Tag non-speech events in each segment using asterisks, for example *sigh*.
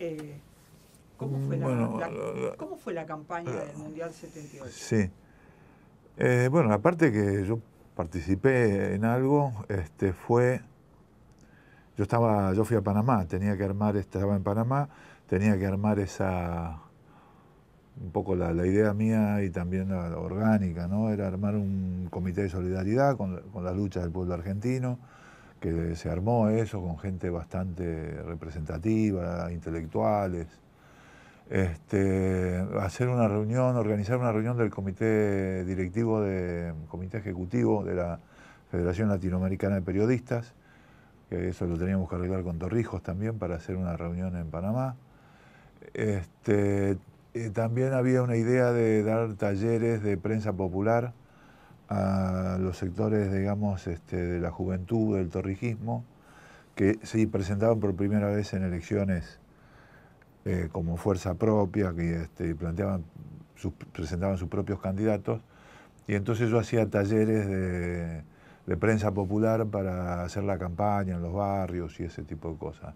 Eh, mm, ¿cómo, fue la, campaña del Mundial 78? Sí. Eh, bueno, aparte que yo participé en algo, este, fue. Yo estaba, yo fui a Panamá, tenía que armar, estaba en Panamá, tenía que armar esa un poco la, idea mía y también la, orgánica, ¿no? Era armar un comité de solidaridad con, con las luchas del pueblo argentino que se armó eso con gente bastante representativa, intelectuales. Este, hacer una reunión, organizar una reunión del comité directivo, de, comité ejecutivo de la Federación Latinoamericana de Periodistas, que eso lo teníamos que arreglar con Torrijos también para hacer una reunión en Panamá. Este, eh, también había una idea de dar talleres de prensa popular a los sectores, digamos, este, de la juventud, del torrijismo, que se presentaban por primera vez en elecciones eh, como fuerza propia, que este, planteaban, presentaban sus propios candidatos. Y entonces yo hacía talleres de, de prensa popular para hacer la campaña en los barrios y ese tipo de cosas.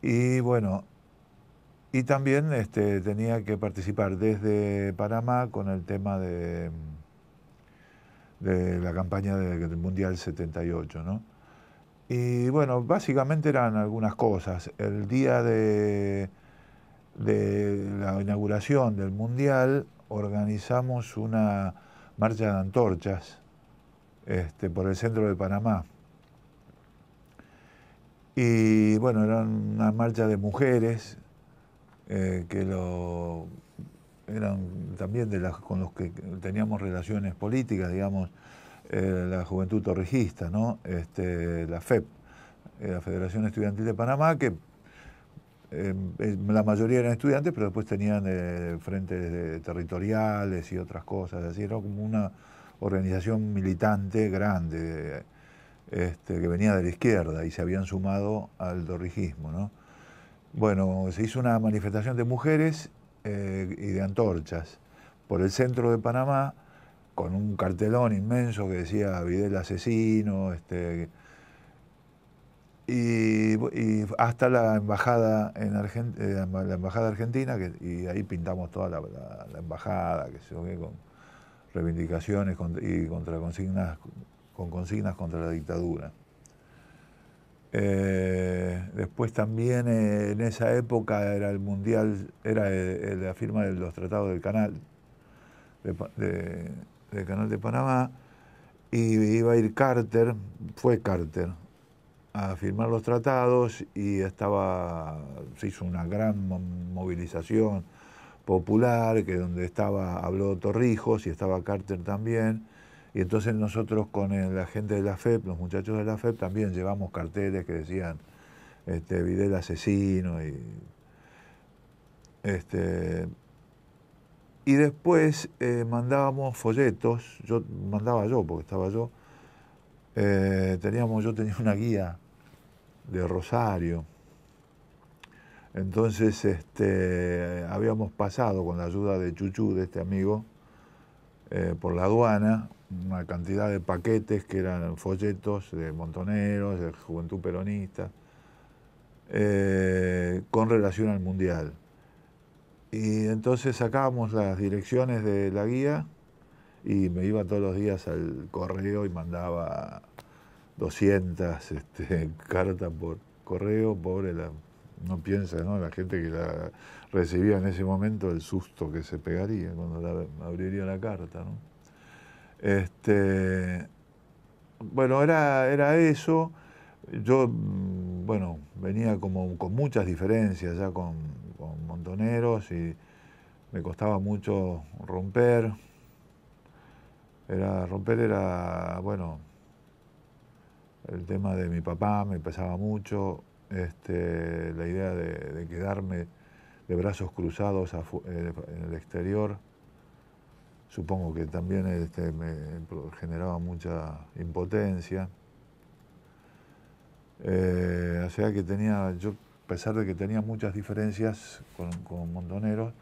Y bueno, y también este, tenía que participar desde Panamá con el tema de de la campaña del Mundial 78, ¿no? Y bueno, básicamente eran algunas cosas. El día de, de la inauguración del Mundial organizamos una marcha de antorchas este, por el centro de Panamá. Y bueno, era una marcha de mujeres eh, que lo eran también de las con los que teníamos relaciones políticas, digamos, eh, la Juventud Torrijista, ¿no? Este, la FEP, eh, la Federación Estudiantil de Panamá, que em, la mayoría eran estudiantes, pero después tenían eh, frentes territoriales y otras cosas, así era como una organización militante grande este, que venía de la izquierda y se habían sumado al torrijismo, ¿no? Bueno, se hizo una manifestación de mujeres eh, y de antorchas por el centro de Panamá con un cartelón inmenso que decía Videl asesino, este, y, hasta la embajada en eh, la embajada argentina que, y ahí pintamos toda la, embajada que se con reivindicaciones y contra consignas con consignas contra la dictadura. Eh, después también eh, en esa época era el mundial, era el, eh, la firma de los tratados del canal, de, del canal de Panamá, y iba a ir Carter, fue Carter, a firmar los tratados y estaba, se hizo una gran movilización popular, que donde estaba, habló Torrijos y estaba Carter también, y entonces nosotros con la gente de la FEP, los muchachos de la FEP, también llevamos carteles que decían este, Videl asesino y. Este, y después eh, mandábamos folletos, yo mandaba yo porque estaba yo. Eh, teníamos, yo tenía una guía de Rosario. Entonces este, habíamos pasado con la ayuda de Chuchu, de este amigo, eh, por la aduana una cantidad de paquetes que eran folletos de montoneros, de juventud peronista, eh, con relación al mundial. Y entonces sacábamos las direcciones de la guía y me iba todos los días al correo y mandaba 200 este, *laughs* cartas por correo, pobre no piensa, ¿no? La gente que la recibía en ese momento, el susto que se pegaría cuando la, abriría la carta, ¿no? Este, bueno, era, era eso. Yo, bueno, venía como con muchas diferencias ya con, Montoneros y me costaba mucho romper. Era, romper era, bueno, el tema de mi papá me pesaba mucho, este, la idea de quedarme de brazos cruzados eh, en el exterior Supongo que también este, me generaba mucha impotencia. Eh, o sea que tenía, yo a pesar de que tenía muchas diferencias con, con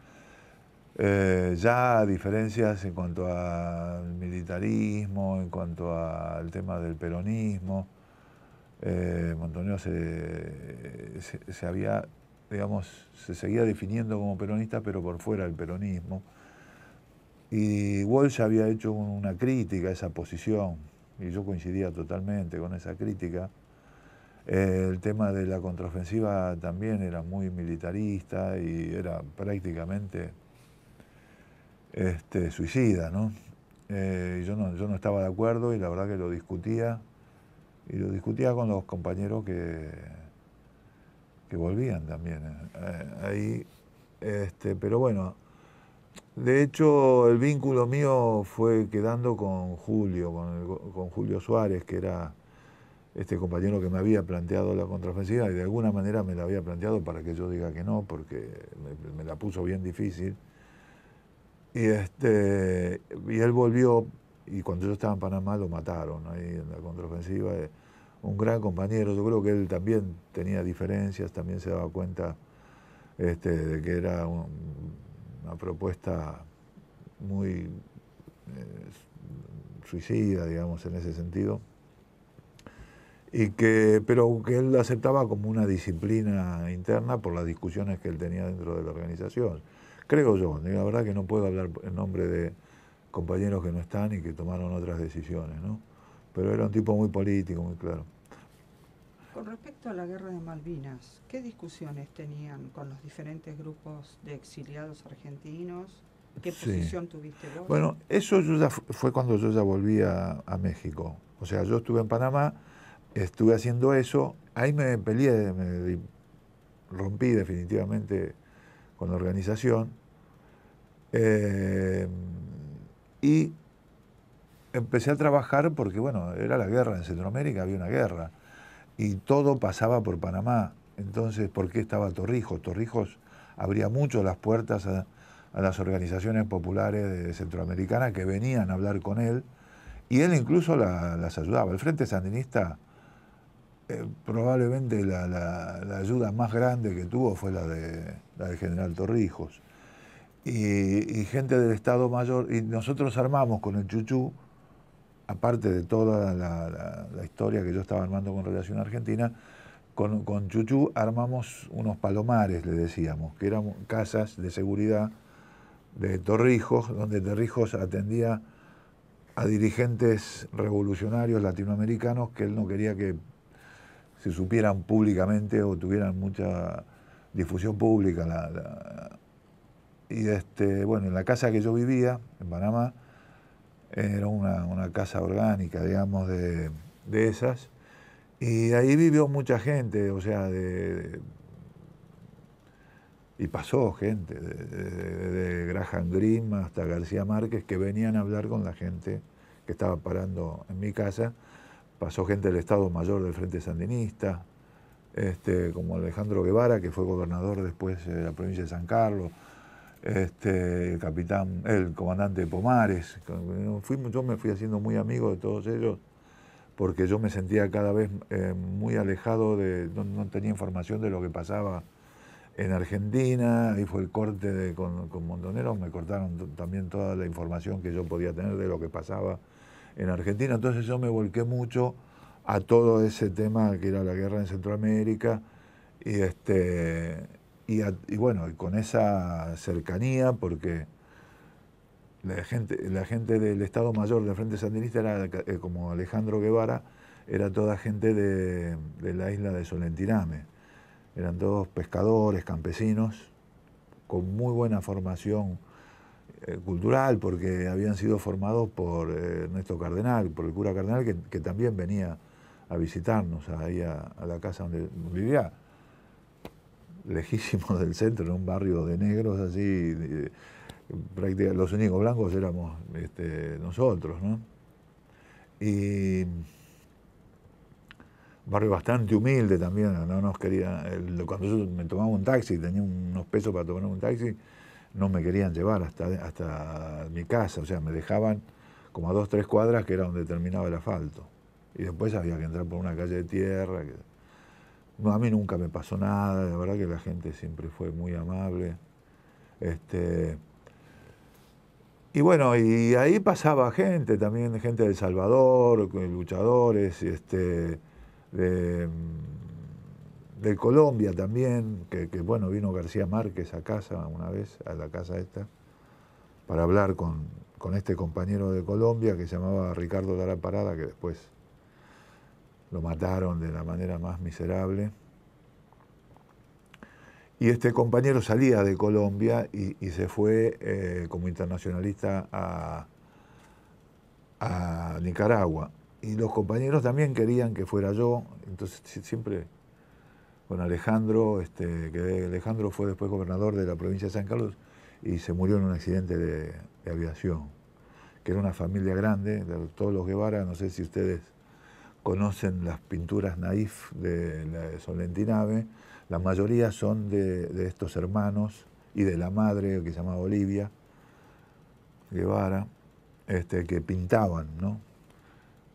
eh, ya diferencias en cuanto al militarismo, en cuanto al tema del peronismo, eh, Montonero se, había, digamos, se seguía definiendo como peronista, pero por fuera del peronismo. Y Walsh había hecho una crítica a esa posición, y yo coincidía totalmente con esa crítica. Eh, el tema de la contraofensiva también era muy militarista y era prácticamente este, suicida, ¿no? Eh, yo ¿no? Yo no estaba de acuerdo y la verdad que lo discutía, y lo discutía con los compañeros que, que volvían también eh, ahí. Este, pero bueno, de hecho, el vínculo mío fue quedando con Julio, con, Julio Suárez, que era este compañero que me había planteado la contraofensiva y de alguna manera me la había planteado para que yo diga que no, porque me, la puso bien difícil. Y, este, y él volvió, y cuando yo estaba en Panamá lo mataron ahí en la contraofensiva. Eh, un gran compañero, yo creo que él también tenía diferencias, también se daba cuenta este, de que era un, una propuesta muy eh, suicida, digamos, en ese sentido. Y que, pero que él aceptaba como una disciplina interna por las discusiones que él tenía dentro de la organización. Creo yo, la verdad que no puedo hablar en nombre de compañeros que no están y que tomaron otras decisiones, ¿no? Pero era un tipo muy político, muy claro. Con respecto a la guerra de Malvinas, ¿qué discusiones tenían con los diferentes grupos de exiliados argentinos? ¿Qué posición tuviste Bueno, eso fue cuando yo ya volví a, México. O sea, yo estuve en Panamá, estuve haciendo eso, ahí me peleé, me rompí definitivamente con la organización. Eh, y empecé a trabajar porque, bueno, era la guerra en Centroamérica, había una guerra y todo pasaba por Panamá. Entonces, ¿por qué estaba Torrijos? Torrijos abría mucho las puertas a, las organizaciones populares de centroamericanas que venían a hablar con él y él incluso las ayudaba. El Frente Sandinista, eh, probablemente la, ayuda más grande que tuvo fue la, de, la del general Torrijos. Y, gente del Estado Mayor, y nosotros armamos con el Chuchú aparte de toda la, historia que yo estaba armando con Relación a Argentina, con, con Chuchu armamos unos palomares, le decíamos, que eran casas de seguridad de Torrijos, donde Torrijos atendía a dirigentes revolucionarios latinoamericanos que él no quería que se supieran públicamente o tuvieran mucha difusión pública. Y este, bueno, en la casa que yo vivía, en Panamá, era una, casa orgánica, digamos, de, esas. Y ahí vivió mucha gente, o sea, de, y pasó gente, de, Graham Grimm hasta García Márquez, que venían a hablar con la gente que estaba parando en mi casa. Pasó gente del Estado Mayor del Frente Sandinista, este, como Alejandro Guevara, que fue gobernador después eh, de la provincia de San Carlos. Este, el capitán, el comandante Pomares. fui yo me fui haciendo muy amigo de todos ellos porque yo me sentía cada vez eh, muy alejado de, no, tenía información de lo que pasaba en Argentina, ahí fue el corte con, con Montoneros, me cortaron también toda la información que yo podía tener de lo que pasaba en Argentina, entonces yo me volqué mucho a todo ese tema que era la guerra en Centroamérica y este y, bueno, con esa cercanía, porque la gente, la gente del Estado Mayor del Frente Sandinista era eh, como Alejandro Guevara, era toda gente de, la isla de Solentiname. Eran todos pescadores, campesinos, con muy buena formación eh, cultural, porque habían sido formados por eh, nuestro Cardenal, por el cura Cardenal, que, también venía a visitarnos ahí a la casa donde vivía lejísimo del centro, en un barrio de negros así, los únicos blancos éramos este, nosotros, ¿no? Y barrio bastante humilde también, no nos querían... cuando yo me tomaba un taxi, tenía unos pesos para tomar un taxi, no me querían llevar hasta, hasta mi casa, o sea, me dejaban como a dos, tres cuadras, que era donde terminaba el asfalto. Y después había que entrar por una calle de tierra. Que, a mí nunca me pasó nada, la verdad que la gente siempre fue muy amable. Este, y bueno, y ahí pasaba gente, también gente de El Salvador, luchadores, este, de, mm, Colombia también, que, bueno, vino García Márquez a casa una vez, a la casa esta, para hablar con, este compañero de Colombia que se llamaba Ricardo Lara Parada, que después lo mataron de la manera más miserable. Y este compañero salía de Colombia y, se fue eh, como internacionalista a, Nicaragua. Y los compañeros también querían que fuera yo, entonces siempre con Alejandro, este, que Alejandro fue después gobernador de la provincia de San Carlos y se murió en un accidente de, de aviación, que era una familia grande, de todos los Guevara, no sé si ustedes conocen las pinturas naif de, la Solentinave, la mayoría son de, estos hermanos y de la madre que se llamaba Olivia Guevara, este, que pintaban, ¿no?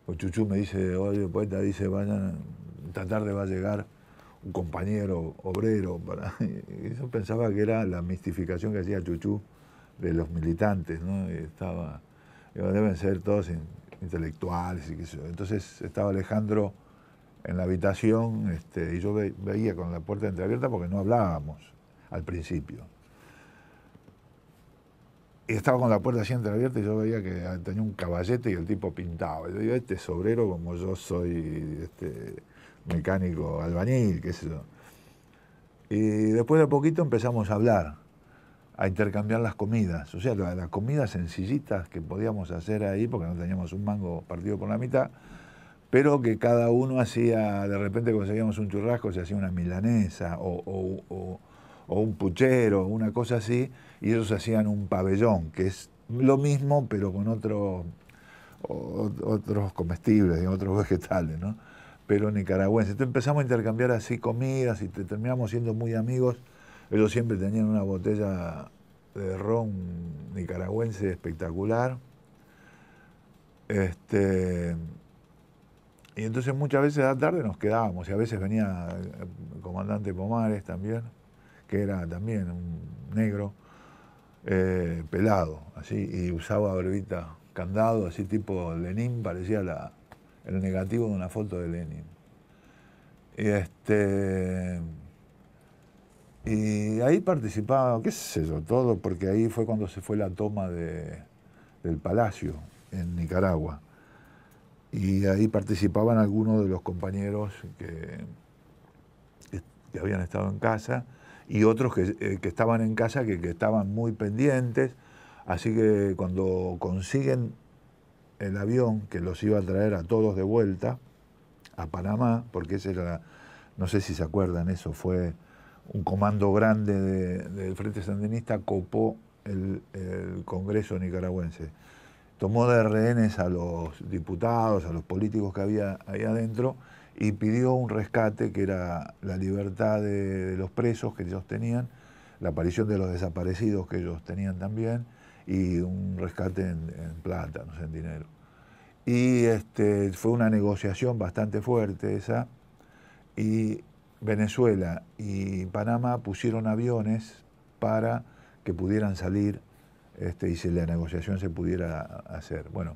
O Chuchu me dice, oye, poeta, dice, vayan, esta tarde va a llegar un compañero obrero. Para... *laughs* Y yo pensaba que era la mistificación que hacía Chuchu de los militantes, ¿no? estaba, deben ser todos intelectuales y qué sé Entonces estaba Alejandro en la habitación este, y yo veía con la puerta entreabierta porque no hablábamos al principio. Y estaba con la puerta así entreabierta y yo veía que tenía un caballete y el tipo pintaba. yo digo, este es obrero como yo soy este, mecánico albañil, qué sé yo. Y después de poquito empezamos a hablar a intercambiar las comidas, o sea, las, comidas sencillitas que podíamos hacer ahí, porque no teníamos un mango partido por la mitad, pero que cada uno hacía, de repente conseguíamos un churrasco, se hacía una milanesa o, o un puchero, una cosa así, y ellos hacían un pabellón, que es lo mismo, pero con otros comestibles, y otros *laughs* vegetales, ¿no? pero nicaragüense. Entonces empezamos a intercambiar así comidas y terminamos siendo muy amigos ellos siempre tenían una botella de ron nicaragüense espectacular. Este, y entonces muchas veces a tarde nos quedábamos y a veces venía el comandante Pomares también, que era también un negro, eh, pelado, así, y usaba barbita candado, así tipo Lenin, parecía la, el negativo de una foto de Lenin. Y este, y ahí participaba, qué sé yo, todo, porque ahí fue cuando se fue la toma de, del palacio en Nicaragua. Y ahí participaban algunos de los compañeros que, que habían estado en casa y otros que, eh, estaban en casa, que, estaban muy pendientes. Así que cuando consiguen el avión que los iba a traer a todos de vuelta a Panamá, porque esa era, no sé si se acuerdan, eso fue un comando grande del Frente Sandinista copó el, Congreso nicaragüense. Tomó de rehenes a los diputados, a los políticos que había ahí adentro y pidió un rescate que era la libertad de, los presos que ellos tenían, la aparición de los desaparecidos que ellos tenían también y un rescate en, plata, no en dinero. Y este, fue una negociación bastante fuerte esa y Venezuela y Panamá pusieron aviones para que pudieran salir este, y si la negociación se pudiera hacer. Bueno,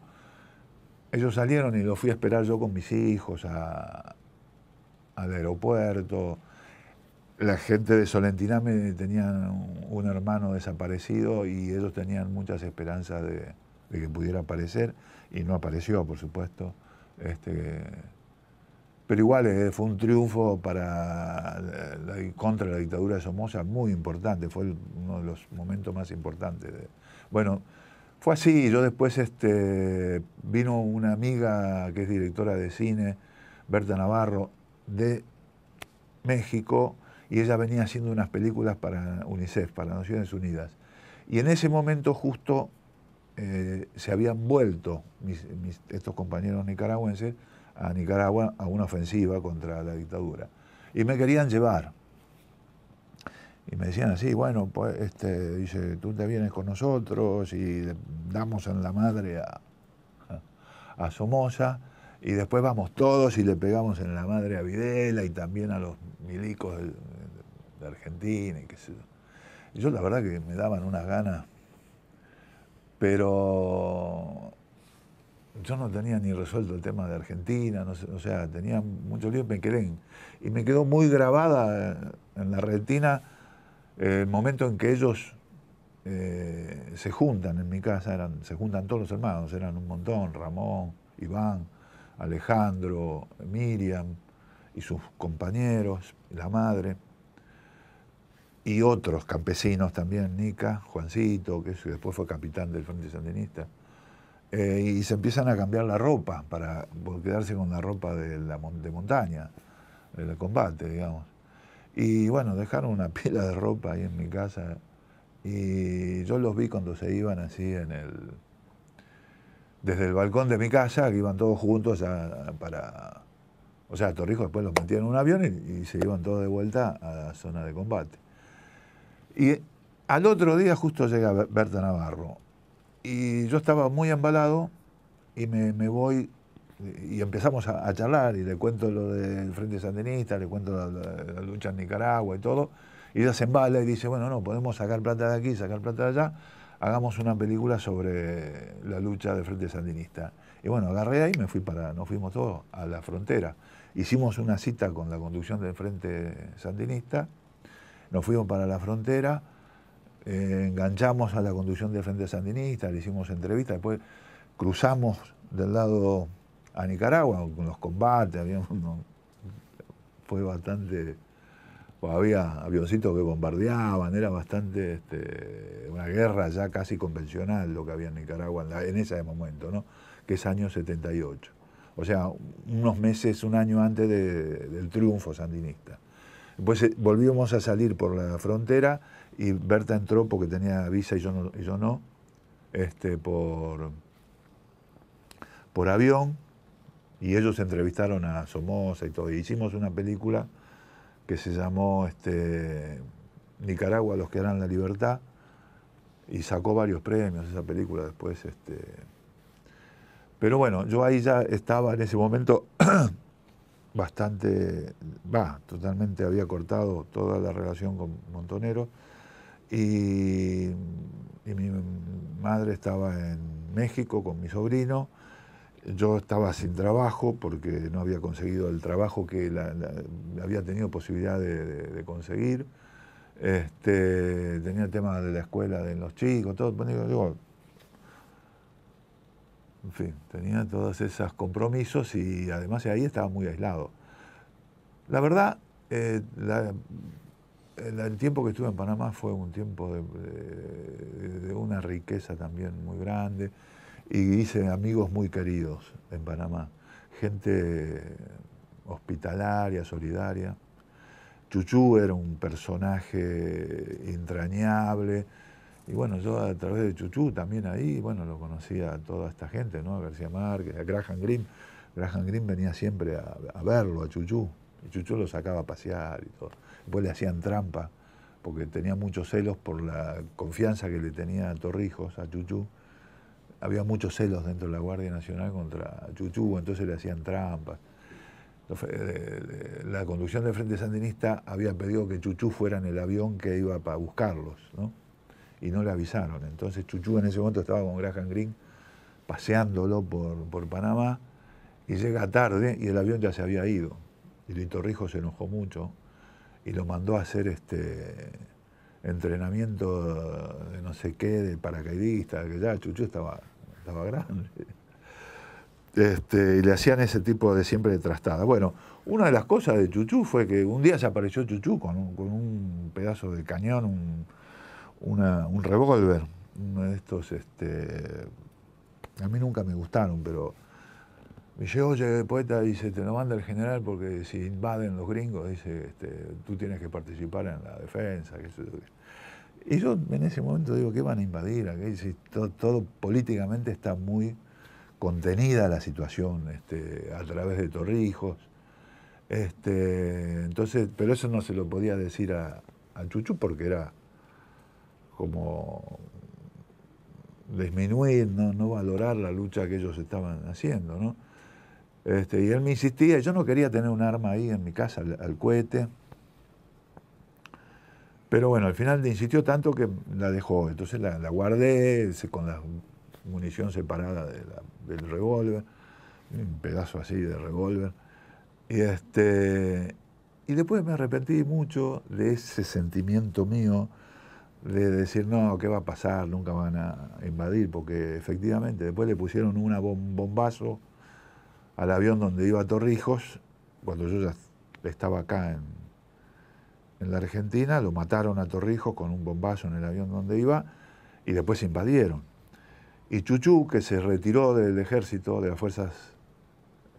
ellos salieron y lo fui a esperar yo con mis hijos al aeropuerto. La gente de Solentiname tenía un, hermano desaparecido y ellos tenían muchas esperanzas de, que pudiera aparecer y no apareció, por supuesto. Este, pero igual eh, fue un triunfo para contra la dictadura de Somoza muy importante, fue uno de los momentos más importantes. bueno, fue así, yo después este, vino una amiga que es directora de cine, Berta Navarro, de México, y ella venía haciendo unas películas para UNICEF, para las Naciones Unidas. Y en ese momento justo eh, se habían vuelto estos compañeros nicaragüenses a Nicaragua a una ofensiva contra la dictadura. Y me querían llevar. Y me decían así, bueno, pues este, dice, tú te vienes con nosotros y damos en la madre a, a Somoza y después vamos todos y le pegamos en la madre a Videla y también a los milicos de, Argentina y qué yo. yo la verdad que me daban unas ganas, pero yo no tenía ni resuelto el tema de Argentina, o sea, tenía mucho lío en Y me quedó muy grabada en la retina el momento en que ellos eh, se juntan en mi casa, se juntan todos los hermanos, eran un montón, Ramón, Iván, Alejandro, Miriam y sus compañeros, la madre, y otros campesinos también, Nica, Juancito, que después fue capitán del Frente Sandinista. Eh, y se empiezan a cambiar la ropa para quedarse con la ropa de, la, de montaña, del combate, digamos. Y bueno, dejaron una *laughs* pila de ropa ahí en mi casa y yo los vi cuando se iban así en el desde el balcón de mi casa, que iban todos juntos para... O sea, Torrijos después los metían en un avión y, se iban todos de vuelta a la zona de combate. Y al otro día justo llega Berta Navarro y yo estaba muy embalado y me, voy y empezamos a, charlar y le cuento lo del Frente Sandinista, le cuento la, lucha en Nicaragua y todo. Y ella se embala y dice, bueno, no, podemos sacar plata de aquí, sacar plata de allá, hagamos una película sobre la lucha del Frente Sandinista. Y bueno, agarré ahí y me fui para, nos fuimos todos a la frontera. Hicimos una cita con la conducción del Frente Sandinista, nos fuimos para la frontera enganchamos a la conducción de Frente Sandinista, le hicimos entrevistas, después cruzamos del lado a Nicaragua con los combates, había fue bastante, pues había avioncitos que bombardeaban, era bastante este, una guerra ya casi convencional lo que había en Nicaragua en, ese momento, ¿no? que es año 78 o sea, unos meses, un año antes del triunfo sandinista. Después eh, volvimos a salir por la frontera y Berta entró porque tenía visa y yo no, este, por, por avión, y ellos entrevistaron a Somoza y todo, y hicimos una película que se llamó este, Nicaragua, los que harán la libertad, y sacó varios premios esa película después. Este, pero bueno, yo ahí ya estaba en ese momento *clears throat* bastante, va, totalmente había cortado toda la relación con Montonero. Y, mi madre estaba en México con mi sobrino. Yo estaba sin trabajo porque no había conseguido el trabajo que había tenido posibilidad de, conseguir. Este, tenía el tema de la escuela, de los chicos, todo. en fin, tenía todos esos compromisos y además ahí estaba muy aislado. La verdad, eh, la, el tiempo que estuve en Panamá fue un tiempo de, una riqueza también muy grande y hice amigos muy queridos en Panamá, gente hospitalaria, solidaria. Chuchu era un personaje entrañable y bueno, yo a través de Chuchu también ahí, bueno, lo conocía a toda esta gente, ¿no? A García Márquez, a Graham Grimm. Graham Grimm venía siempre a, a verlo, a Chuchu, Chucho lo sacaba a pasear y todo. Después le hacían trampa, porque tenía muchos celos por la confianza que le tenía a Torrijos, a Chuchu. Había muchos celos dentro de la Guardia Nacional contra Chuchu, entonces le hacían trampa. Eh, eh, la conducción del Frente Sandinista había pedido que Chuchu fuera en el avión que iba para buscarlos, ¿no? Y no le avisaron. Entonces Chuchu en ese momento estaba con Graham Green paseándolo por Panamá y llega tarde y el avión ya se había ido y Rijo se enojó mucho y lo mandó a hacer este entrenamiento de no sé qué, de paracaidista, que ya Chuchu estaba, estaba grande. Este, y le hacían ese tipo de siempre de trastada. Bueno, una de las cosas de Chuchu fue que un día se apareció Chuchu con un, con un pedazo de cañón, un, un revólver, uno de estos, este, a mí nunca me gustaron, pero y llegó el poeta, dice, te lo manda el general porque si invaden los gringos, dice, este, tú tienes que participar en la defensa. eso, Y yo en ese momento digo, ¿qué van a invadir? todo, políticamente está muy contenida la situación este, a través de Torrijos. Este, entonces, pero eso no se lo podía decir a, a Chuchu porque era como disminuir, no, no valorar la lucha que ellos estaban haciendo, ¿no? Este, y él me insistía, yo no quería tener un arma ahí en mi casa, al, cohete. Pero bueno, al final le insistió tanto que la dejó. Entonces la, guardé con la munición separada del revólver, un pedazo así de revólver. Y, este, y después me arrepentí mucho de ese sentimiento mío de decir, no, ¿qué va a pasar? Nunca van a invadir, porque efectivamente después le pusieron una, un bombazo al avión donde iba Torrijos, cuando yo ya estaba acá en, la Argentina, lo mataron a Torrijos con un bombazo en el avión donde iba y después invadieron. Y Chuchu, que se retiró del ejército, de las fuerzas,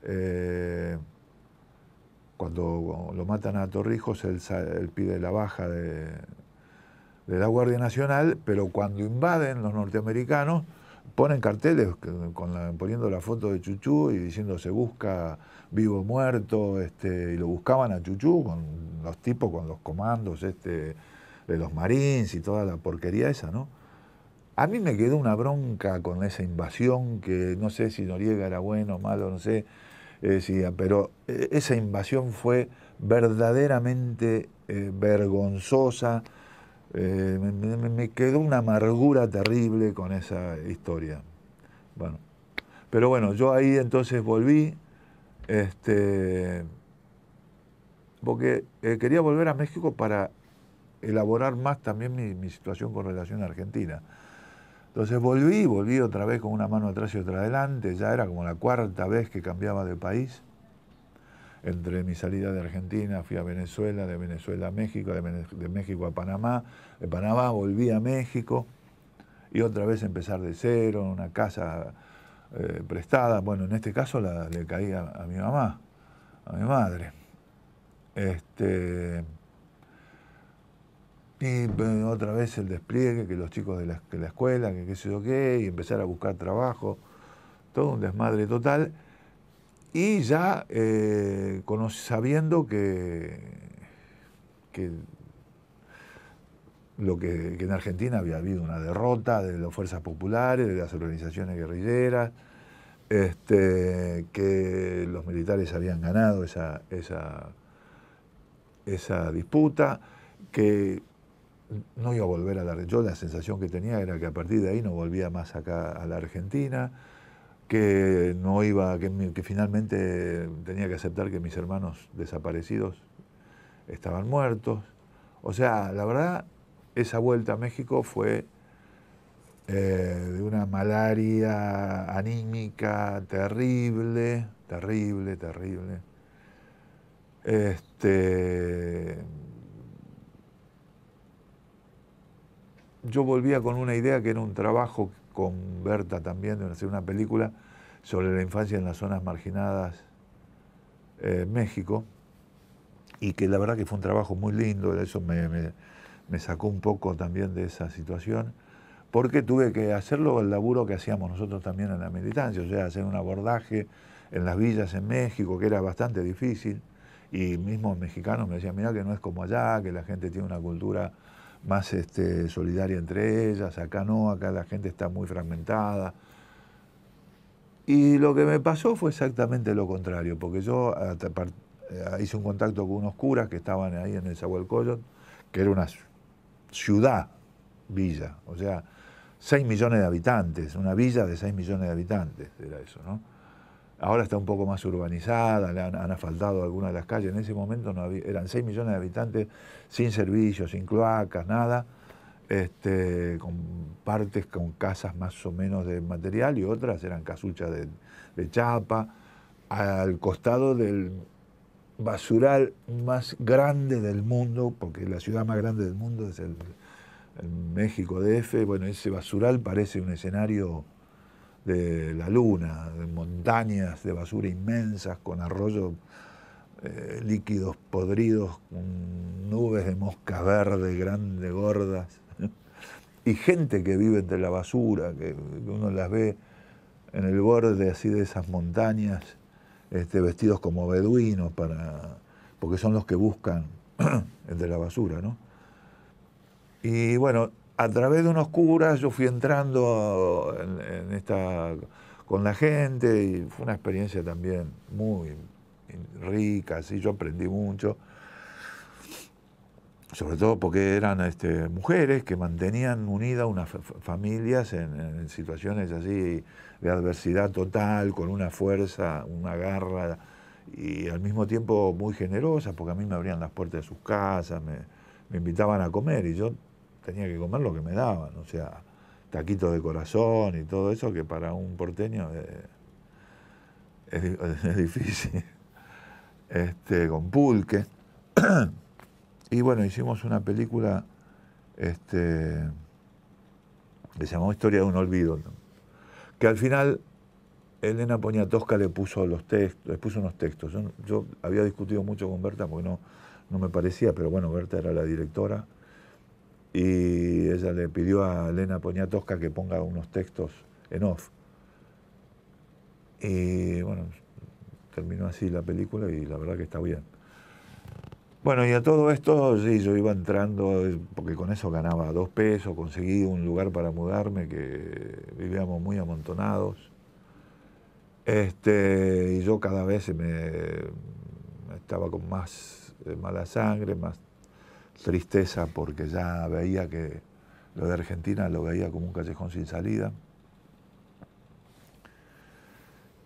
eh, cuando lo matan a Torrijos, él, pide la baja de, de la Guardia Nacional, pero cuando invaden los norteamericanos, ponen carteles con poniendo la foto de Chuchú y diciendo se busca vivo o muerto, este, y lo buscaban a Chuchú con los tipos, con los comandos este, de los marines y toda la porquería esa, ¿no? A mí me quedó una bronca con esa invasión que no sé si Noriega era bueno o malo, no sé, eh, pero eh, esa invasión fue verdaderamente eh, vergonzosa eh, me, quedó una amargura terrible con esa historia. Bueno, pero bueno, yo ahí entonces volví, este, porque eh, quería volver a México para elaborar más también mi, mi situación con relación a Argentina. Entonces volví, volví otra vez con una mano atrás y otra adelante, ya era como la cuarta vez que cambiaba de país entre mi salida de Argentina, fui a Venezuela, de Venezuela a México, de, México a Panamá, de Panamá, volví a México y otra vez empezar de cero, una casa eh, prestada. Bueno, en este caso la, le caí a, mi mamá, a mi madre. Este, y eh, otra vez el despliegue, que los chicos de la, escuela, que qué sé yo qué, y empezar a buscar trabajo, todo un desmadre total. Y ya eh, sabiendo que lo que, en Argentina había habido una derrota de las fuerzas populares, de las organizaciones guerrilleras, este, que los militares habían ganado esa, esa, esa disputa, que no iba a volver a la yo la sensación que tenía era que a partir de ahí no volvía más acá a la Argentina que no iba que finalmente tenía que aceptar que mis hermanos desaparecidos estaban muertos o sea la verdad esa vuelta a México fue eh, de una malaria anímica terrible, terrible, terrible. Este, yo volvía con una idea que era un trabajo con Berta también, de hacer una película sobre la infancia en las zonas marginadas eh, México, y que la verdad que fue un trabajo muy lindo, de eso me me sacó un poco también de esa situación, porque tuve que hacerlo el laburo que hacíamos nosotros también en la militancia, o sea, hacer un abordaje en las villas en México, que era bastante difícil, y mismos mexicanos me decían, mira que no es como allá, que la gente tiene una cultura más este, solidaria entre ellas, acá no, acá la gente está muy fragmentada. Y lo que me pasó fue exactamente lo contrario, porque yo eh, hice un contacto con unos curas que estaban ahí en el Zahualcoyot, que era una ciudad, villa, o sea, 6 millones de habitantes, una villa de 6 millones de habitantes era eso, ¿no? Ahora está un poco más urbanizada, le han, asfaltado algunas de las calles, en ese momento no eran 6 millones de habitantes sin servicios, sin cloacas, nada, este, con partes con casas más o menos de material y otras eran casuchas de chapa, al costado del, basural más grande del mundo, porque la ciudad más grande del mundo es el, México México DF, bueno, ese basural parece un escenario de la luna, de montañas de basura inmensas con arroyos eh, líquidos podridos, con nubes de mosca verde, grandes, gordas, *laughs* y gente que vive entre la basura, que uno las ve en el borde así de esas montañas este, vestidos como beduinos, para, porque son los que buscan *clears throat* el de la basura, ¿no? Y bueno, a través de unos curas yo fui entrando en, esta, con la gente y fue una experiencia también muy rica, así yo aprendí mucho sobre todo porque eran este, mujeres que mantenían unidas unas familias en situaciones así de adversidad total, con una fuerza, una garra y al mismo tiempo muy generosa, porque a mí me abrían las puertas de sus casas, me, invitaban a comer y yo tenía que comer lo que me daban, o sea, taquitos de corazón y todo eso que para un porteño es, *laughs* difícil, este, con pulque. *clears throat* y bueno, hicimos una película este, que se llamó Historia de un Olvido, que al final Elena Poniatowska le puso los textos, le puso unos textos. Yo, había discutido mucho con Berta porque no, me parecía, pero bueno, Berta era la directora y ella le pidió a Elena Poniatowska que ponga unos textos en off. Y bueno, terminó así la película y la verdad que está bien. Bueno, y a todo esto, sí, yo iba entrando, eh, porque con eso ganaba dos pesos, conseguí un lugar para mudarme, que vivíamos muy amontonados. Este, y yo cada vez me estaba con más eh, mala sangre, más tristeza, porque ya veía que lo de Argentina lo veía como un callejón sin salida.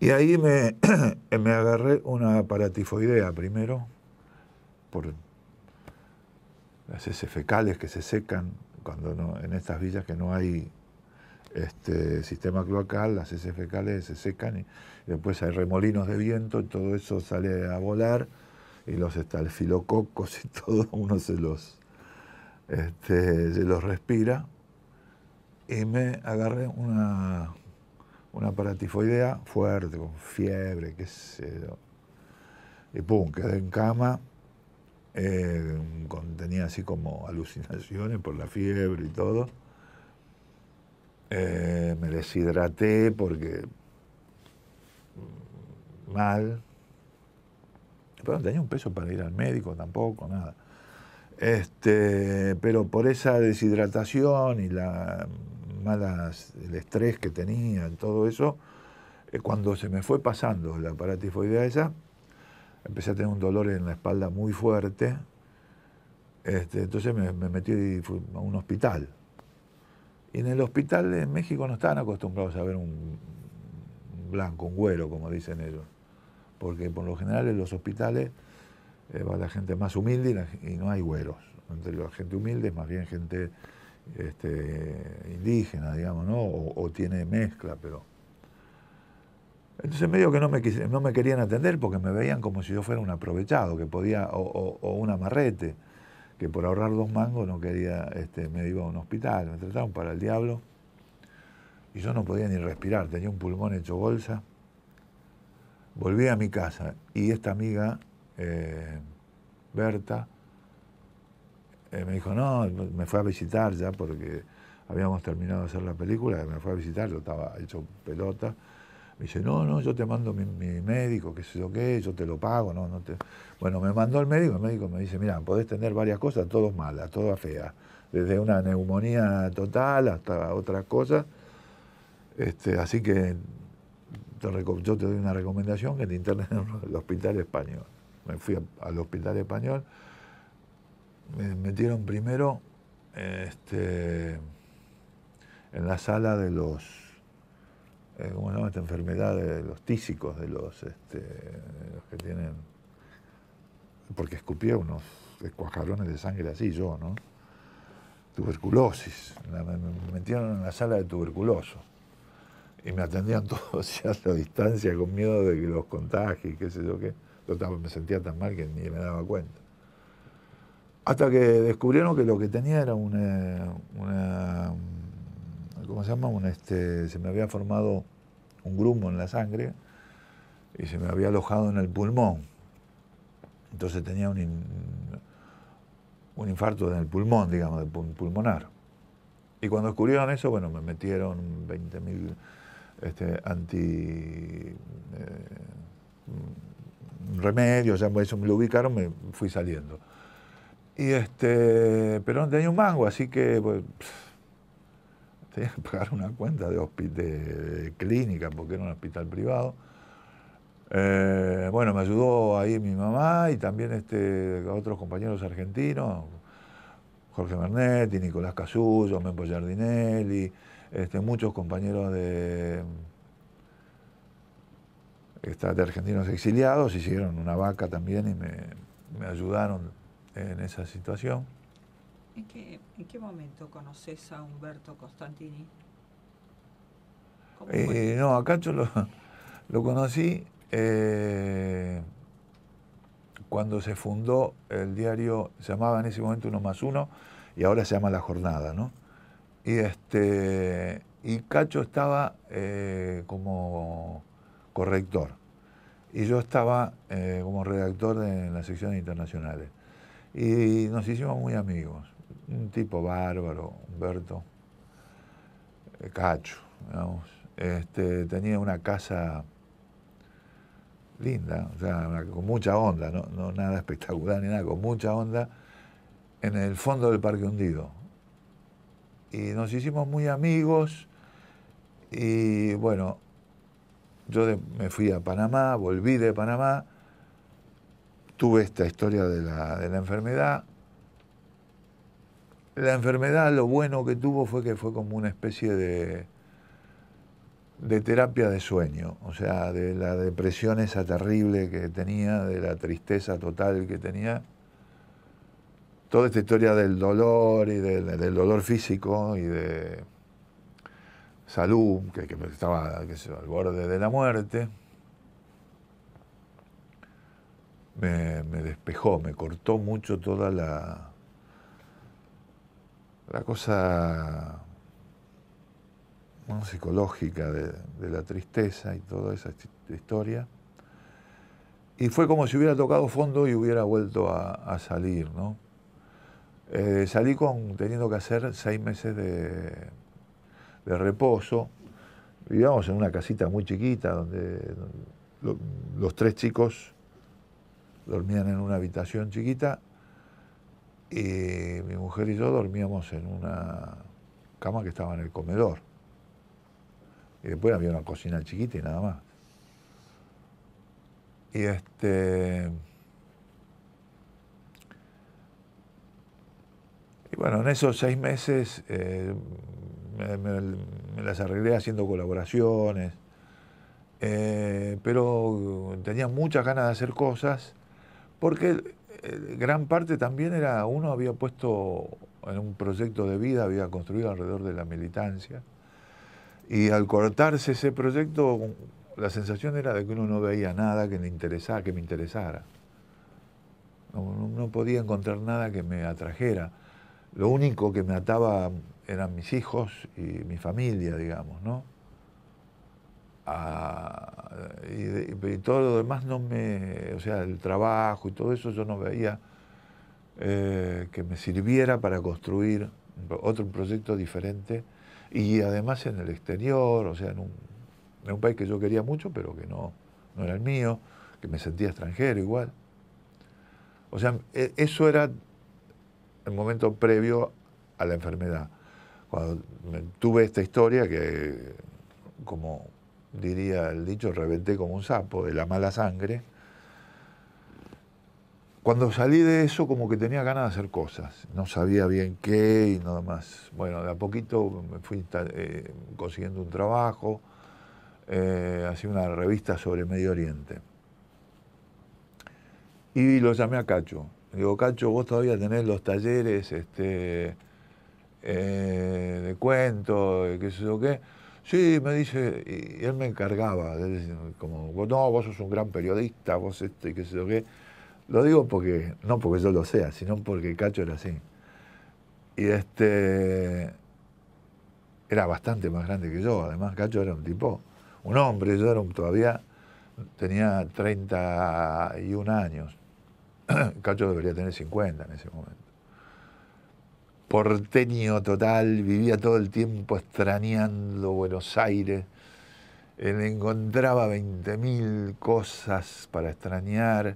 Y ahí me *clears throat* agarré una paratifoidea primero, por las heces fecales que se secan cuando en estas villas que no hay este sistema cloacal, las heces fecales se secan y, después hay remolinos de viento y todo eso sale a volar y los estalfilococos y *laughs* todo uno se los, este, se los respira y me agarré una, una paratifoidea fuerte, con fiebre, qué sé yo. Y pum, quedé en cama eh, tenía así como alucinaciones por la fiebre y todo. Eh, me deshidraté porque mm, mal. Pero no tenía un peso para ir al médico tampoco, nada. Este, pero por esa deshidratación y la malas, el estrés que tenía, todo eso, eh, cuando se me fue pasando la paratifoidea esa, empecé a tener un dolor en la espalda muy fuerte. Este, entonces me, metí a un hospital. Y en el hospital de México no estaban acostumbrados a ver un, blanco, un güero, como dicen ellos. Porque por lo general en los hospitales eh, va la gente más humilde y, no hay güeros. Entre la gente humilde es más bien gente este, indígena, digamos, ¿no? o tiene mezcla, pero entonces medio que no me, no me querían atender porque me veían como si yo fuera un aprovechado, que podía, o, un amarrete, que por ahorrar dos mangos no quería, este, me iba a un hospital, me trataron para el diablo. Y yo no podía ni respirar, tenía un pulmón hecho bolsa. Volví a mi casa y esta amiga, eh, Berta, eh, me dijo, no, me fue a visitar ya porque habíamos terminado de hacer la película, me fue a visitar, yo estaba hecho pelota me dice, no, no, yo te mando mi, médico, qué sé yo qué, yo te lo pago, no, no te... Bueno, me mandó el médico, el médico me dice, mira, podés tener varias cosas, todas malas, todas feas, desde una neumonía total hasta otras cosas. Este, así que yo te doy una recomendación que te internes en el *laughs* hospital español. Me fui al hospital español, me metieron primero este, en la sala de los eh, ¿cómo se llama esta enfermedad de los tísicos, de los, este, que tienen... Porque escupía unos cuajarones de sangre así yo, ¿no? Tuberculosis. me, metieron en la sala de tuberculoso y me atendían *laughs* todos ya a distancia con miedo de que los contagie, qué sé yo qué. me sentía tan mal que ni me daba cuenta. Hasta que descubrieron que lo que tenía era una ¿cómo se llama? Un, este, se me había formado un grumo en la sangre y se me había alojado en el pulmón. Entonces tenía un, un infarto en el pulmón, digamos, pulmonar. Y cuando descubrieron eso, bueno, me metieron 20.000 este, anti... Eh, remedios, ya me lo ubicaron, me fui saliendo. Y este, pero no tenía un mango, así que pues, pagar una cuenta de, de, clínica porque era un hospital privado. Eh, bueno, me ayudó ahí mi mamá y también este, otros compañeros argentinos, Jorge Mernetti Nicolás Casullo, Mempo Giardinelli, este, muchos compañeros de, de argentinos exiliados, hicieron una vaca también y me, ayudaron en esa situación. Es que ¿En qué momento conoces a Humberto Costantini? Eh, no, a Cacho lo, conocí eh, cuando se fundó el diario, se llamaba en ese momento Uno más Uno, y ahora se llama La Jornada, ¿no? Y, este, y Cacho estaba eh, como corrector, y yo estaba como redactor en las secciones internacionales. Y nos hicimos muy amigos un tipo bárbaro, Humberto eh, Cacho, este, tenía una casa linda, con mucha onda, no, nada *laughs* espectacular ni nada, con mucha onda, en el fondo del Parque Hundido. Y nos hicimos muy amigos y bueno, yo me fui a Panamá, volví de Panamá, tuve esta historia de la, de la enfermedad la enfermedad lo bueno que tuvo fue que fue como una especie de, de terapia de sueño, o sea, de la depresión esa terrible que tenía, de la tristeza total que tenía. Toda esta historia del dolor y del dolor físico y de salud, que, estaba al borde de la muerte, me despejó, me cortó mucho toda la, la cosa psicológica de, la tristeza y toda esa historia. Y fue como si hubiera tocado fondo y hubiera vuelto a, salir, ¿no? Eh, salí con, teniendo que hacer seis meses de, reposo. Vivíamos en una casita muy chiquita donde los tres chicos dormían en una habitación chiquita y eh, mi mujer y yo dormíamos en una cama que estaba en el comedor. Y después había una cocina chiquita y nada más. Y este. Y bueno, en esos seis meses eh, me, las arreglé haciendo colaboraciones, eh, pero tenía muchas ganas de hacer cosas, porque eh, gran parte también era, uno había puesto en un proyecto de vida, había construido alrededor de la militancia, y al cortarse ese proyecto, la sensación era de que uno no veía nada que, le interesara que me interesara. no podía encontrar nada que me atrajera. Lo único que me ataba eran mis hijos y mi familia, digamos, ¿no? y, todo lo demás no me, o sea, el trabajo y todo eso yo no veía eh, que me sirviera para construir otro proyecto diferente y además en el exterior, o sea, en un, en un país que yo quería mucho pero que no, no era el mío, que me sentía extranjero igual. O sea, e, eso era el momento previo a la enfermedad. Cuando tuve esta historia que como diría el dicho, reventé como un sapo de la mala sangre. Cuando salí de eso, como que tenía ganas de hacer cosas. No sabía bien qué y nada más. Bueno, de a poquito me fui eh, consiguiendo un trabajo. Eh, hacía una revista sobre Medio Oriente. Y lo llamé a Cacho. Digo, Cacho, vos todavía tenés los talleres este, eh, de cuentos, qué sé yo qué Sí, me dice, y, él me encargaba, como, no, vos sos un gran periodista, vos este, y qué sé yo qué. Lo digo porque, no porque yo lo sea, sino porque Cacho era así. Y este, era bastante más grande que yo, además Cacho era un tipo, un hombre, yo era un, todavía tenía 31 años, *clears throat* Cacho debería tener 50 en ese momento porteño total, vivía todo el tiempo extrañando Buenos Aires, él encontraba 20.000 cosas para extrañar,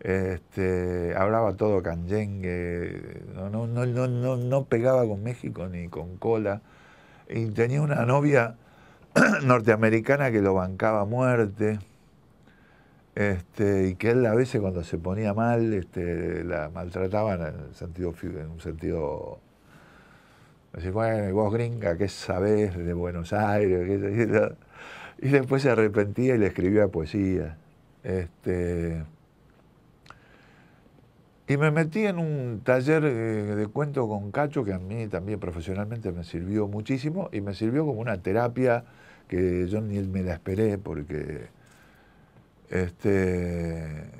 este, hablaba todo canyengue, no, no, no, no, no pegaba con México ni con cola, y tenía una novia *clears throat* norteamericana que lo bancaba a muerte. Este, y que él a veces cuando se ponía mal, este, la maltrataban en, sentido, en un sentido... bueno, vos gringa, ¿qué sabés de Buenos Aires? y después se arrepentía y le escribía poesía. Este, y me metí en un taller eh, de cuento con Cacho, que a mí también profesionalmente me sirvió muchísimo, y me sirvió como una terapia que yo ni me la esperé, porque este,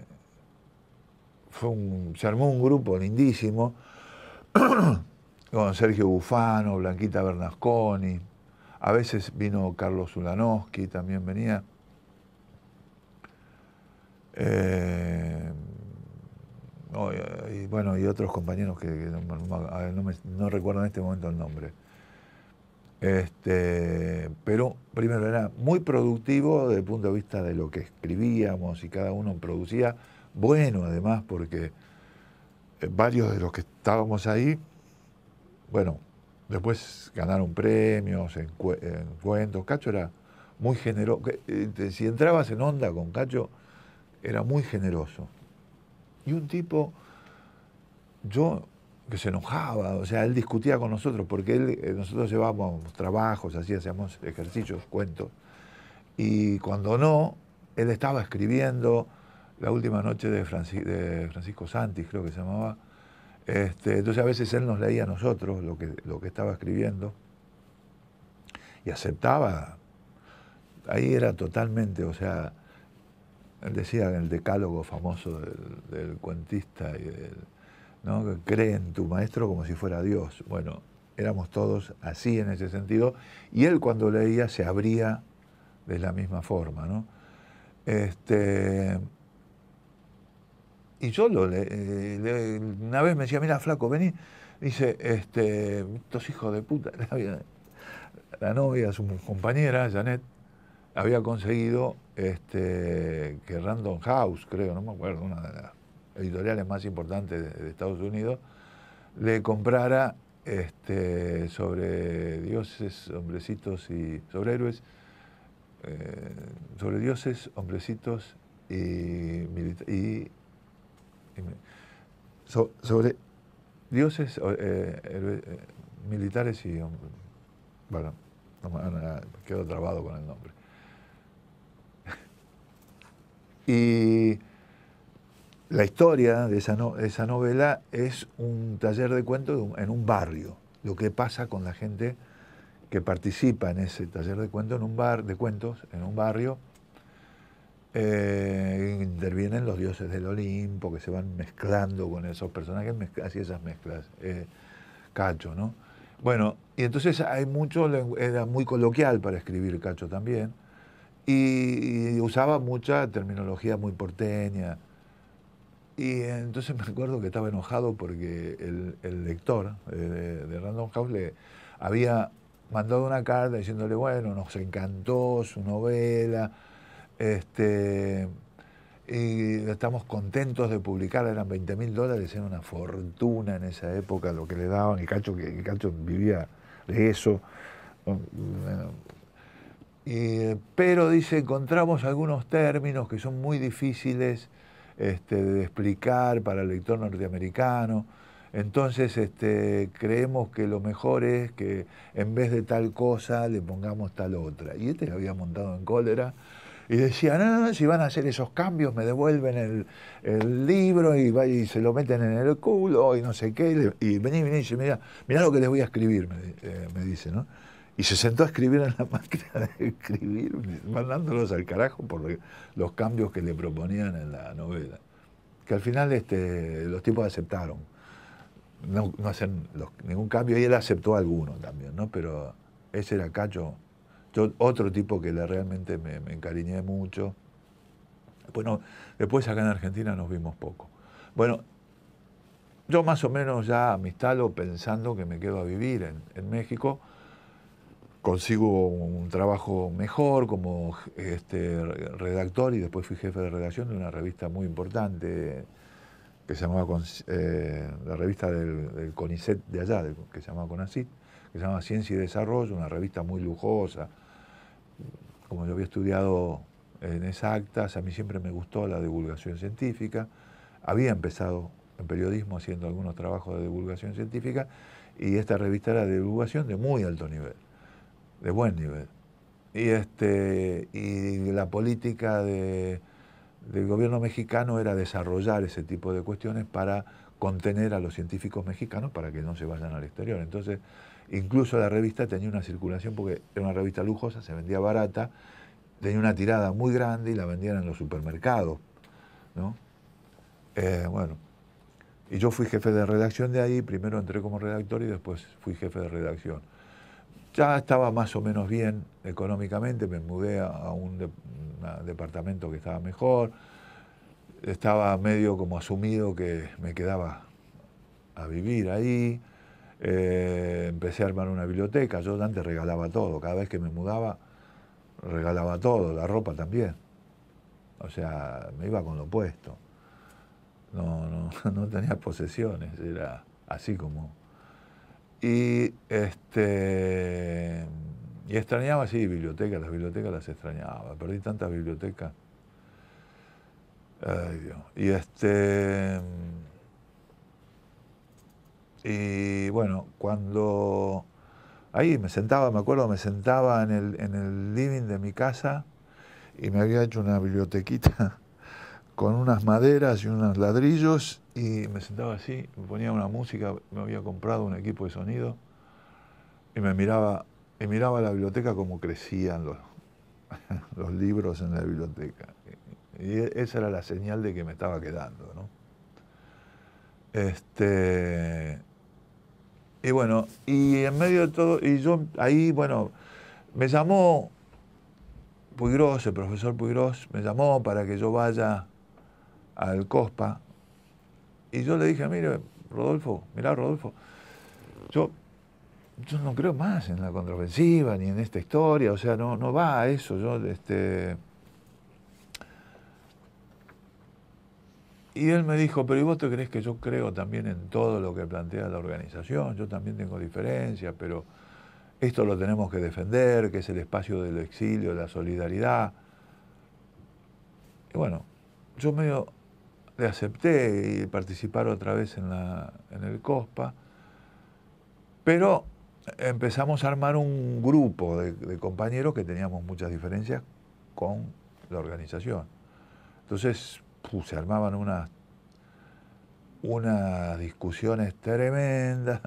fue se armó un grupo lindísimo *clears throat* con Sergio Bufano, Blanquita Bernasconi, a veces vino Carlos Ulanowski, también venía. Eh, y bueno, y otros compañeros que, no recuerdo en este momento el nombre. Este, pero primero era muy productivo desde el punto de vista de lo que escribíamos y cada uno producía. Bueno, además, porque eh, varios de los que estábamos ahí, bueno, después ganaron premios cuentos. Cacho era muy generoso. Eh, si entrabas en onda con Cacho, era muy generoso. Y un tipo, yo que se enojaba, o sea, él discutía con nosotros, porque eh, nosotros llevábamos trabajos, así hacíamos ejercicios, cuentos, y cuando no, él estaba escribiendo La última noche de, de Francisco Santis, creo que se llamaba, este, entonces a veces él nos leía a nosotros lo que, estaba escribiendo y aceptaba. Ahí era totalmente, o sea, él decía en el decálogo famoso del, del cuentista y del cree en tu maestro como si fuera Dios. Bueno, éramos todos así en ese sentido, y él cuando leía se abría de la misma forma. ¿no? Este, y yo lo le, eh, una vez me decía, mira, flaco, vení, dice, este, estos hijos de puta, *laughs* la, novia, su compañera, Janet, había conseguido este, que Random House, creo, no me acuerdo, una de las editoriales más importantes de, Estados Unidos, le comprara este, sobre dioses, hombrecitos y sobre héroes, eh, sobre dioses, hombrecitos y, y, sobre dioses, eh, eh, militares y bueno, no, quedo trabado con el nombre. *laughs* y la historia de esa, esa novela es un taller de cuentos en un barrio, lo que pasa con la gente que participa en ese taller de cuentos en un bar de cuentos en un barrio. Eh, intervienen los dioses del Olimpo que se van mezclando con esos personajes, así esas mezclas, eh, Cacho, ¿no? Bueno, y entonces hay mucho, era muy coloquial para escribir Cacho también, y usaba mucha terminología muy porteña, y entonces me acuerdo que estaba enojado porque el, lector eh, de, Random House le había mandado una carta diciéndole, bueno, nos encantó su novela, este, y estamos contentos de publicarla, eran 20 mil dólares, era una fortuna en esa época lo que le daban, y Cacho, que, Cacho vivía de eso. pero dice, encontramos algunos términos que son muy difíciles este, de explicar para el lector norteamericano. Entonces este, creemos que lo mejor es que en vez de tal cosa le pongamos tal otra. Y este lo había montado en cólera. Y decía, no, si van a hacer esos cambios me devuelven el, libro y, se lo meten en el culo y no sé qué. Y vení, vení, y dice, mira, mirá lo que les voy a escribir, me, eh, me dice, ¿no? Y se sentó a escribir en la *laughs* máquina de escribir, mandándolos al carajo por los cambios que le proponían en la novela. Que al final este, los tipos aceptaron. No, hacen ningún cambio y él aceptó alguno también, ¿no? Pero ese era Cacho, yo, otro tipo que le realmente me, encariñé mucho. Bueno, después acá en Argentina nos vimos poco. Bueno, yo más o menos ya me instalo pensando que me quedo a vivir en, en México consigo un trabajo mejor como este, redactor y después fui jefe de redacción de una revista muy importante que se llamaba eh, la revista del, CONICET de allá, que se llamaba CONACIT, que se llamaba Ciencia y Desarrollo, una revista muy lujosa. Como yo había estudiado en exactas, a mí siempre me gustó la divulgación científica. Había empezado en periodismo haciendo algunos trabajos de divulgación científica y esta revista era de divulgación de muy alto nivel de buen nivel. Y, este, y la política de, del gobierno mexicano era desarrollar ese tipo de cuestiones para contener a los científicos mexicanos para que no se vayan al exterior. Entonces, incluso la revista tenía una circulación, porque era una revista lujosa, se vendía barata, tenía una tirada muy grande y la vendían en los supermercados. ¿no? Eh, bueno, y yo fui jefe de redacción de ahí, primero entré como redactor y después fui jefe de redacción ya estaba más o menos bien económicamente, me mudé a un, departamento que estaba mejor, estaba medio como asumido que me quedaba a vivir ahí, eh, empecé a armar una biblioteca, yo antes regalaba todo, cada vez que me mudaba regalaba todo, la ropa también, o sea, me iba con lo puesto, no, no, *laughs* no tenía posesiones, era así como y, este, y extrañaba, sí, bibliotecas, las bibliotecas las extrañaba, perdí tantas bibliotecas. Y este. Y bueno, cuando. Ahí me sentaba, me acuerdo, me sentaba en el, en el living de mi casa y me había hecho una bibliotequita *laughs* con unas maderas y unos ladrillos y me sentaba así, me ponía una música, me había comprado un equipo de sonido y me miraba, y miraba la biblioteca como crecían los, *laughs* libros en la biblioteca. Y esa era la señal de que me estaba quedando, ¿no? Este, y bueno, y en medio de todo, y yo ahí, bueno, me llamó Puigros, el profesor Puigros, me llamó para que yo vaya al COSPA, y yo le dije, mire, Rodolfo, mirá, Rodolfo, yo, no creo más en la contraofensiva ni en esta historia, o sea, no, no va a eso. Yo, este... Y él me dijo, pero ¿y vos te crees que yo creo también en todo lo que plantea la organización? Yo también tengo diferencias, pero esto lo tenemos que defender, que es el espacio del exilio, la solidaridad. Y bueno, yo medio acepté y participar otra vez en, el COSPA. Pero empezamos a armar un grupo de, compañeros que teníamos muchas diferencias con la organización. Entonces se armaban unas, unas discusiones tremendas,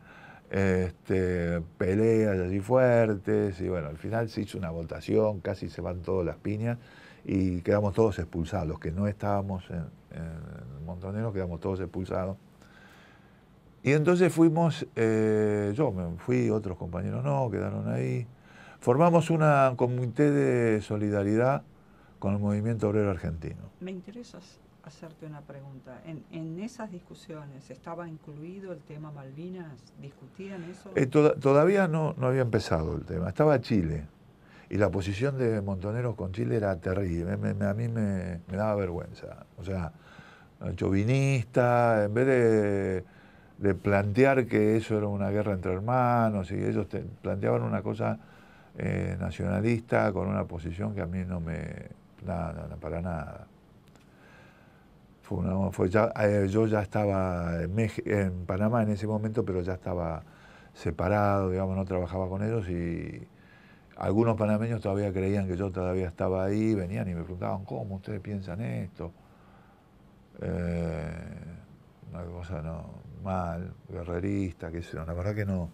*laughs* este, peleas así fuertes, y bueno, al final se hizo una votación, casi se van todas las piñas y quedamos todos expulsados, los que no estábamos en, en montonero, quedamos todos expulsados. Y entonces fuimos, eh, yo me fui, otros compañeros no, quedaron ahí. Formamos una comité de solidaridad con el movimiento obrero argentino. Me interesa hacerte una pregunta. ¿En, esas discusiones estaba incluido el tema Malvinas? ¿Discutían eso? Eh, todavía no, no había empezado el tema. Estaba Chile. Y la posición de Montoneros con Chile era terrible, a mí me, daba vergüenza. O sea, chauvinista, en vez de, plantear que eso era una guerra entre hermanos, y ellos planteaban una cosa eh, nacionalista con una posición que a mí no me... nada, para nada. Fue ya, eh, yo ya estaba en, en Panamá en ese momento, pero ya estaba separado, digamos, no trabajaba con ellos y algunos panameños todavía creían que yo todavía estaba ahí, venían y me preguntaban, ¿cómo ustedes piensan esto? Eh, una cosa no, mal, guerrerista, qué sé yo, la verdad que no.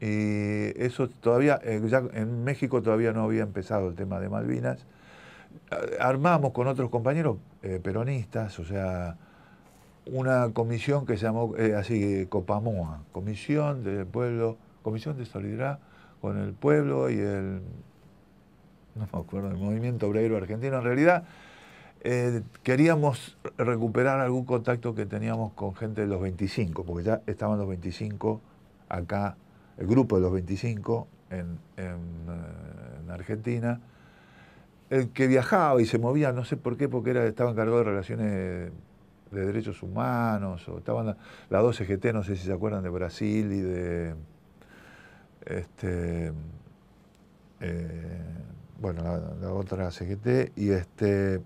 Y eso todavía, eh, ya en México todavía no había empezado el tema de Malvinas. Armamos con otros compañeros eh, peronistas, o sea, una comisión que se llamó así, Copamoa, Comisión del Pueblo, Comisión de Solidaridad con el pueblo y el, no me acuerdo, el movimiento obrero argentino. En realidad eh, queríamos recuperar algún contacto que teníamos con gente de los 25, porque ya estaban los 25 acá, el grupo de los 25 eh, en, Argentina. El que viajaba y se movía, no sé por qué, porque era, estaba encargado de relaciones de derechos humanos, o estaban las la dos EGT, no sé si se acuerdan, de Brasil y de este, eh, bueno, la, otra CGT, y este.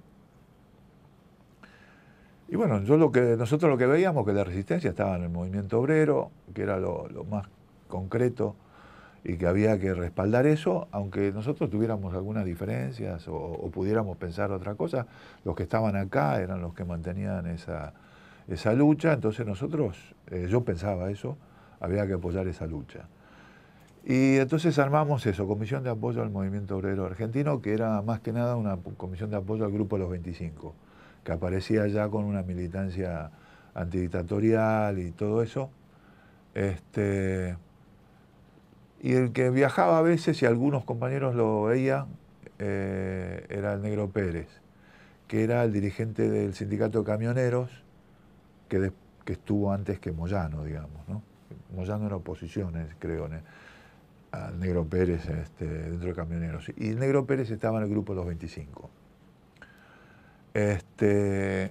Y bueno, yo lo que, nosotros lo que veíamos que la resistencia estaba en el movimiento obrero, que era lo, más concreto y que había que respaldar eso, aunque nosotros tuviéramos algunas diferencias o, pudiéramos pensar otra cosa, los que estaban acá eran los que mantenían esa, esa lucha, entonces nosotros, eh, yo pensaba eso, había que apoyar esa lucha. Y entonces armamos eso, Comisión de Apoyo al Movimiento Obrero Argentino, que era más que nada una comisión de apoyo al Grupo de los 25, que aparecía ya con una militancia antidictatorial y todo eso. Este, y el que viajaba a veces, y algunos compañeros lo veían, eh, era el Negro Pérez, que era el dirigente del sindicato de camioneros, que, estuvo antes que Moyano, digamos. ¿no? Moyano era oposición, creo. ¿no? al Negro Pérez este, dentro de Camioneros. Y Negro Pérez estaba en el grupo de los 25. Este,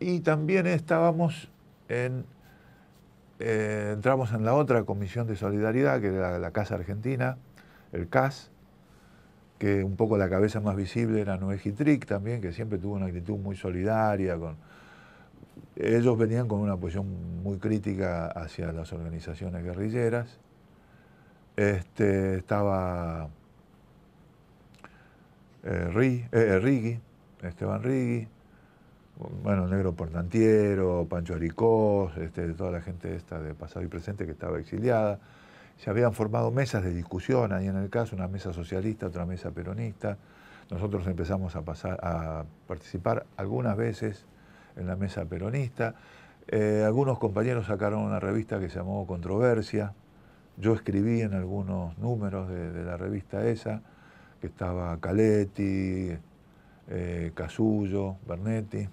y también estábamos en. Eh, entramos en la otra comisión de solidaridad, que era la, Casa Argentina, el CAS, que un poco la cabeza más visible era Noé Gitric también, que siempre tuvo una actitud muy solidaria. Con... Ellos venían con una posición muy crítica hacia las organizaciones guerrilleras. Este, estaba eh, eh, eh Esteban Riggi, bueno, Negro Portantiero, Pancho Aricós, este, toda la gente esta de pasado y presente que estaba exiliada. Se habían formado mesas de discusión ahí en el caso, una mesa socialista, otra mesa peronista. Nosotros empezamos a, pasar, a participar algunas veces en la mesa peronista. Eh, algunos compañeros sacaron una revista que se llamó Controversia, yo escribí en algunos números de, la revista esa, que estaba Caletti, eh, Casullo, Bernetti,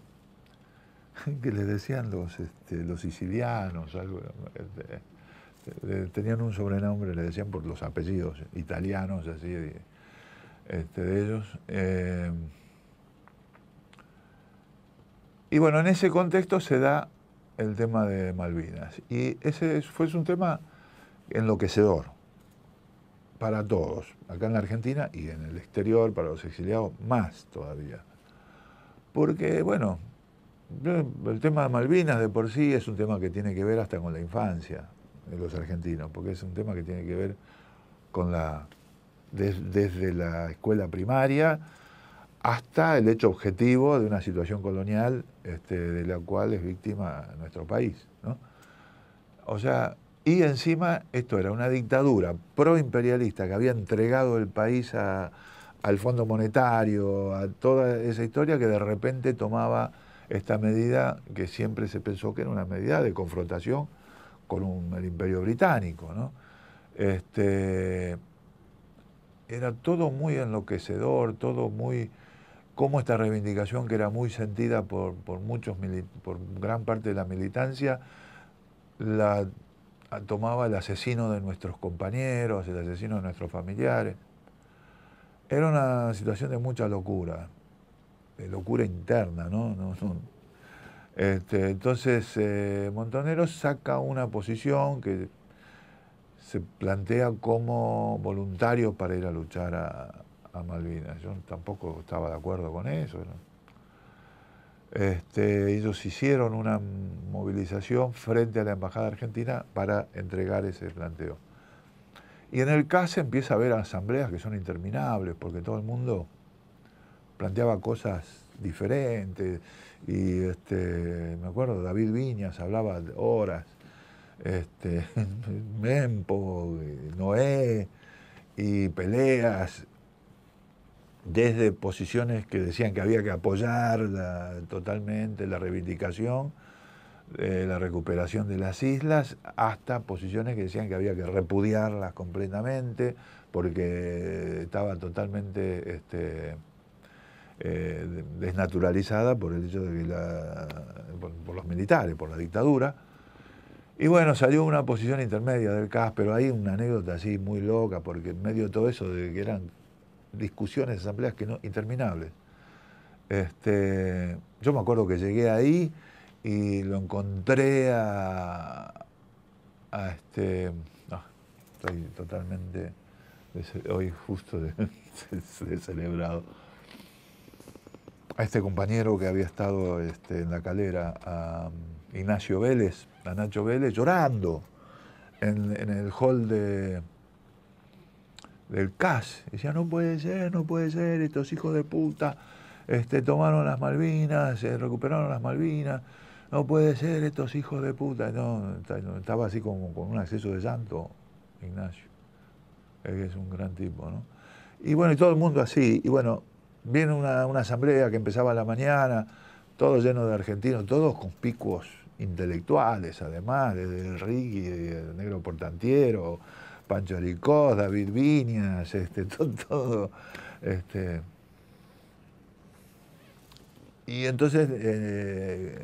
*laughs* que les decían los, este, los sicilianos, algo, este, eh, tenían un sobrenombre, le decían por los apellidos italianos, así de este, ellos. Eh, y bueno, en ese contexto se da el tema de Malvinas. Y ese fue un tema enloquecedor para todos, acá en Argentina y en el exterior, para los exiliados, más todavía. Porque, bueno, el tema de Malvinas de por sí es un tema que tiene que ver hasta con la infancia de los argentinos, porque es un tema que tiene que ver con la desde la escuela primaria hasta el hecho objetivo de una situación colonial este, de la cual es víctima nuestro país. O sea, y encima esto era una dictadura proimperialista que había entregado el país al Fondo Monetario, a toda esa historia que de repente tomaba esta medida que siempre se pensó que era una medida de confrontación con el imperio británico. Este, era todo muy enloquecedor, todo muy... como esta reivindicación que era muy sentida por, muchos, por gran parte de la militancia, la tomaba el asesino de nuestros compañeros, el asesino de nuestros familiares. Era una situación de mucha locura, de locura interna, ¿no? Este, entonces, eh, Montonero saca una posición que se plantea como voluntario para ir a luchar a, a Malvinas. Yo tampoco estaba de acuerdo con eso. ¿no? Este, ellos hicieron una movilización frente a la Embajada Argentina para entregar ese planteo. Y en el caso empieza a haber asambleas que son interminables, porque todo el mundo planteaba cosas diferentes. Y este, me acuerdo, David Viñas hablaba horas, este, *laughs* Mempo, eh, Noé, y peleas, desde posiciones que decían que había que apoyar totalmente la reivindicación, eh, la recuperación de las islas, hasta posiciones que decían que había que repudiarlas completamente porque estaba totalmente este, eh, desnaturalizada por el hecho de por, por, los militares, por la dictadura. Y bueno, salió una posición intermedia del CAS, pero hay una anécdota así muy loca, porque en medio de todo eso de que eran discusiones, asambleas que no, interminables. Este, yo me acuerdo que llegué ahí y lo encontré a, este. Ah, estoy totalmente hoy justo *laughs* de, celebrado. A este compañero que había estado este, en la calera, a um, Ignacio Vélez, a Nacho Vélez, llorando en el hall de, del CAS. Decía, no puede ser, no puede ser, estos hijos de puta este, tomaron las Malvinas, se recuperaron las Malvinas, no puede ser, estos hijos de puta. No, estaba así como con un acceso de santo, Ignacio, es un gran tipo, ¿no? Y bueno, y todo el mundo así, y bueno, viene una, una asamblea que empezaba la mañana, todo lleno de argentinos, todos conspicuos intelectuales, además, desde el Ricky, el negro portantiero, Pancho David Viñas, este, *laughs* todo, este. Y entonces eh,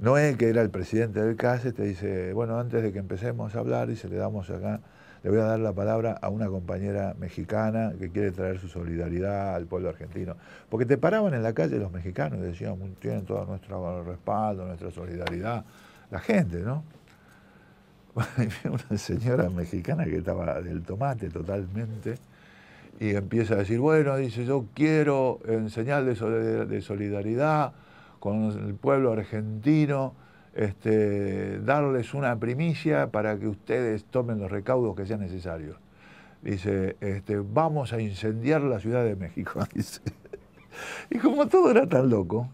Noé, que era el presidente del CASE, te dice, bueno, antes de que empecemos a hablar, y se le damos acá, le voy a dar la palabra a una compañera mexicana que quiere traer su solidaridad al pueblo argentino. Porque te paraban en la calle los mexicanos y decían, tienen todo nuestro respaldo, nuestra solidaridad, la gente, ¿no? *laughs* una señora mexicana que estaba del tomate totalmente y empieza a decir, bueno, dice, yo quiero en señal de solidaridad con el pueblo argentino, este, darles una primicia para que ustedes tomen los recaudos que sean necesarios. Dice, este, vamos a incendiar la Ciudad de México. *laughs* Y como todo era tan loco,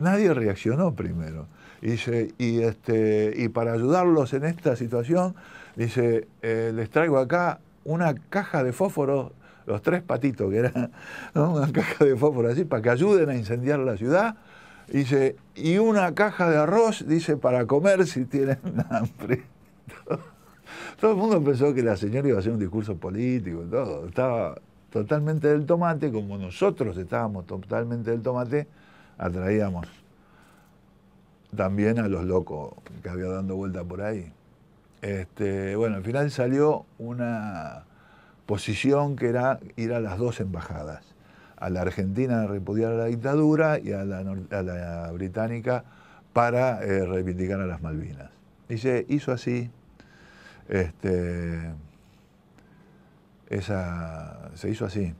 nadie reaccionó primero dice, y, este, y para ayudarlos en esta situación, dice, eh, les traigo acá una caja de fósforos, los tres patitos, que eran, una caja de fósforos así, para que ayuden a incendiar la ciudad. Dice, y una caja de arroz, dice, para comer si tienen *laughs* hambre. *laughs* Todo el mundo pensó que la señora iba a hacer un discurso político y todo. Estaba totalmente del tomate, como nosotros estábamos totalmente del tomate, atraíamos también a los locos que había dando vuelta por ahí. Este, bueno, al final salió una posición que era ir a las dos embajadas, a la argentina a repudiar a la dictadura y a la, británica para eh, reivindicar a las Malvinas. Y se hizo así este, esa, se hizo así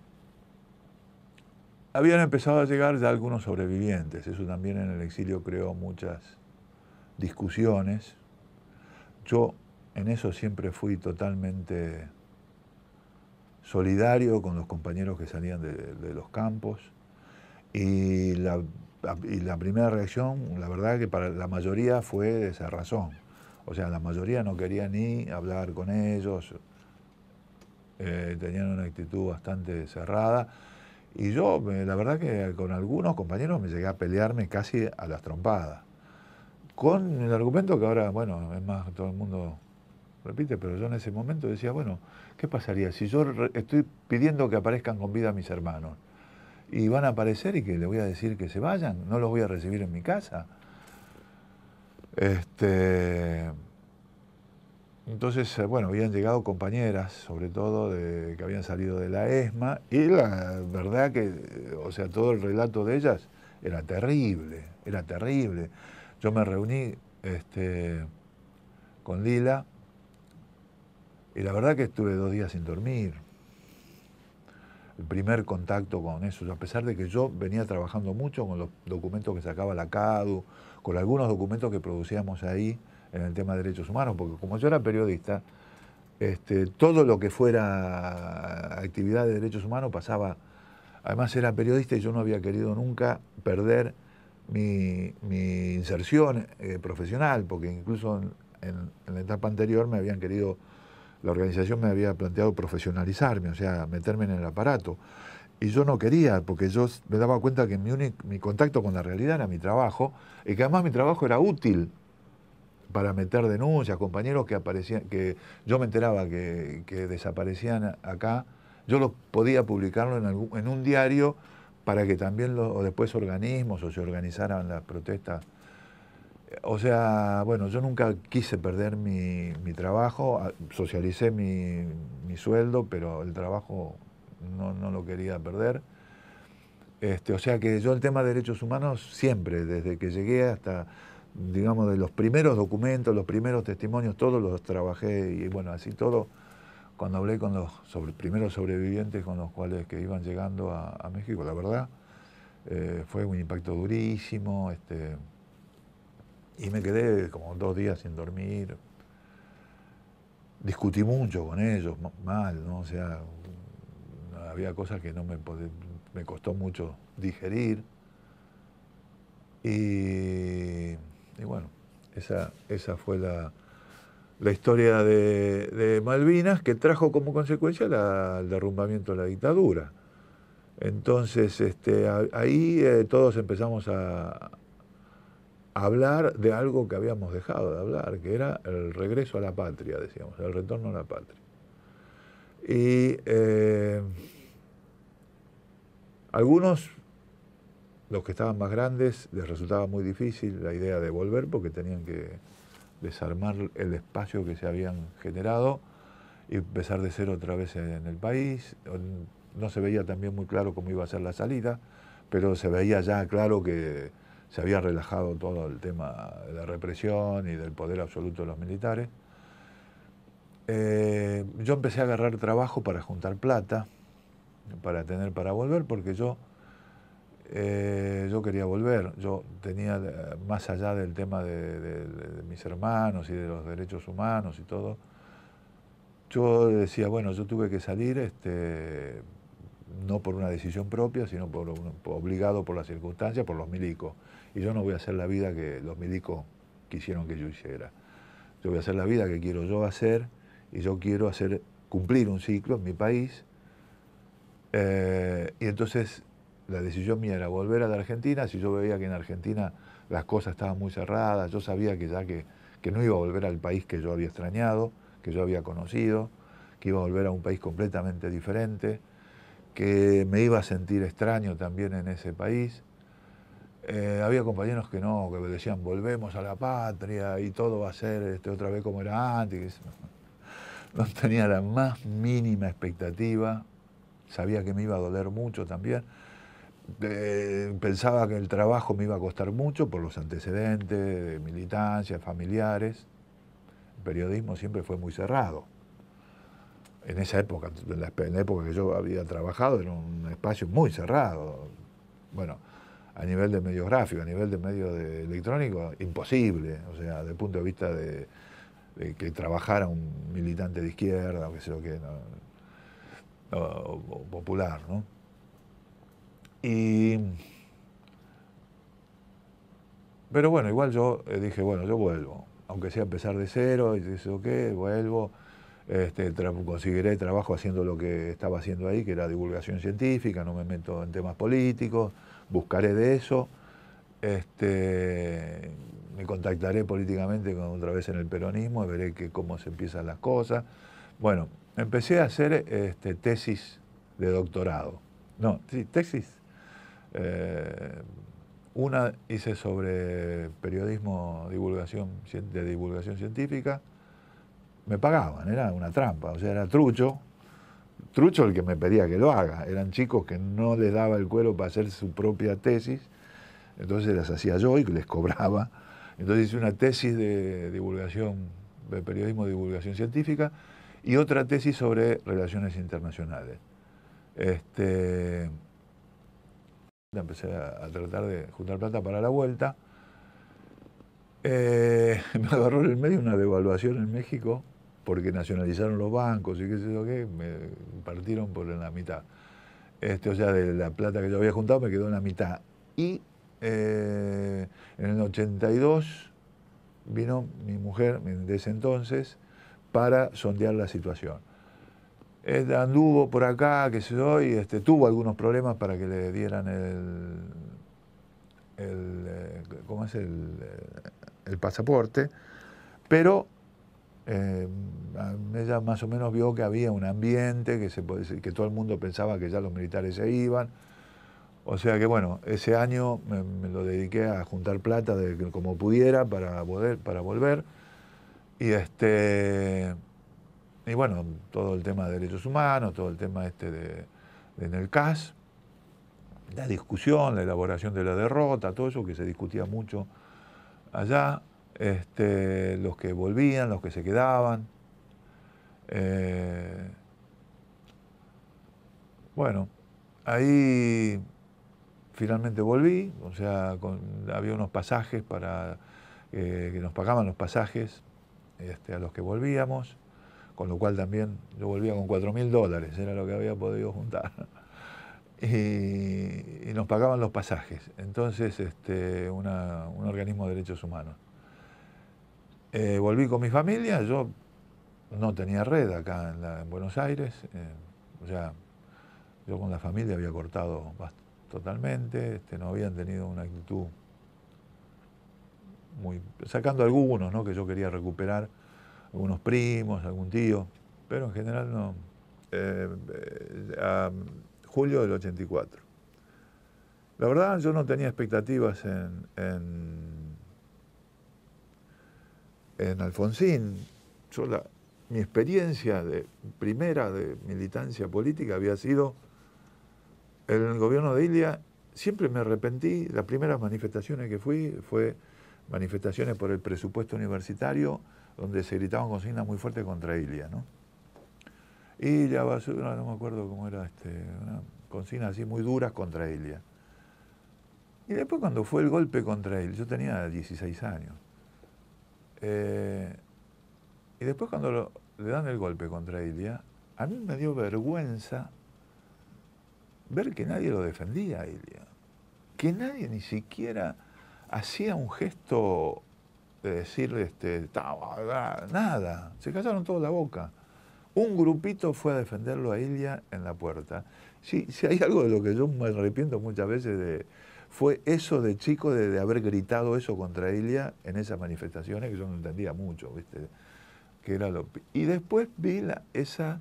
habían empezado a llegar ya algunos sobrevivientes. Eso también en el exilio creó muchas discusiones. Yo en eso siempre fui totalmente solidario con los compañeros que salían de, los campos. Y la, primera reacción, la verdad que para la mayoría fue de esa razón. O sea, la mayoría no quería ni hablar con ellos, eh, tenían una actitud bastante cerrada y yo, eh, la verdad que con algunos compañeros me llegué a pelearme casi a las trompadas. Con el argumento que ahora, bueno, es más, todo el mundo repite, pero yo en ese momento decía, bueno, ¿qué pasaría si yo estoy pidiendo que aparezcan con vida mis hermanos? Y van a aparecer y que le voy a decir que se vayan, no los voy a recibir en mi casa. Este, entonces, eh, bueno, habían llegado compañeras, sobre todo, de, que habían salido de la ESMA, y la verdad que, eh, o sea, todo el relato de ellas era terrible, era terrible. Yo me reuní este, con Lila y la verdad que estuve dos días sin dormir. El primer contacto con eso, a pesar de que yo venía trabajando mucho con los documentos que sacaba la CADU, con algunos documentos que producíamos ahí, en el tema de derechos humanos, porque como yo era periodista, este, todo lo que fuera actividad de derechos humanos pasaba. Además era periodista y yo no había querido nunca perder mi, inserción eh, profesional, porque incluso en, la etapa anterior me habían querido, la organización me había planteado profesionalizarme, o sea, meterme en el aparato. Y yo no quería, porque yo me daba cuenta que mi, mi contacto con la realidad era mi trabajo, y que además mi trabajo era útil para meter denuncias, compañeros que aparecían, que yo me enteraba que, desaparecían acá, yo los podía publicarlo en, algún, en un diario para que también lo, o después organismos o se organizaran las protestas. O sea, bueno, yo nunca quise perder mi, trabajo, socialicé mi, sueldo, pero el trabajo no, lo quería perder. Este, o sea que yo el tema de derechos humanos siempre, desde que llegué hasta digamos, de los primeros documentos, los primeros testimonios, todos los trabajé y bueno, así todo, cuando hablé con los primeros sobrevivientes con los cuales que iban llegando a, México, la verdad, eh, fue un impacto durísimo, este, y me quedé como dos días sin dormir. Discutí mucho con ellos, mal, ¿no? O sea, había cosas que no me, me costó mucho digerir. Y y bueno, esa, esa fue la, historia de, Malvinas que trajo como consecuencia el derrumbamiento de la dictadura. Entonces, este, ahí eh, todos empezamos a, hablar de algo que habíamos dejado de hablar, que era el regreso a la patria, decíamos, el retorno a la patria. Y eh, algunos los que estaban más grandes les resultaba muy difícil la idea de volver porque tenían que desarmar el espacio que se habían generado y empezar de cero otra vez en el país. No se veía también muy claro cómo iba a ser la salida, pero se veía ya claro que se había relajado todo el tema de la represión y del poder absoluto de los militares. Eh, yo empecé a agarrar trabajo para juntar plata, para tener para volver, porque yo eh, yo quería volver. Yo tenía, eh, más allá del tema de, mis hermanos y de los derechos humanos y todo, yo decía, bueno, yo tuve que salir este, no por una decisión propia, sino por, obligado por las circunstancias, por los milicos. Y yo no voy a hacer la vida que los milicos quisieron que yo hiciera. Yo voy a hacer la vida que quiero yo hacer y yo quiero hacer cumplir un ciclo en mi país. Eh, y entonces la decisión mía era volver a la Argentina, si yo veía que en Argentina las cosas estaban muy cerradas, yo sabía que ya que, que no iba a volver al país que yo había extrañado, que yo había conocido, que iba a volver a un país completamente diferente, que me iba a sentir extraño también en ese país. Eh, había compañeros que no, que me decían volvemos a la patria y todo va a ser este, otra vez como era antes. No tenía la más mínima expectativa, sabía que me iba a doler mucho también pensaba que el trabajo me iba a costar mucho por los antecedentes de militancia, familiares. El periodismo siempre fue muy cerrado. En esa época, en la, época que yo había trabajado, era un espacio muy cerrado. Bueno, a nivel de medios gráficos, a nivel de medios electrónico, electrónicos, imposible. O sea, desde punto de vista de, que trabajara un militante de izquierda, o qué sé yo que no, popular, ¿no? Pero bueno, igual yo eh, dije, bueno, yo vuelvo, aunque sea empezar de cero, y o ok, vuelvo, este, conseguiré trabajo haciendo lo que estaba haciendo ahí, que era divulgación científica, no me meto en temas políticos, buscaré de eso, este, me contactaré políticamente otra vez en el peronismo, veré cómo se empiezan las cosas. Bueno, empecé a hacer este, tesis de doctorado. No, sí, tesis eh, una hice sobre periodismo divulgación, de divulgación científica. Me pagaban, era una trampa, o sea, era trucho. Trucho el que me pedía que lo haga. Eran chicos que no les daba el cuero para hacer su propia tesis. Entonces las hacía yo y les cobraba. Entonces hice una tesis de divulgación, de periodismo de divulgación científica y otra tesis sobre relaciones internacionales. Este, empecé a, tratar de juntar plata para la vuelta. Eh, *laughs* me agarró en el medio una devaluación en México porque nacionalizaron los bancos y qué sé yo qué, me partieron por la mitad. Este, o sea, de la plata que yo había juntado me quedó en la mitad. Y eh, en el 82 vino mi mujer de ese entonces para sondear la situación. Eh, anduvo por acá, que se yo, y este, tuvo algunos problemas para que le dieran el, eh, ¿cómo es? El, eh, pasaporte, pero ella más o menos vio que había un ambiente, que, se, que todo el mundo pensaba que ya los militares se iban. O sea que bueno, ese año me, lo dediqué a juntar plata de, como pudiera para, poder, para volver. Y este y bueno, todo el tema de derechos humanos, todo el tema este de, de en el CAS, la discusión, la elaboración de la derrota, todo eso que se discutía mucho allá, este, los que volvían, los que se quedaban. Eh, bueno, ahí finalmente volví, o sea, había unos pasajes para eh, que nos pagaban los pasajes este, a los que volvíamos con lo cual también yo volvía con 4 mil dólares, era lo que había podido juntar. *laughs* Y, nos pagaban los pasajes. Entonces, este, un organismo de derechos humanos. Eh, volví con mi familia, yo no tenía red acá en, Buenos Aires, o eh, sea, yo con la familia había cortado totalmente, este, no habían tenido una actitud muy... sacando algunos ¿no? que yo quería recuperar algunos primos, algún tío, pero en general no. Eh, eh, julio del 84. La verdad, yo no tenía expectativas en, en, Alfonsín. Yo mi experiencia de, primera de militancia política había sido en el gobierno de Ilia. Siempre me arrepentí. Las primeras manifestaciones que fui fue manifestaciones por el presupuesto universitario donde se gritaban consignas muy fuertes contra Ilia, ¿no? Ilia, basura, no me acuerdo cómo era, este, consignas así muy duras contra Ilia. Y después cuando fue el golpe contra él, yo tenía 16 años. Eh, y después cuando le dan el golpe contra Ilia, a mí me dio vergüenza ver que nadie lo defendía a Ilia. Que nadie ni siquiera hacía un gesto de decir, este, nada, se callaron toda la boca. Un grupito fue a defenderlo a Ilia en la puerta. Si, hay algo de lo que yo me arrepiento muchas veces fue eso de chico de, haber gritado eso contra Ilia en esas manifestaciones que yo no entendía mucho, ¿viste? Que era lo, y después vi esa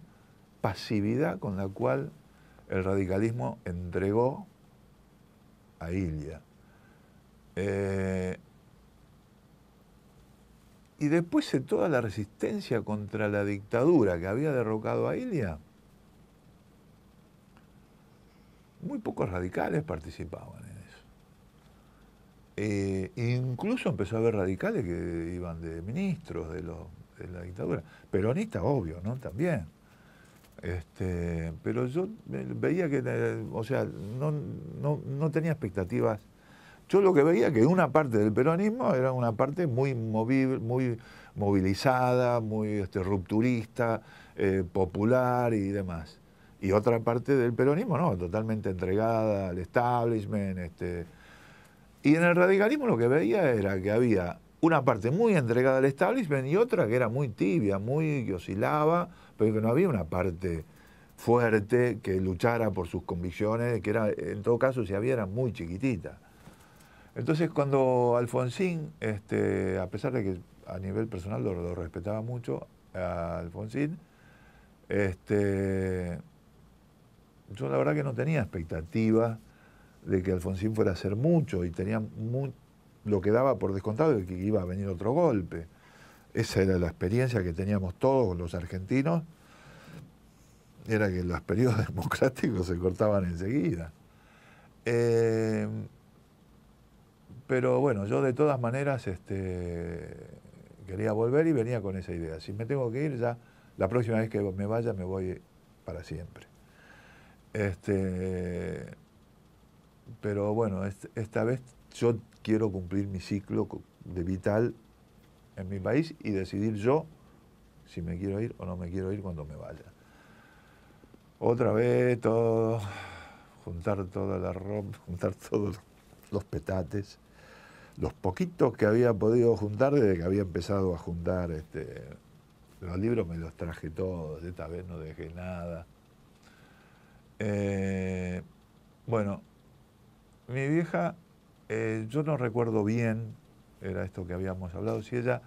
pasividad con la cual el radicalismo entregó a Ilia. Eh, y después de toda la resistencia contra la dictadura que había derrocado a Ilia, muy pocos radicales participaban en eso. Eh, incluso empezó a haber radicales que iban de ministros de, la dictadura. peronista obvio, ¿no? También. Este, pero yo eh, veía que, eh, o sea, no tenía expectativas yo lo que veía que una parte del peronismo era una parte muy, muy movilizada, muy este, rupturista, eh, popular y demás. Y otra parte del peronismo, no, totalmente entregada al establishment. Este. Y en el radicalismo lo que veía era que había una parte muy entregada al establishment y otra que era muy tibia, muy que oscilaba, pero que no había una parte fuerte que luchara por sus convicciones, que era, en todo caso, si había, era muy chiquitita. Entonces cuando Alfonsín, este, a pesar de que a nivel personal lo, respetaba mucho, Alfonsín, este, yo la verdad que no tenía expectativa de que Alfonsín fuera a hacer mucho y tenía lo que daba por descontado de que iba a venir otro golpe. Esa era la experiencia que teníamos todos los argentinos, era que los *laughs* periodos democráticos se cortaban enseguida. Eh, pero bueno, yo de todas maneras este, quería volver y venía con esa idea. Si me tengo que ir, ya la próxima vez que me vaya me voy para siempre. Este, pero bueno, esta vez yo quiero cumplir mi ciclo de vital en mi país y decidir yo si me quiero ir o no me quiero ir cuando me vaya. Otra vez todo, juntar toda la ropa, juntar todos los petates, los poquitos que había podido juntar desde que había empezado a juntar este, los libros, me los traje todos, esta vez no dejé nada. Eh, bueno, mi vieja, eh, yo no recuerdo bien, era esto que habíamos hablado, si ella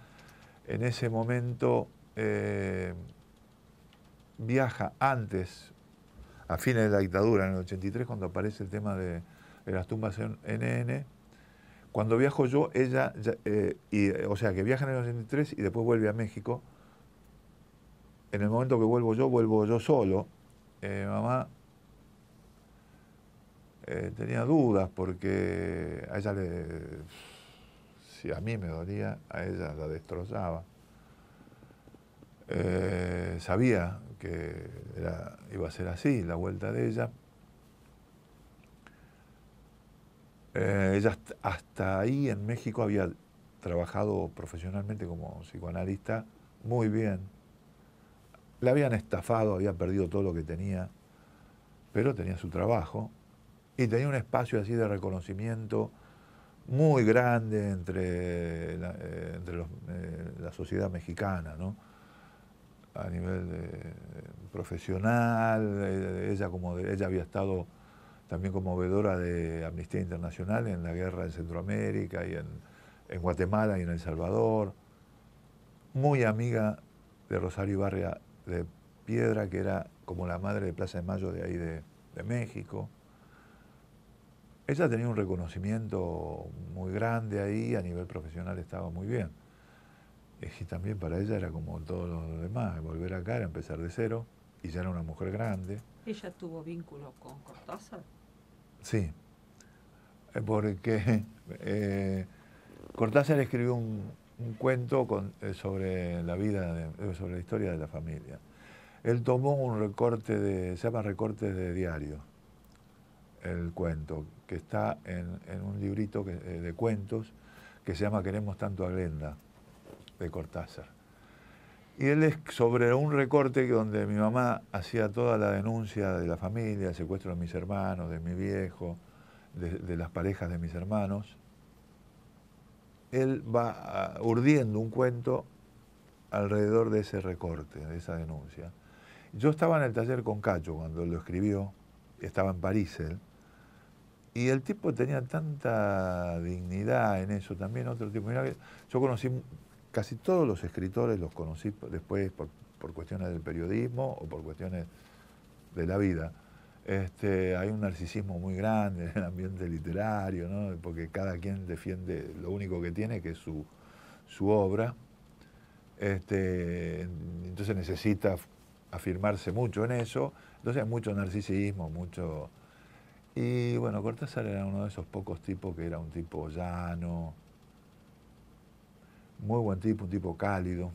en ese momento eh, viaja antes, a fines de la dictadura, en el 83, cuando aparece el tema de, de las tumbas en NN, cuando viajo yo, ella, eh, eh, o sea, que viaja en el 83 y después vuelve a México. En el momento que vuelvo yo, vuelvo yo solo. Eh, mamá eh, tenía dudas porque a ella le... Si a mí me dolía, a ella la destrozaba. sabía que iba a ser así la vuelta de ella, Eh, ella hasta ahí en México había trabajado profesionalmente como psicoanalista muy bien. La habían estafado, había perdido todo lo que tenía, pero tenía su trabajo y tenía un espacio así de reconocimiento muy grande entre la, eh, entre eh, la sociedad mexicana, ¿no? a nivel profesional, ella, como de, ella había estado también como vedora de Amnistía Internacional en la guerra en Centroamérica y en, Guatemala y en El Salvador. Muy amiga de Rosario Barria de Piedra, que era como la madre de Plaza de Mayo de ahí de, de México. Ella tenía un reconocimiento muy grande ahí, a nivel profesional estaba muy bien. Y también para ella era como todos los demás, volver acá era empezar de cero, y ya era una mujer grande. ¿Ella tuvo vínculo con Cortázar? Sí, eh, porque *laughs* eh, Cortázar escribió un, cuento eh, sobre la vida, sobre la historia de la familia. Él tomó un recorte de, se llama recortes de diario, el cuento, que está en, un librito de cuentos que se llama Queremos tanto a Glenda, de Cortázar. Y él es sobre un recorte donde mi mamá hacía toda la denuncia de la familia, secuestro de mis hermanos, de mi viejo, de, las parejas de mis hermanos. Él va ah, urdiendo un cuento alrededor de ese recorte, de esa denuncia. Yo estaba en el taller con Cacho cuando él lo escribió, estaba en París él, y el tipo tenía tanta dignidad en eso, también otro tipo. yo conocí casi todos los escritores los conocí después por, cuestiones del periodismo o por cuestiones de la vida. Este, hay un narcisismo muy grande en el ambiente literario, porque cada quien defiende lo único que tiene, que es su, obra. Este, entonces necesita afirmarse mucho en eso. Entonces hay mucho narcisismo, mucho... Y bueno, Cortázar era uno de esos pocos tipos que era un tipo llano, muy buen tipo, un tipo cálido.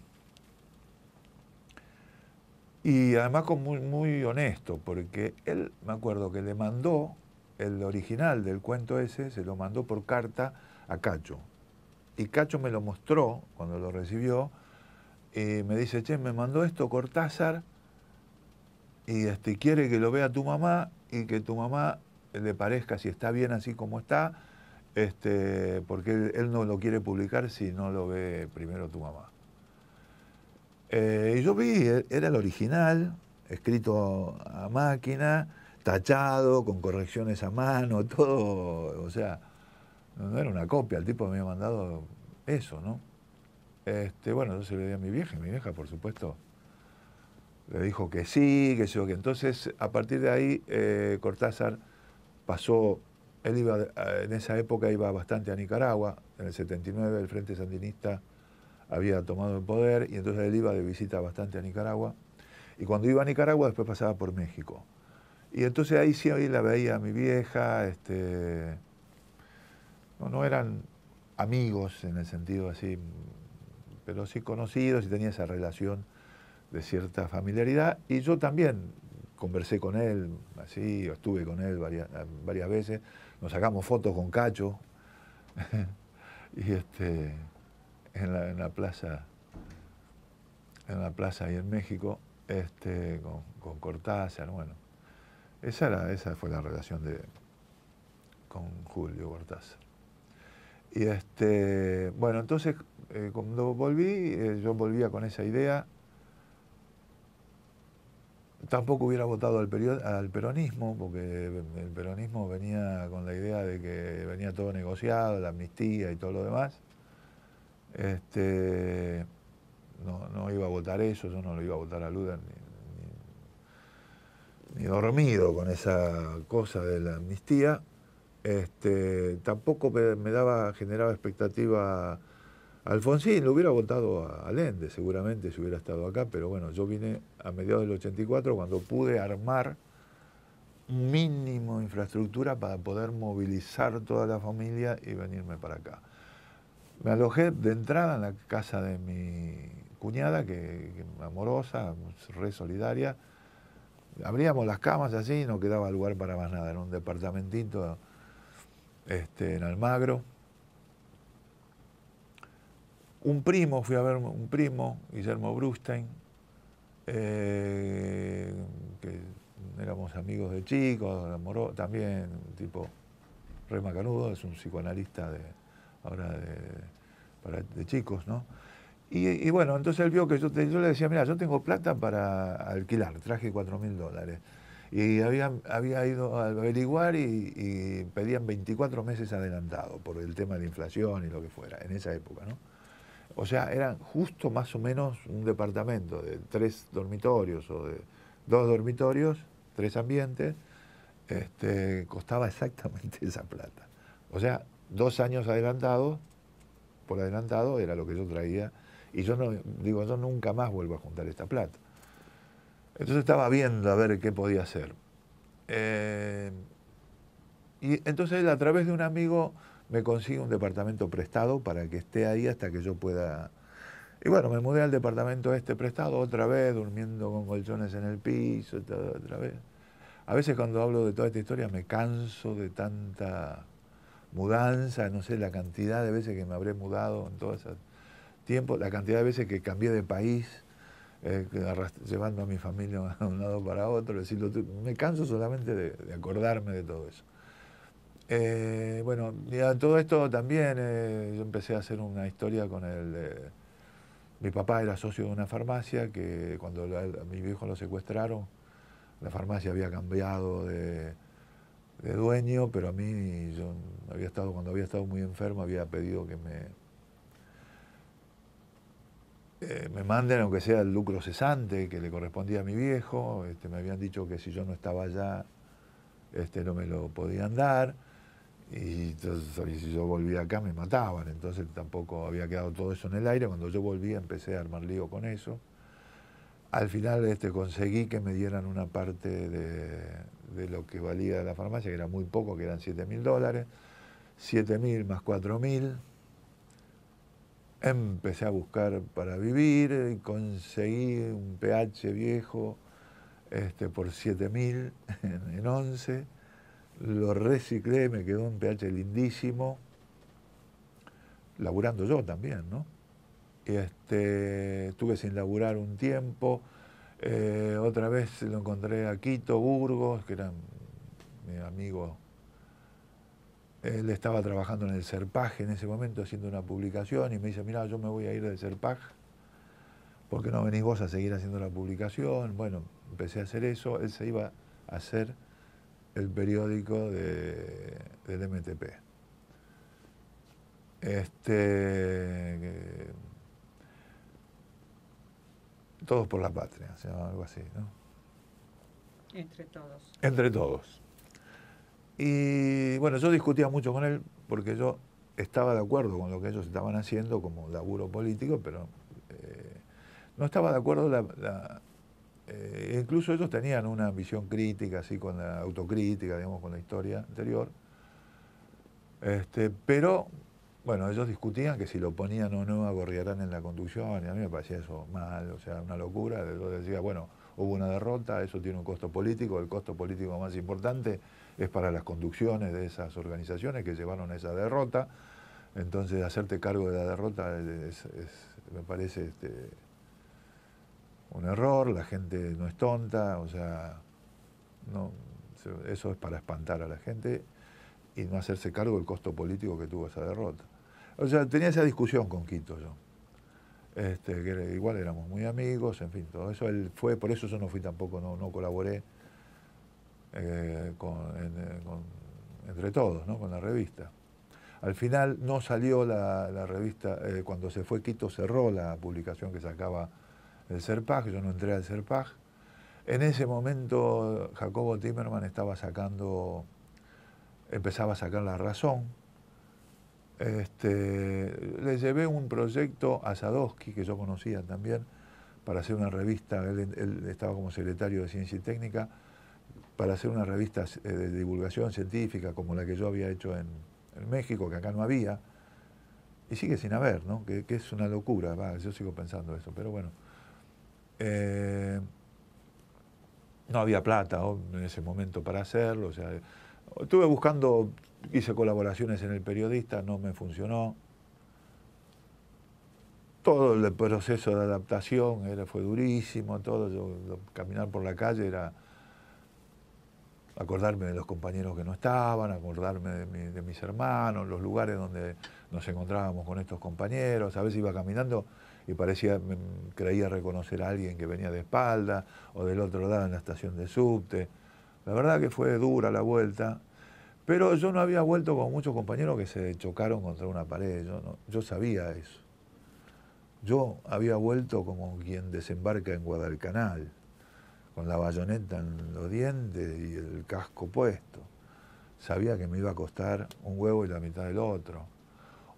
Y además con muy, muy honesto, porque él, me acuerdo que le mandó el original del cuento ese, se lo mandó por carta a Cacho. Y Cacho me lo mostró cuando lo recibió y me dice, che, me mandó esto Cortázar y este, quiere que lo vea tu mamá y que tu mamá le parezca, si está bien así como está, este, porque él, no lo quiere publicar si no lo ve primero tu mamá. Eh, y yo vi, eh, era el original, escrito a máquina, tachado, con correcciones a mano, *laughs* todo, o sea, no era una copia, el tipo me había mandado eso, ¿no? Este, bueno, entonces le di a mi vieja, y mi vieja, por supuesto, le dijo que sí, que sí, que entonces, a partir de ahí, eh, Cortázar pasó él iba, eh, en esa época iba bastante a Nicaragua, en el 79 el Frente Sandinista había tomado el poder y entonces él iba de visita bastante a Nicaragua. Y cuando iba a Nicaragua después pasaba por México. Y entonces ahí sí ahí la veía a mi vieja, este, no, eran amigos en el sentido así, pero sí conocidos y tenía esa relación de cierta familiaridad. Y yo también conversé con él, así, estuve con él varias, varias veces nos sacamos fotos con Cacho. *laughs* y este, en la, plaza, en la plaza ahí en México, este, con, Cortázar, bueno. Esa, era, esa fue la relación de, con Julio Cortázar. Y este, bueno, entonces eh, cuando volví, eh, yo volvía con esa idea Tampoco hubiera votado al, al peronismo, porque el peronismo venía con la idea de que venía todo negociado, la amnistía y todo lo demás. Este, no, iba a votar eso, yo no lo iba a votar a Luda ni, ni dormido con esa cosa de la amnistía. Este, tampoco me daba, generaba expectativa Alfonsín lo hubiera votado a Allende, seguramente si hubiera estado acá, pero bueno, yo vine a mediados del 84 cuando pude armar mínimo infraestructura para poder movilizar toda la familia y venirme para acá. Me alojé de entrada en la casa de mi cuñada, que, es amorosa, re solidaria. Abríamos las camas así no quedaba lugar para más nada, era un departamentito este, en Almagro un primo, fui a ver un primo, Guillermo Brustein, eh, que éramos amigos de chicos, también un tipo re macanudo, es un psicoanalista de, ahora de, chicos, ¿no? Y, bueno, entonces él vio que yo, le decía, mira, yo tengo plata para alquilar, traje 4 mil dólares. Y había, había ido a averiguar y, y, pedían 24 meses adelantado por el tema de inflación y lo que fuera, en esa época, ¿no? O sea, eran justo más o menos un departamento de tres dormitorios o de dos dormitorios, tres ambientes, este, costaba exactamente *laughs* esa plata. O sea, dos años adelantados, por adelantado era lo que yo traía, y yo no, digo, yo nunca más vuelvo a juntar esta plata. Entonces estaba viendo a ver qué podía hacer. Eh, y entonces a través de un amigo me consigue un departamento prestado para que esté ahí hasta que yo pueda... Y bueno, me mudé al departamento este prestado otra vez, durmiendo con colchones en el piso, otra vez. A veces cuando hablo de toda esta historia me canso de tanta mudanza, no sé la cantidad de veces que me habré mudado en todo ese tiempo, la cantidad de veces que cambié de país, eh, llevando a mi familia *laughs* de un lado para otro, me canso solamente de acordarme de todo eso. Eh, bueno, todo esto también, eh, yo empecé a hacer una historia con el... mi papá era socio de una farmacia que cuando a mi viejo lo secuestraron, la farmacia había cambiado de, dueño, pero a mí, yo había estado, cuando había estado muy enfermo, había pedido que me... Eh, me manden, aunque sea el lucro cesante que le correspondía a mi viejo, este, me habían dicho que si yo no estaba allá, este, no me lo podían dar. Y entonces, si yo volvía acá me mataban, entonces tampoco había quedado todo eso en el aire. Cuando yo volví empecé a armar lío con eso. Al final este, conseguí que me dieran una parte de, lo que valía la farmacia, que era muy poco, que eran 7 mil dólares. 7 mil más 4 mil. Empecé a buscar para vivir conseguí un PH viejo este, por 7 mil *laughs* en 11 lo reciclé, me quedó un pH lindísimo, laburando yo también, ¿no? Este, estuve sin laburar un tiempo, eh, otra vez lo encontré a Quito, Burgos, que era mi amigo, él estaba trabajando en el Serpaje en ese momento haciendo una publicación y me dice, mira, yo me voy a ir del Serpaj, ...porque no venís vos a seguir haciendo la publicación? Bueno, empecé a hacer eso, él se iba a hacer el periódico de, del MTP. Este, todos por la patria, o algo así, ¿no? Entre todos. Entre todos. Y bueno, yo discutía mucho con él porque yo estaba de acuerdo con lo que ellos estaban haciendo como laburo político, pero eh, no estaba de acuerdo la eh, incluso ellos tenían una visión crítica, así con la autocrítica, digamos, con la historia anterior. Este, pero, bueno, ellos discutían que si lo ponían o no a en la conducción, y a mí me parecía eso mal, o sea, una locura. Yo decía, bueno, hubo una derrota, eso tiene un costo político, el costo político más importante es para las conducciones de esas organizaciones que llevaron esa derrota. Entonces, hacerte cargo de la derrota me parece este, un error, la gente no es tonta, o sea, no, eso es para espantar a la gente y no hacerse cargo del costo político que tuvo esa derrota. O sea, tenía esa discusión con Quito yo. Este, que igual éramos muy amigos, en fin, todo eso él fue, por eso yo no fui tampoco, no, no colaboré eh, eh, con, entre todos, ¿no? con la revista. Al final no salió la, revista, eh, cuando se fue Quito cerró la publicación que sacaba del CERPAG, yo no entré al CERPAG. En ese momento Jacobo Timerman estaba sacando, empezaba a sacar la razón. Este, le llevé un proyecto a Sadowski, que yo conocía también, para hacer una revista, él, estaba como secretario de Ciencia y Técnica, para hacer una revista eh, de divulgación científica como la que yo había hecho en, en México, que acá no había, y sigue sin haber, ¿no? que, es una locura, yo sigo pensando eso, pero bueno. Eh, no había plata en ese momento para hacerlo. sea, estuve buscando, hice colaboraciones en el periodista, no me funcionó. Todo el proceso de adaptación era, fue durísimo, todo. caminar por la calle era acordarme de los compañeros que no estaban, acordarme de, de mis hermanos, los lugares donde nos encontrábamos con estos compañeros. A veces iba caminando y parecía, mm, creía reconocer a alguien que venía de espalda o del otro lado en la estación de subte. La verdad que fue dura la vuelta, pero yo no había vuelto con muchos compañeros que se chocaron contra una pared, yo, yo sabía eso. Yo había vuelto como quien desembarca en Guadalcanal, con la bayoneta en los dientes y el casco puesto. Sabía que me iba a costar un huevo y la mitad del otro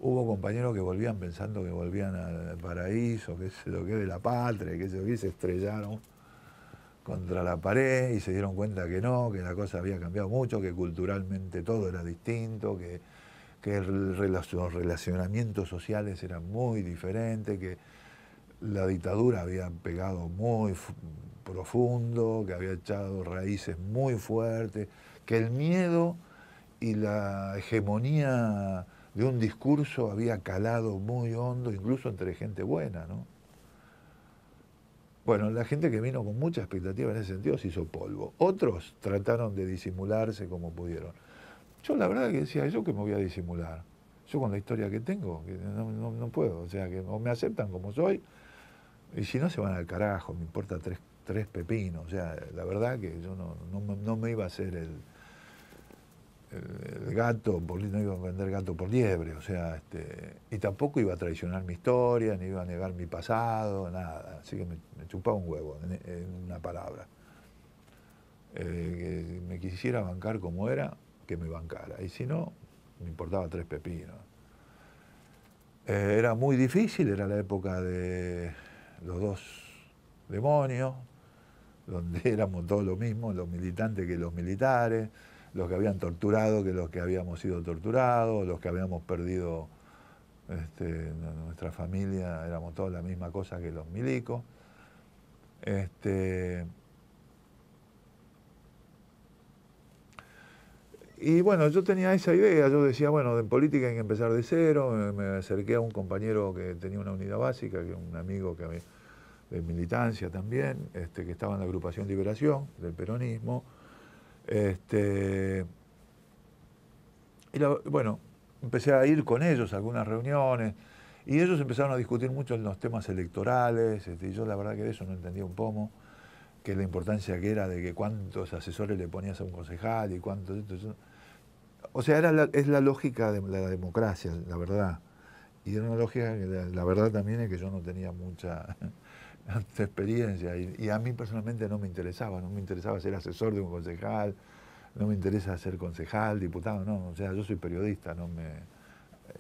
Hubo compañeros que volvían pensando que volvían al paraíso, que es lo que es de la patria, que se, se estrellaron contra la pared y se dieron cuenta que no, que la cosa había cambiado mucho, que culturalmente todo era distinto, que, que los relacionamientos sociales eran muy diferentes, que la dictadura había pegado muy profundo, que había echado raíces muy fuertes, que el miedo y la hegemonía de un discurso había calado muy hondo, incluso entre gente buena, ¿no? Bueno, la gente que vino con mucha expectativa en ese sentido se hizo polvo. Otros trataron de disimularse como pudieron. Yo la verdad que decía, yo que me voy a disimular. Yo con la historia que tengo, no, puedo. O sea, que o me aceptan como soy, y si no se van al carajo, me importa tres, pepinos. O sea, la verdad que yo no, no me iba a hacer el, el, gato, no iba a vender gato por liebre, o sea, este, y tampoco iba a traicionar mi historia, ni iba a negar mi pasado, nada. Así que me, chupaba un huevo, en, una palabra. Eh, me quisiera bancar como era, que me bancara. Y si no, me importaba tres pepinos. Eh, era muy difícil, era la época de los dos demonios, donde *laughs* éramos todos lo mismo, los militantes que los militares los que habían torturado que los que habíamos sido torturados, los que habíamos perdido este, nuestra familia, éramos todos la misma cosa que los milicos. Este, y bueno, yo tenía esa idea, yo decía, bueno, en política hay que empezar de cero, me, acerqué a un compañero que tenía una unidad básica, que un amigo que de militancia también, este, que estaba en la agrupación Liberación, del peronismo, este, y bueno, empecé a ir con ellos a algunas reuniones y ellos empezaron a discutir mucho en los temas electorales. Este, y yo la verdad que de eso no entendía un pomo, que la importancia que era de que cuántos asesores le ponías a un concejal y cuántos... o sea, era es la lógica de la democracia, la verdad. Y era una lógica que la verdad también es que yo no tenía mucha ante experiencia. Y, a mí personalmente no me interesaba, no me interesaba ser asesor de un concejal, no me interesa ser concejal, diputado, no. O sea, yo soy periodista, no me. Eh,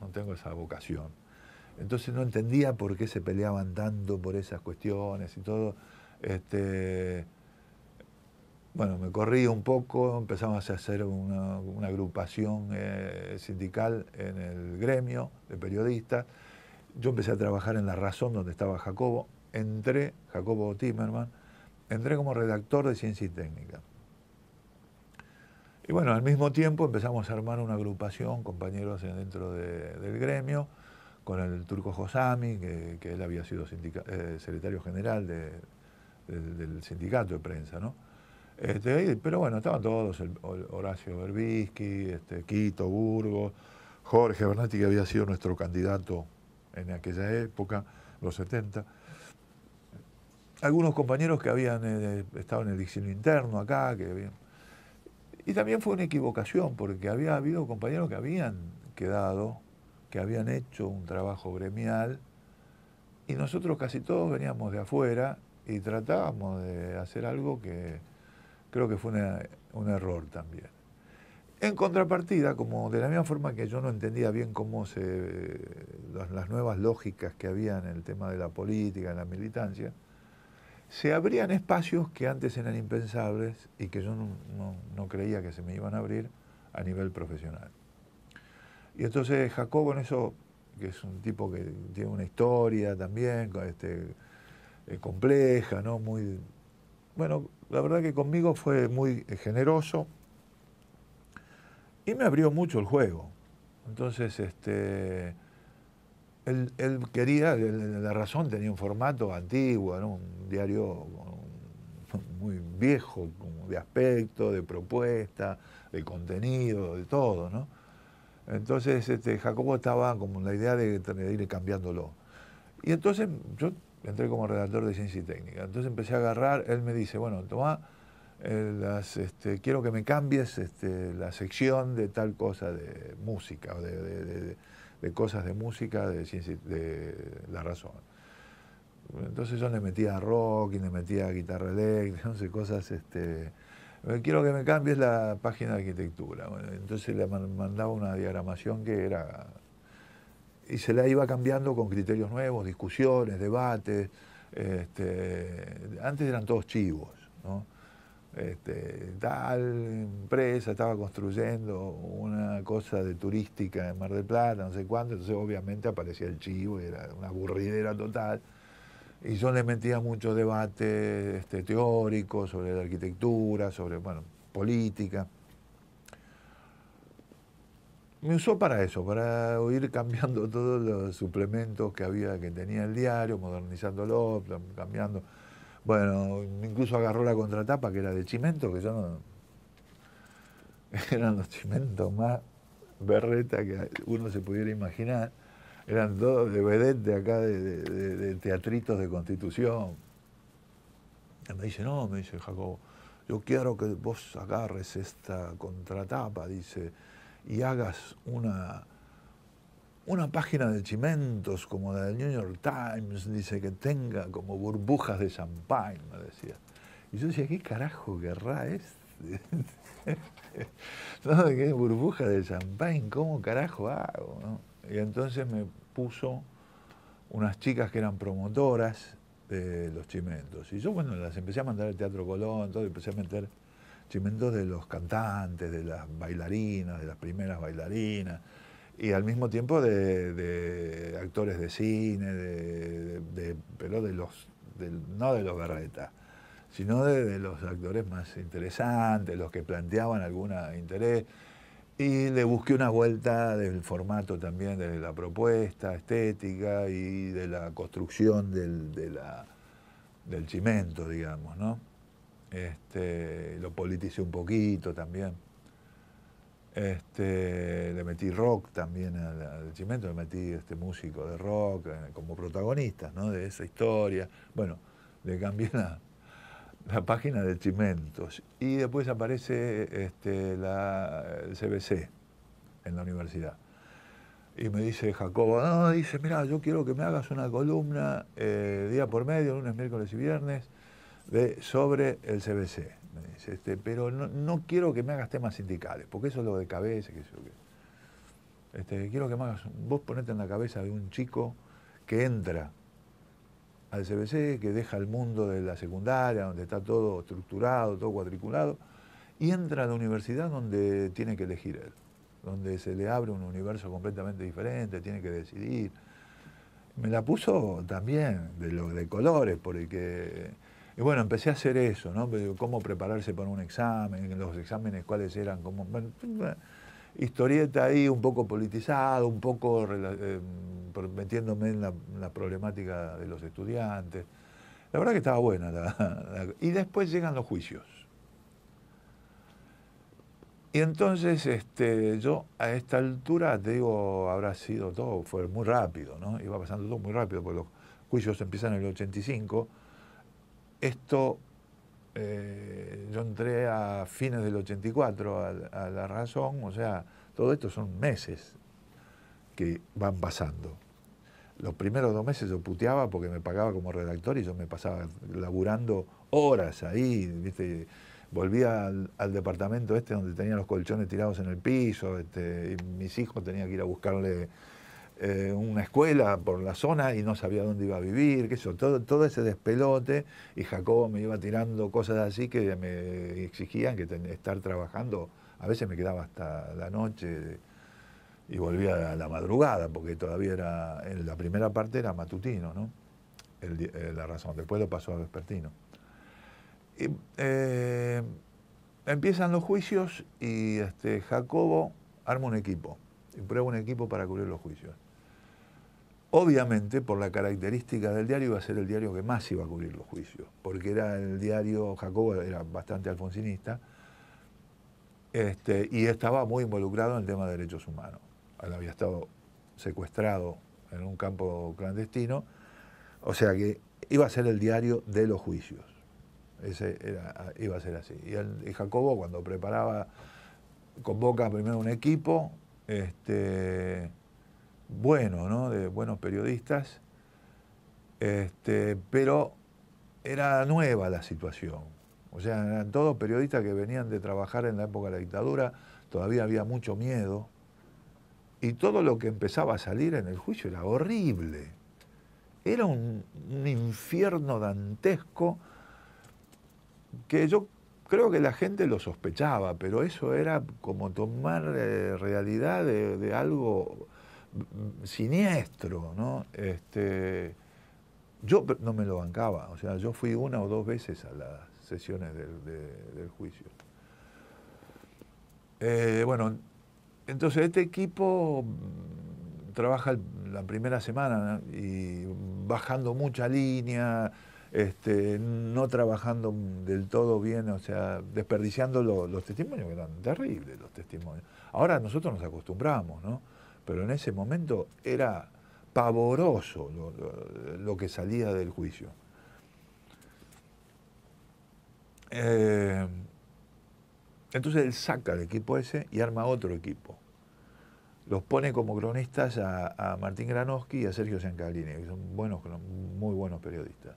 no tengo esa vocación. Entonces no entendía por qué se peleaban tanto por esas cuestiones y todo. Este, bueno, me corrí un poco, empezamos a hacer una, agrupación eh, sindical en el gremio de periodistas yo empecé a trabajar en La Razón, donde estaba Jacobo. Entré, Jacobo Timerman, entré como redactor de Ciencia y Técnica. Y bueno, al mismo tiempo empezamos a armar una agrupación, compañeros dentro del gremio, con el turco Josami, que, él había sido eh, secretario general del sindicato de prensa, ¿no? Este, pero bueno, estaban todos, Horacio Berbisky, este, Quito, Burgos, Jorge Bernati, que había sido nuestro candidato en aquella época, los 70. Algunos compañeros que habían eh, estado en el diccionario interno acá, que Y también fue una equivocación, porque había habido compañeros que habían quedado, que habían hecho un trabajo gremial, y nosotros casi todos veníamos de afuera y tratábamos de hacer algo que creo que fue un error también. En contrapartida, como de la misma forma que yo no entendía bien cómo se, las, nuevas lógicas que había en el tema de la política, en la militancia, se abrían espacios que antes eran impensables y que yo no, creía que se me iban a abrir a nivel profesional. Y entonces Jacobo en eso, que es un tipo que tiene una historia también este, eh, compleja, ¿no? Muy, bueno, la verdad que conmigo fue muy generoso, y me abrió mucho el juego. Entonces, este, él, quería, la razón tenía un formato antiguo, un diario *laughs* muy viejo, de aspecto, de propuesta, de contenido, de todo, ¿no? Entonces este, Jacobo estaba como la idea de, de, ir cambiándolo. Y entonces yo entré como redactor de ciencia y técnica. Entonces empecé a agarrar, él me dice, bueno, toma eh, las, este, quiero que me cambies este, la sección de tal cosa de música, de, de, cosas de música, de, la razón. Entonces yo le metía rock y le metía guitarra eléctrica, *laughs* no sé, cosas... Este, eh, quiero que me cambies la página de arquitectura. entonces le mandaba una diagramación que era... Y se la iba cambiando con criterios nuevos, discusiones, debates. antes eran todos chivos, ¿no? este, tal empresa estaba construyendo una cosa de turística en Mar del Plata, no sé cuánto, entonces obviamente aparecía el chivo, era una aburridera total. Y yo le metía mucho debate este, teóricos sobre la arquitectura, sobre, bueno, política. Me usó para eso, para ir cambiando *laughs* todos los suplementos que había, que tenía el diario, modernizándolo, cambiando bueno, incluso agarró la contratapa que era de Chimento, que yo no. *laughs* Eran los chimentos más berreta que uno se pudiera imaginar. Eran todos de vedette acá, de, de teatritos de constitución. Y me dice, no, me dice Jacobo, yo quiero que vos agarres esta contratapa, dice, y hagas una, una página de chimentos como la del New York Times dice que tenga como burbujas de champagne, me decía. Y yo decía, ¿qué carajo querrá este? *laughs* no, ¿qué burbuja de champagne? ¿Cómo carajo hago? Y entonces me puso unas chicas que eran promotoras de los chimentos. Y yo, bueno, las empecé a mandar al Teatro Colón, todo, empecé a meter chimentos de los cantantes, de las bailarinas, de las primeras bailarinas, y al mismo tiempo de, actores de cine, de, de pero de los, no de los garreta, sino de, los actores más interesantes, los que planteaban algún interés. Y le busqué una vuelta del formato también, de la propuesta estética y de la construcción del, de la, del cimento digamos, ¿no? Este, lo politicé un poquito también. Este, le metí rock también al, al Chimento, le metí este músico de rock eh, como protagonista de esa historia. Bueno, le cambié la, página de Chimentos y después aparece este, la, el CBC en la universidad. Y me dice Jacobo, no, dice, mira, yo quiero que me hagas una columna eh, día por medio, lunes, miércoles y viernes, sobre el CBC. Este, pero no, quiero que me hagas temas sindicales, porque eso es lo de cabeza, que qué. Este, quiero que me hagas, vos ponete en la cabeza de un chico que entra al CBC, que deja el mundo de la secundaria, donde está todo estructurado, todo cuadriculado, y entra a la universidad donde tiene que elegir él, donde se le abre un universo completamente diferente, tiene que decidir. Me la puso también de, los de colores, porque y bueno, empecé a hacer eso, ¿no? Pues cómo prepararse para un examen, los exámenes cuáles eran, cómo... Historieta ahí un poco politizado, un poco em, metiéndome en la, problemática de los estudiantes. La verdad que estaba buena. La, y después llegan los juicios. Y entonces este, yo a esta altura, te digo, habrá sido todo, fue muy rápido, ¿no? Iba pasando todo muy rápido, porque los juicios empiezan en el 85 esto, eh, yo entré a fines del 84 a, La Razón, o sea, todo esto son meses que van pasando. Los primeros dos meses yo puteaba porque me pagaba como redactor y yo me pasaba laburando horas ahí, ¿viste? volvía al, departamento este donde tenía los colchones tirados en el piso, este, y mis hijos tenían que ir a buscarle eh, una escuela por la zona y no sabía dónde iba a vivir, eso, todo, todo ese despelote. Y Jacobo me iba tirando cosas así que me exigían que estar trabajando. A veces me quedaba hasta la noche y volvía a la madrugada, porque todavía era, en la primera parte era matutino, ¿no? Eh, la razón, después lo pasó a vespertino. Eh, empiezan los juicios y este, Jacobo arma un equipo, y prueba un equipo para cubrir los juicios. Obviamente, por la característica del diario, iba a ser el diario que más iba a cubrir los juicios, porque era el diario, Jacobo era bastante alfonsinista, este, y estaba muy involucrado en el tema de derechos humanos. Él había estado secuestrado en un campo clandestino, o sea que iba a ser el diario de los juicios. Ese era, iba a ser así. Y, Jacobo, cuando preparaba, convoca primero un equipo, este, bueno, ¿no? de buenos periodistas, este, pero era nueva la situación. O sea, eran todos periodistas que venían de trabajar en la época de la dictadura, todavía había mucho miedo. Y todo lo que empezaba a salir en el juicio era horrible. Era un, infierno dantesco que yo creo que la gente lo sospechaba, pero eso era como tomar eh, realidad de algo siniestro, ¿no? Este, yo no me lo bancaba, o sea, yo fui una o dos veces a las sesiones del, juicio. Eh, bueno, entonces este equipo mm, trabaja la primera semana y bajando mucha línea, este, no trabajando del todo bien, o sea, desperdiciando los testimonios, que eran terribles los testimonios. Ahora nosotros nos acostumbramos, ¿no? pero en ese momento era pavoroso lo, que salía del juicio. Eh, entonces él saca el equipo ese y arma otro equipo. Los pone como cronistas a, Martín Granoski y a Sergio Sancalini, que son buenos, muy buenos periodistas.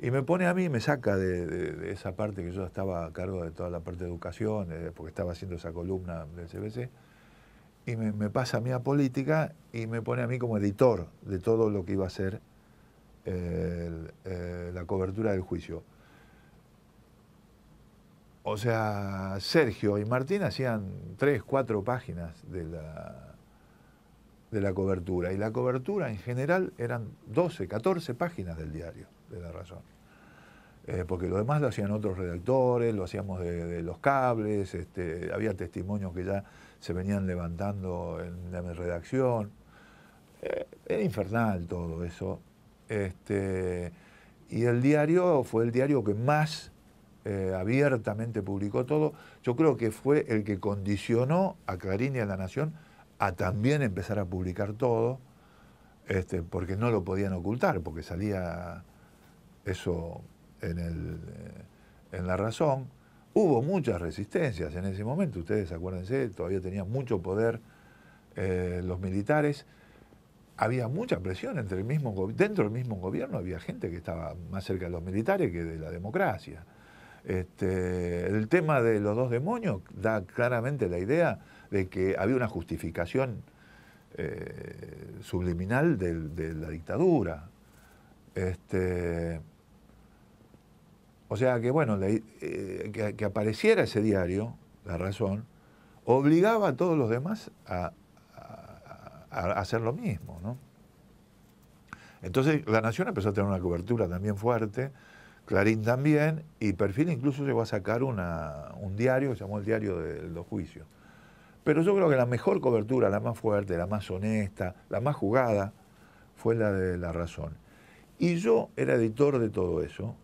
Y me pone a mí, me saca de, esa parte que yo estaba a cargo de toda la parte de educación, eh, porque estaba haciendo esa columna del CBC, y me, pasa a mí a política y me pone a mí como editor de todo lo que iba a ser eh, eh, la cobertura del juicio. O sea, Sergio y Martín hacían tres, cuatro páginas de la, de la cobertura. Y la cobertura en general eran 12, 14 páginas del diario, de la razón. Eh, porque lo demás lo hacían otros redactores, lo hacíamos de, los cables, este, había testimonios que ya se venían levantando en la redacción. Eh, era infernal todo eso. Este, y el diario fue el diario que más eh, abiertamente publicó todo. Yo creo que fue el que condicionó a Clarín y a La Nación a también empezar a publicar todo, este, porque no lo podían ocultar, porque salía eso en, el, eh, en la razón. Hubo muchas resistencias en ese momento, ustedes acuérdense, todavía tenían mucho poder eh, los militares. Había mucha presión entre el mismo dentro del mismo gobierno había gente que estaba más cerca de los militares que de la democracia. Este, el tema de los dos demonios da claramente la idea de que había una justificación eh, subliminal de, de, la dictadura. Este, o sea que, bueno, eh, que, apareciera ese diario, La Razón, obligaba a todos los demás a, hacer lo mismo, ¿no? Entonces La Nación empezó a tener una cobertura también fuerte, Clarín también, y Perfil incluso llegó a sacar un diario que se llamó el Diario de los Juicios. Pero yo creo que la mejor cobertura, la más fuerte, la más honesta, la más jugada, fue la de La Razón. Y yo era editor de todo eso,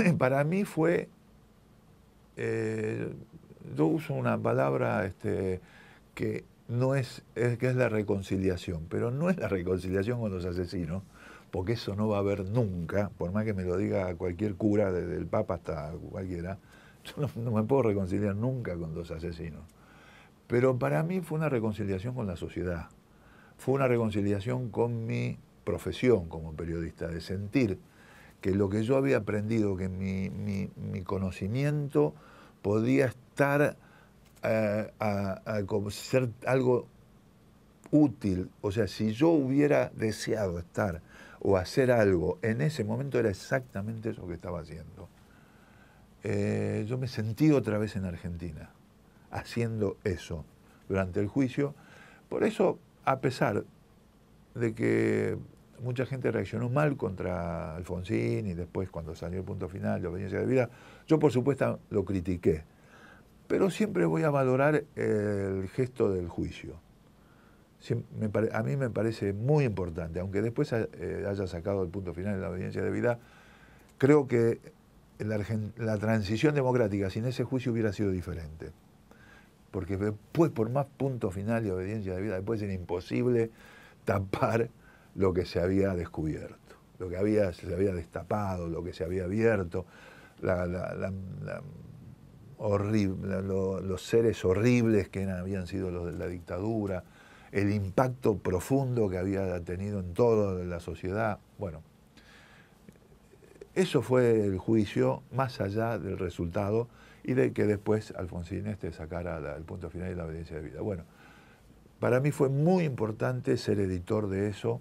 *clears throat* para mí fue, eh, yo uso una palabra este, que no es, que es la reconciliación, pero no es la reconciliación con los asesinos, porque eso no va a haber nunca, por más que me lo diga cualquier cura, desde el Papa hasta cualquiera, yo no, me puedo reconciliar nunca con los asesinos. Pero para mí fue una reconciliación con la sociedad, fue una reconciliación con mi profesión como periodista, de sentir que lo que yo había aprendido, que mi, conocimiento podía estar eh, ser algo útil. O sea, si yo hubiera deseado estar o hacer algo, en ese momento era exactamente eso que estaba haciendo. Eh, yo me sentí otra vez en Argentina, haciendo eso durante el juicio. Por eso, a pesar de que mucha gente reaccionó mal contra Alfonsín y después cuando salió el punto final de obediencia de vida, yo por supuesto lo critiqué, pero siempre voy a valorar el gesto del juicio. a mí me parece muy importante, aunque después eh, haya sacado el punto final de la obediencia de vida, creo que la transición democrática sin ese juicio hubiera sido diferente porque después, por más punto final y obediencia de vida, después era imposible tapar lo que se había descubierto, lo que había, se había destapado, lo que se había abierto, los seres horribles que habían sido los de la dictadura, el impacto profundo que había tenido en toda la sociedad. Bueno, eso fue el juicio más allá del resultado y de que después Alfonsín este sacara el punto final de la obediencia de vida. Bueno, para mí fue muy importante ser editor de eso,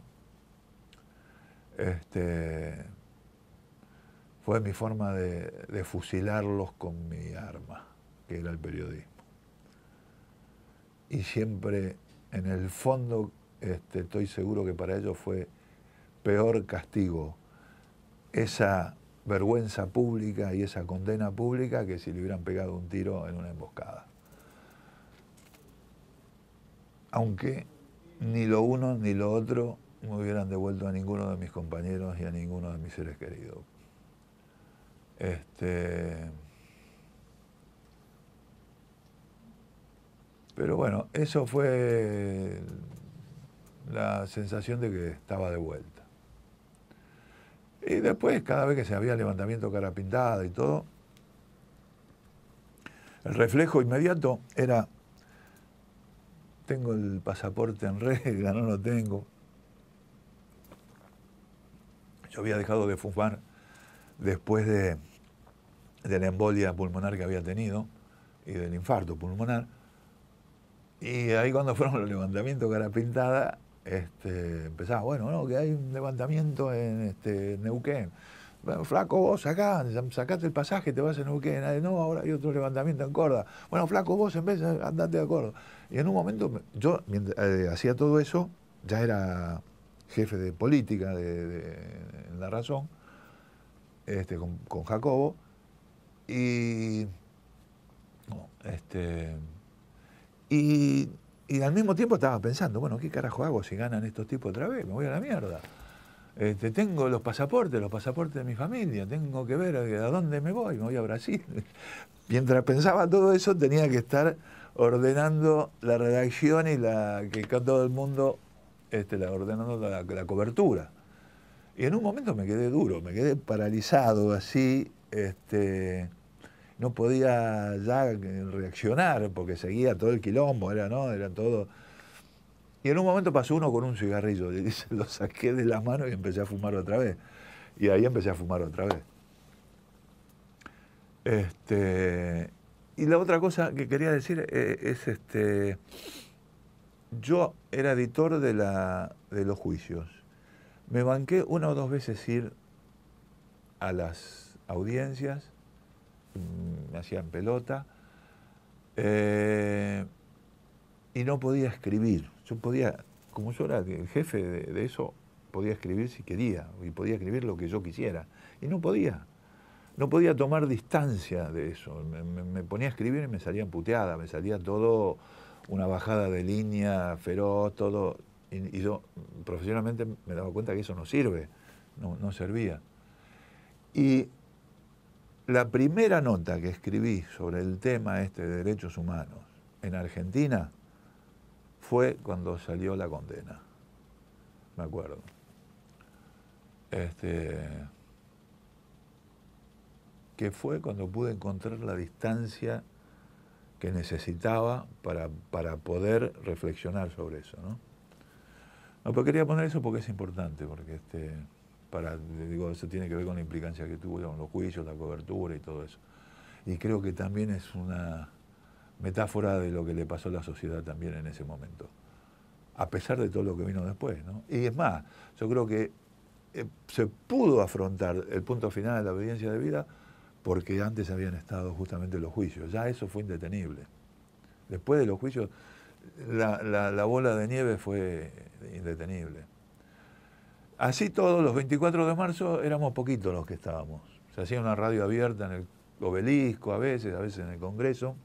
este, fue mi forma de, de, fusilarlos con mi arma, que era el periodismo. Y siempre, en el fondo, este, estoy seguro que para ellos fue peor castigo esa vergüenza pública y esa condena pública que si le hubieran pegado un tiro en una emboscada. Aunque ni lo uno ni lo otro me hubieran devuelto a ninguno de mis compañeros y a ninguno de mis seres queridos. Este... Pero bueno, eso fue la sensación de que estaba de vuelta. Y después, cada vez que se había levantamiento cara pintada y todo, el reflejo inmediato era, tengo el pasaporte en *laughs* regla, no lo tengo había dejado de fumar después de, la embolia pulmonar que había tenido y del infarto pulmonar. Y ahí cuando fueron los levantamientos cara pintada, este, empezaba, bueno, no, que hay un levantamiento en este, Neuquén. Bueno, flaco, vos acá, sacate el pasaje, te vas a Neuquén. no, ahora hay otro levantamiento en Córdoba. Bueno, flaco, vos en vez andate a Córdoba. Y en un momento, yo mientras, eh, hacía todo eso, ya era jefe de política de, razón, este, con, Jacobo, y, este, y, al mismo tiempo estaba pensando, bueno, ¿qué carajo hago si ganan estos tipos otra vez? Me voy a la mierda. Este, tengo los pasaportes, los pasaportes de mi familia, tengo que ver a dónde me voy, me voy a Brasil. *laughs* Mientras pensaba todo eso, tenía que estar ordenando la redacción y la que todo el mundo, este, la, ordenando la cobertura. Y en un momento me quedé duro, me quedé paralizado así, este, no podía ya reaccionar porque seguía todo el quilombo, era, ¿no? Era todo. Y en un momento pasó uno con un cigarrillo dice, lo saqué de la mano y empecé a fumar otra vez. Y ahí empecé a fumar otra vez. Este, y la otra cosa que quería decir eh, es, este, yo era editor de los juicios me banqué una o dos veces ir a las audiencias, mm, me hacían pelota, eh, y no podía escribir. Yo podía, como yo era el jefe de, eso, podía escribir si quería, y podía escribir lo que yo quisiera. Y no podía. No podía tomar distancia de eso. Me, ponía a escribir y me salía puteada. me salía todo una bajada de línea feroz, todo. Y, yo profesionalmente me daba cuenta que eso no sirve, no, servía. Y la primera nota que escribí sobre el tema este de derechos humanos en Argentina fue cuando salió la condena, me acuerdo. Este, que fue cuando pude encontrar la distancia que necesitaba para, para poder reflexionar sobre eso. ¿no? No, ah, pero pues quería poner eso porque es importante, porque este, para, digo, eso tiene que ver con la implicancia que tuvo, con los juicios, la cobertura y todo eso. Y creo que también es una metáfora de lo que le pasó a la sociedad también en ese momento, a pesar de todo lo que vino después. Y es más, yo creo que eh, se pudo afrontar el punto final de la obediencia de vida porque antes habían estado justamente los juicios, ya eso fue indetenible. Después de los juicios la, bola de nieve fue indetenible. Así todos, los 24 de marzo éramos poquitos los que estábamos. Se hacía una radio abierta en el obelisco a veces, a veces en el Congreso.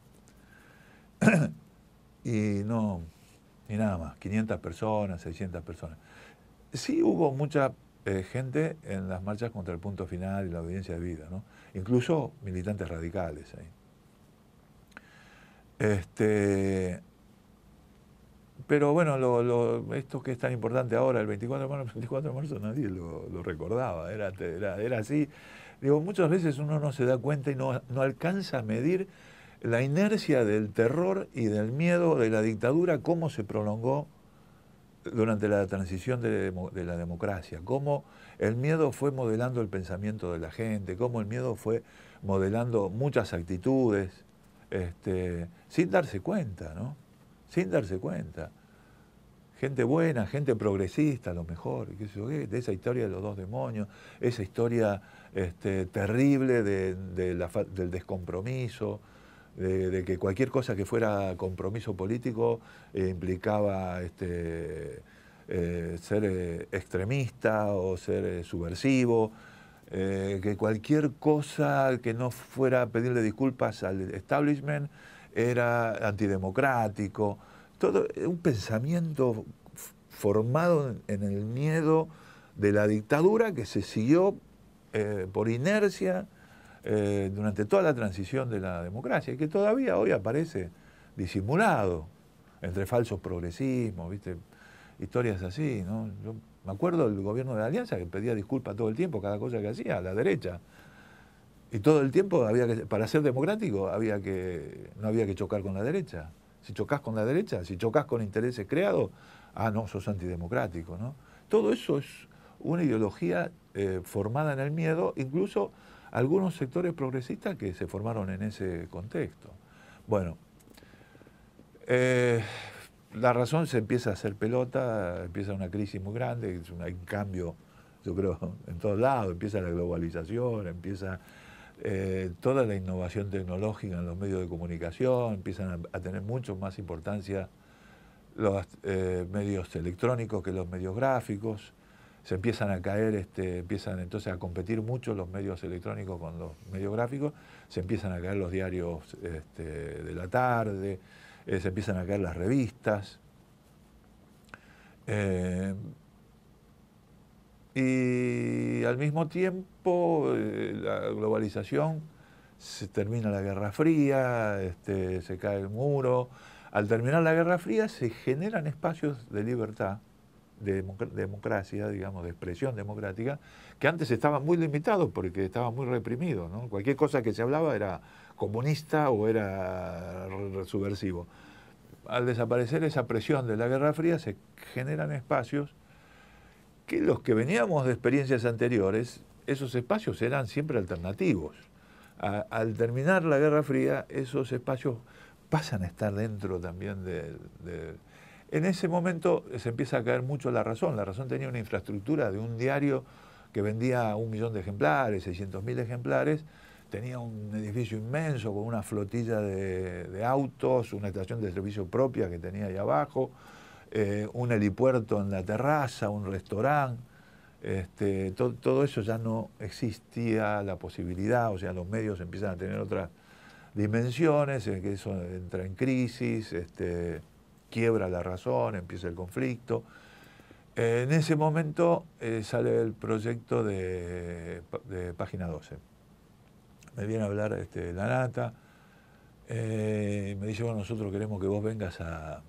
*clears throat* y no, ni nada más, 500 personas, 600 personas. Sí hubo mucha eh, gente en las marchas contra el punto final y la audiencia de vida, ¿no? Incluso militantes radicales ahí. Este, pero bueno, esto que es tan importante ahora, el 24 de marzo, el 24 de marzo nadie lo, recordaba, era, era, así. Digo, muchas veces uno no se da cuenta y no, alcanza a medir la inercia del terror y del miedo de la dictadura, cómo se prolongó durante la transición de, la democracia, cómo el miedo fue modelando el pensamiento de la gente, cómo el miedo fue modelando muchas actitudes, este, sin darse cuenta, ¿no? sin darse cuenta. Gente buena, gente progresista, a lo mejor, de esa historia de los dos demonios, esa historia este, terrible del descompromiso, de, que cualquier cosa que fuera compromiso político eh, implicaba este, eh, ser eh, extremista o ser subversivo. que cualquier cosa que no fuera pedirle disculpas al establishment era antidemocrático, todo eh, un pensamiento formado en el miedo de la dictadura que se siguió eh, por inercia eh, durante toda la transición de la democracia y que todavía hoy aparece disimulado entre falsos progresismos, ¿viste? historias así. ¿no? me acuerdo del gobierno de la Alianza que pedía disculpas todo el tiempo, cada cosa que hacía, la derecha. Y todo el tiempo había que, para ser democrático había que, no había que chocar con la derecha. Si chocas con la derecha, si chocas con intereses creados, ah, no, sos antidemocrático, ¿no? Todo eso es una ideología eh, formada en el miedo, incluso algunos sectores progresistas que se formaron en ese contexto. Bueno, eh, la razón se empieza a hacer pelota, empieza una crisis muy grande, es hay un cambio, yo creo, en todos lados, empieza la globalización, empieza eh, toda la innovación tecnológica en los medios de comunicación, empiezan a, tener mucho más importancia los eh, medios electrónicos que los medios gráficos, se empiezan a caer, este, empiezan entonces a competir mucho los medios electrónicos con los medios gráficos, se empiezan a caer los diarios este, de la tarde, eh, se empiezan a caer las revistas y al mismo tiempo eh, la globalización, se termina la Guerra Fría, este, se cae el muro. Al terminar la Guerra Fría se generan espacios de libertad, de democracia, digamos, de expresión democrática, que antes estaban muy limitados porque estaban muy reprimidos. ¿no? Cualquier cosa que se hablaba era comunista o era subversivo. Al desaparecer esa presión de la Guerra Fría se generan espacios que los que veníamos de experiencias anteriores, esos espacios eran siempre alternativos. al terminar la Guerra Fría, esos espacios pasan a estar dentro también de, En ese momento se empieza a caer mucho la razón. La razón tenía una infraestructura de un diario que vendía un millón de ejemplares, 600.000 mil ejemplares, tenía un edificio inmenso con una flotilla de, de, autos, una estación de servicio propia que tenía ahí abajo, eh, un helipuerto en la terraza, un restaurante. Este, todo eso ya no existía la posibilidad, o sea, los medios empiezan a tener otras dimensiones, eh, que eso entra en crisis, este, quiebra la razón, empieza el conflicto. en ese momento eh, sale el proyecto de, Página 12. Me viene a hablar este, la nata, me dice, bueno, nosotros queremos que vos vengas a,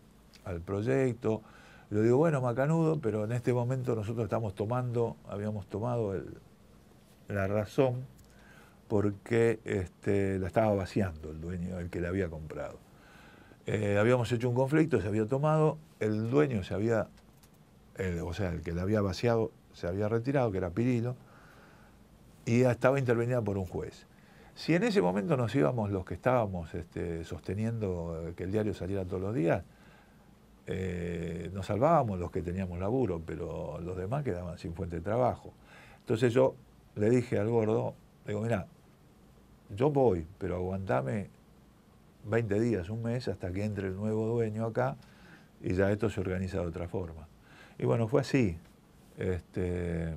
al proyecto. Lo digo, bueno, macanudo, pero en este momento nosotros estamos tomando, habíamos tomado la razón porque este, la estaba vaciando el dueño, el que la había comprado. Eh, habíamos hecho un conflicto, se había tomado, el dueño se había, o sea, el que la había vaciado se había retirado, que era Pirilo, y estaba intervenida por un juez. Si en ese momento nos íbamos los que estábamos este, sosteniendo eh, que el diario saliera todos los días, eh, nos salvábamos los que teníamos laburo, pero los demás quedaban sin fuente de trabajo. Entonces yo le dije al gordo, digo, mira, yo voy, pero aguantame 20 días, un mes, hasta que entre el nuevo dueño acá y ya esto se organiza de otra forma. Y bueno, fue así. Este,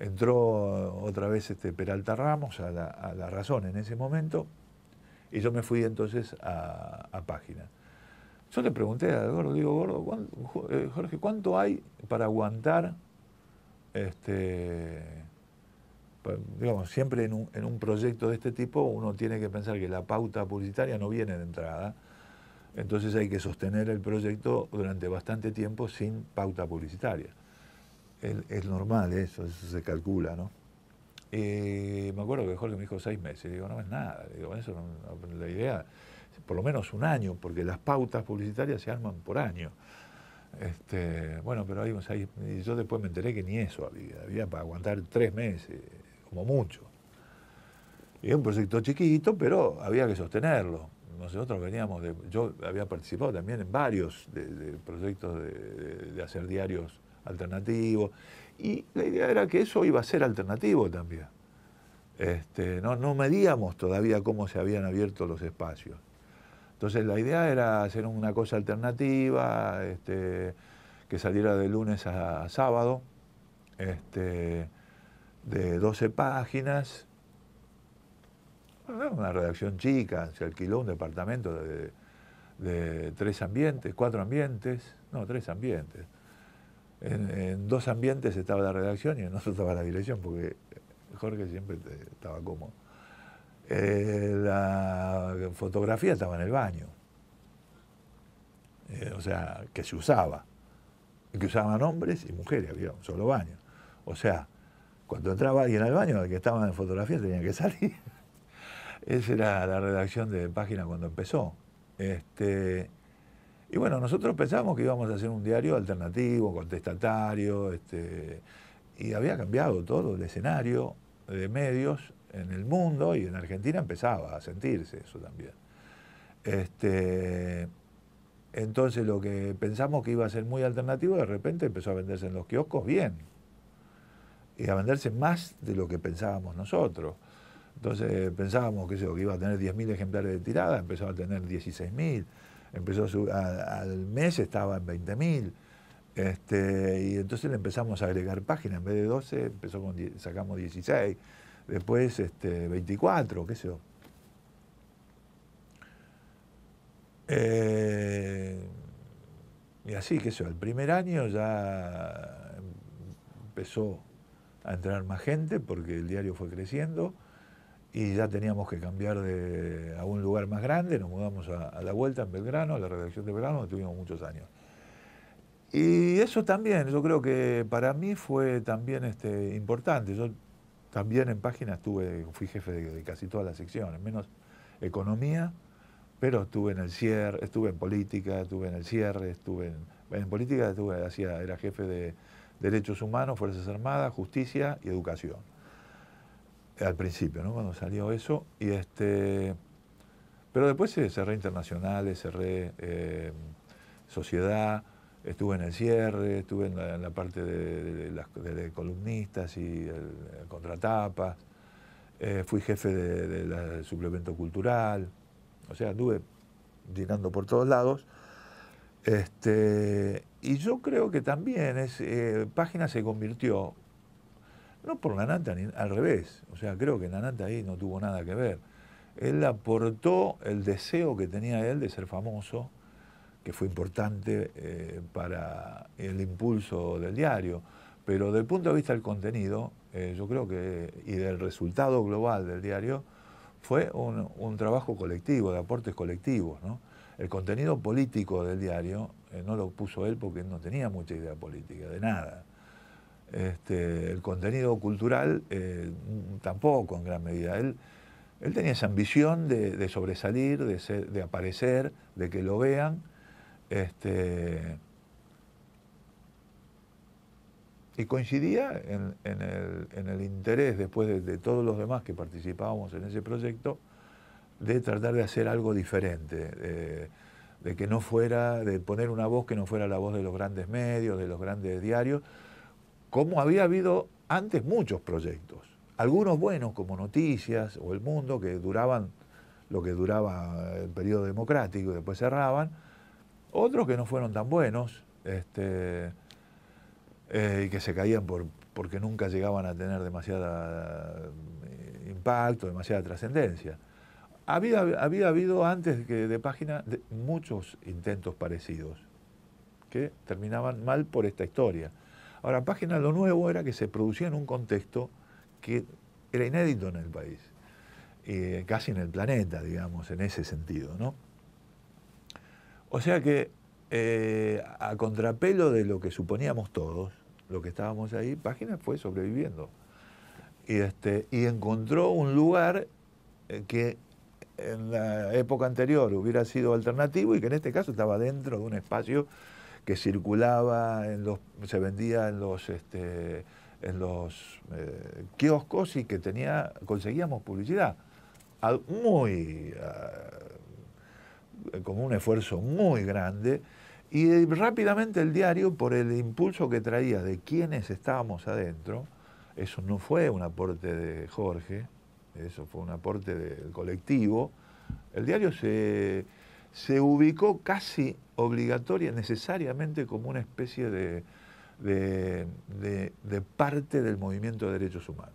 entró otra vez este Peralta Ramos a la, razón en ese momento y yo me fui entonces a, a Página. Yo le pregunté a Gordo, digo, Gordo, eh, Jorge, ¿cuánto hay para aguantar, este, digamos, siempre en un, proyecto de este tipo uno tiene que pensar que la pauta publicitaria no viene de entrada, entonces hay que sostener el proyecto durante bastante tiempo sin pauta publicitaria. Es, normal eso, eso se calcula, ¿no? Eh, me acuerdo que Jorge me dijo seis meses, digo, no es nada, digo, eso no, la idea por lo menos un año, porque las pautas publicitarias se arman por año. Este, bueno, pero ahí, yo después me enteré que ni eso había, había para aguantar tres meses, como mucho. Y era un proyecto chiquito, pero había que sostenerlo. Nosotros veníamos de, yo había participado también en varios de, proyectos de, hacer diarios alternativos, y la idea era que eso iba a ser alternativo también. Este, no, no medíamos todavía cómo se habían abierto los espacios. Entonces la idea era hacer una cosa alternativa, este, que saliera de lunes a, sábado, este, de 12 páginas. una redacción chica, se alquiló un departamento de, tres ambientes, cuatro ambientes, no, tres ambientes. En, dos ambientes estaba la redacción y en otro estaba la dirección, porque Jorge siempre estaba como... Eh, la fotografía estaba en el baño. Eh, o sea, que se usaba. Que usaban hombres y mujeres, había un solo baño. O sea, cuando entraba alguien al baño, el que estaba en fotografía tenía que *laughs* salir. Esa era la redacción de página cuando empezó. Este, y bueno, nosotros pensamos que íbamos a hacer un diario alternativo, contestatario, este, y había cambiado todo el escenario de medios en el mundo y en Argentina empezaba a sentirse eso también. Este, entonces lo que pensamos que iba a ser muy alternativo, de repente empezó a venderse en los kioscos bien. Y a venderse más de lo que pensábamos nosotros. Entonces pensábamos que, eso, que iba a tener 10.000 ejemplares de tirada, empezó a tener 16.000. Empezó al mes estaba en 20.000. Este, y entonces le empezamos a agregar páginas. En vez de 12, empezó con, sacamos 16 después este, 24, qué sé yo. Eh, y así, qué sé yo, el primer año ya empezó a entrar más gente porque el diario fue creciendo y ya teníamos que cambiar de, a un lugar más grande, nos mudamos a, La Vuelta en Belgrano, a la redacción de Belgrano, donde tuvimos muchos años. Y eso también, yo creo que para mí fue también este, importante. También en páginas tuve, fui jefe de, casi todas las secciones, menos economía, pero estuve en el cierre, estuve en política, estuve en el cierre, estuve en, política, estuve, hacía, era jefe de derechos humanos, fuerzas armadas, justicia y educación. Al principio, ¿no? Cuando salió eso y este, pero después cerré internacionales, cerré eh, sociedad estuve en el cierre, estuve en la, parte de, columnistas y eh, contratapas, eh, fui jefe del suplemento cultural, o sea, anduve llenando por todos lados. Este, y yo creo que también es, eh, Página se convirtió, no por Nananta, ni al revés, o sea, creo que Nananta ahí no tuvo nada que ver. Él aportó el deseo que tenía él de ser famoso, que fue importante eh, para el impulso del diario. Pero desde el punto de vista del contenido, eh, yo creo que, y del resultado global del diario, fue un, trabajo colectivo, de aportes colectivos. ¿no? El contenido político del diario eh, no lo puso él porque no tenía mucha idea política, de nada. Este, el contenido cultural tampoco en gran medida. Él, él tenía esa ambición de, sobresalir, de, de aparecer, de que lo vean este, y coincidía en, el, interés, después de, todos los demás que participábamos en ese proyecto, de tratar de hacer algo diferente, de, que no fuera, de poner una voz que no fuera la voz de los grandes medios, de los grandes diarios, como había habido antes muchos proyectos, algunos buenos como Noticias o El Mundo, que duraban lo que duraba el periodo democrático y después cerraban, otros que no fueron tan buenos este, eh, y que se caían porque nunca llegaban a tener demasiado eh, impacto, demasiada trascendencia. Había, había, habido antes de página muchos intentos parecidos que terminaban mal por esta historia. Ahora, página lo nuevo era que se producía en un contexto que era inédito en el país, eh, casi en el planeta, digamos, en ese sentido, ¿no? O sea que, eh, a contrapelo de lo que suponíamos todos, lo que estábamos ahí, Página fue sobreviviendo. Y, este, y encontró un lugar eh, que en la época anterior hubiera sido alternativo y que en este caso estaba dentro de un espacio que circulaba, en los, se vendía en los, este, en los eh, kioscos y que tenía, conseguíamos publicidad. Muy ah, eh, como un esfuerzo muy grande y rápidamente el diario, por el impulso que traía de quienes estábamos adentro, eso no fue un aporte de Jorge, eso fue un aporte del colectivo, el diario se, ubicó casi obligatoria, necesariamente como una especie de, de, de, parte del movimiento de derechos humanos.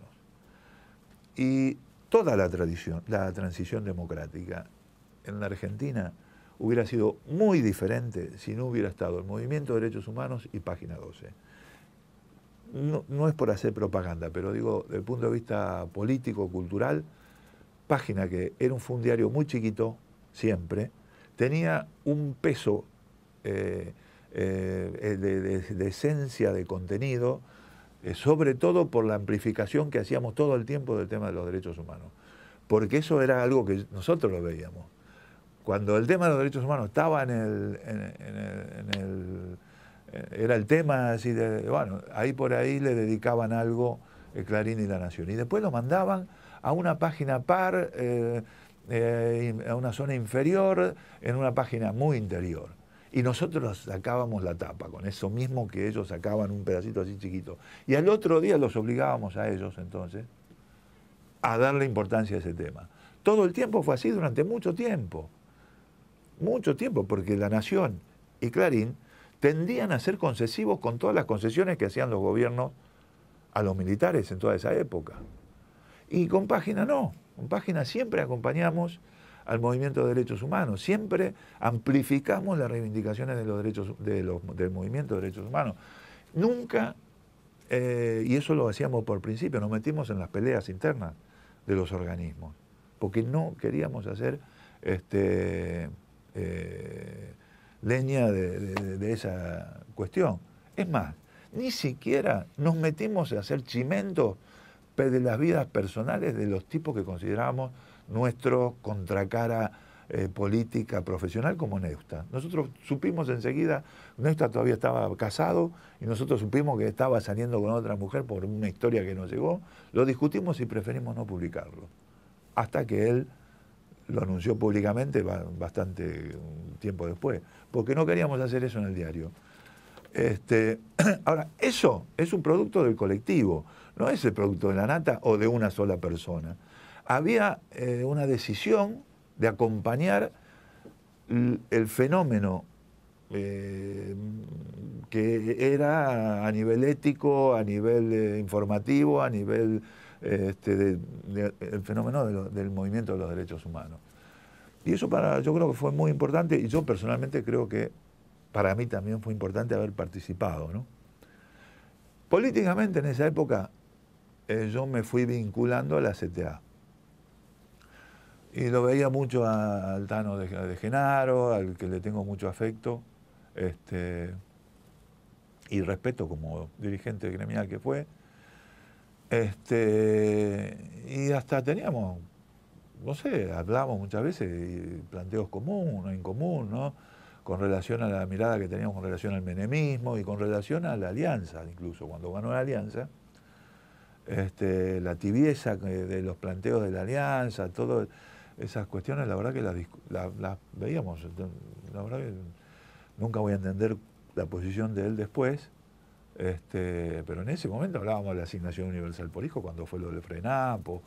Y toda la, tradición, la transición democrática en la Argentina hubiera sido muy diferente si no hubiera estado el Movimiento de Derechos Humanos y Página 12. No, es por hacer propaganda, pero digo, desde el punto de vista político, cultural, Página, que era un, fundiario muy chiquito, siempre, tenía un peso eh, eh, de, esencia, de contenido, eh, sobre todo por la amplificación que hacíamos todo el tiempo del tema de los derechos humanos. Porque eso era algo que nosotros lo veíamos cuando el tema de los derechos humanos estaba en el, eh, era el tema así de, bueno, ahí por ahí le dedicaban algo eh, Clarín y la Nación. Y después lo mandaban a una página par, eh, a una zona inferior, en una página muy interior. Y nosotros sacábamos la tapa, con eso mismo que ellos sacaban un pedacito así chiquito. Y al otro día los obligábamos a ellos entonces a darle importancia a ese tema. Todo el tiempo fue así durante mucho tiempo mucho tiempo, porque La Nación y Clarín tendían a ser concesivos con todas las concesiones que hacían los gobiernos a los militares en toda esa época. Y con Página no, con Página siempre acompañamos al movimiento de derechos humanos, siempre amplificamos las reivindicaciones de los derechos, del movimiento de derechos humanos. Nunca, eh, y eso lo hacíamos por principio, nos metimos en las peleas internas de los organismos, porque no queríamos hacer este, eh, leña de, esa cuestión. Es más, ni siquiera nos metimos a hacer chimentos de las vidas personales de los tipos que consideramos nuestro contracara eh, política profesional como Neusta. Nosotros supimos enseguida, Neusta todavía estaba casado y nosotros supimos que estaba saliendo con otra mujer por una historia que nos llegó, lo discutimos y preferimos no publicarlo, hasta que él lo anunció públicamente bastante tiempo después, porque no queríamos hacer eso en el diario. Este, *clears throat* ahora, eso es un producto del colectivo, no es el producto de la nata o de una sola persona. Había eh, una decisión de acompañar el fenómeno eh, que era a nivel ético, a nivel eh, informativo, a nivel este, el fenómeno del movimiento de los derechos humanos. Y eso para, yo creo que fue muy importante y yo personalmente creo que para mí también fue importante haber participado. ¿no? Políticamente en esa época eh, yo me fui vinculando a la CTA. Y lo veía mucho al Tano de, Genaro, al que le tengo mucho afecto este, y respeto como dirigente gremial que fue. Este, y hasta teníamos, no sé, hablamos muchas veces, de planteos comunes o incomunes, ¿no? Con relación a la mirada que teníamos con relación al menemismo y con relación a la alianza, incluso cuando ganó la alianza, este, la tibieza de los planteos de la alianza, todas esas cuestiones, la verdad que las, las veíamos, la verdad que nunca voy a entender la posición de él después, este, pero en ese momento hablábamos de la asignación universal por hijo cuando fue lo del FRENAPO.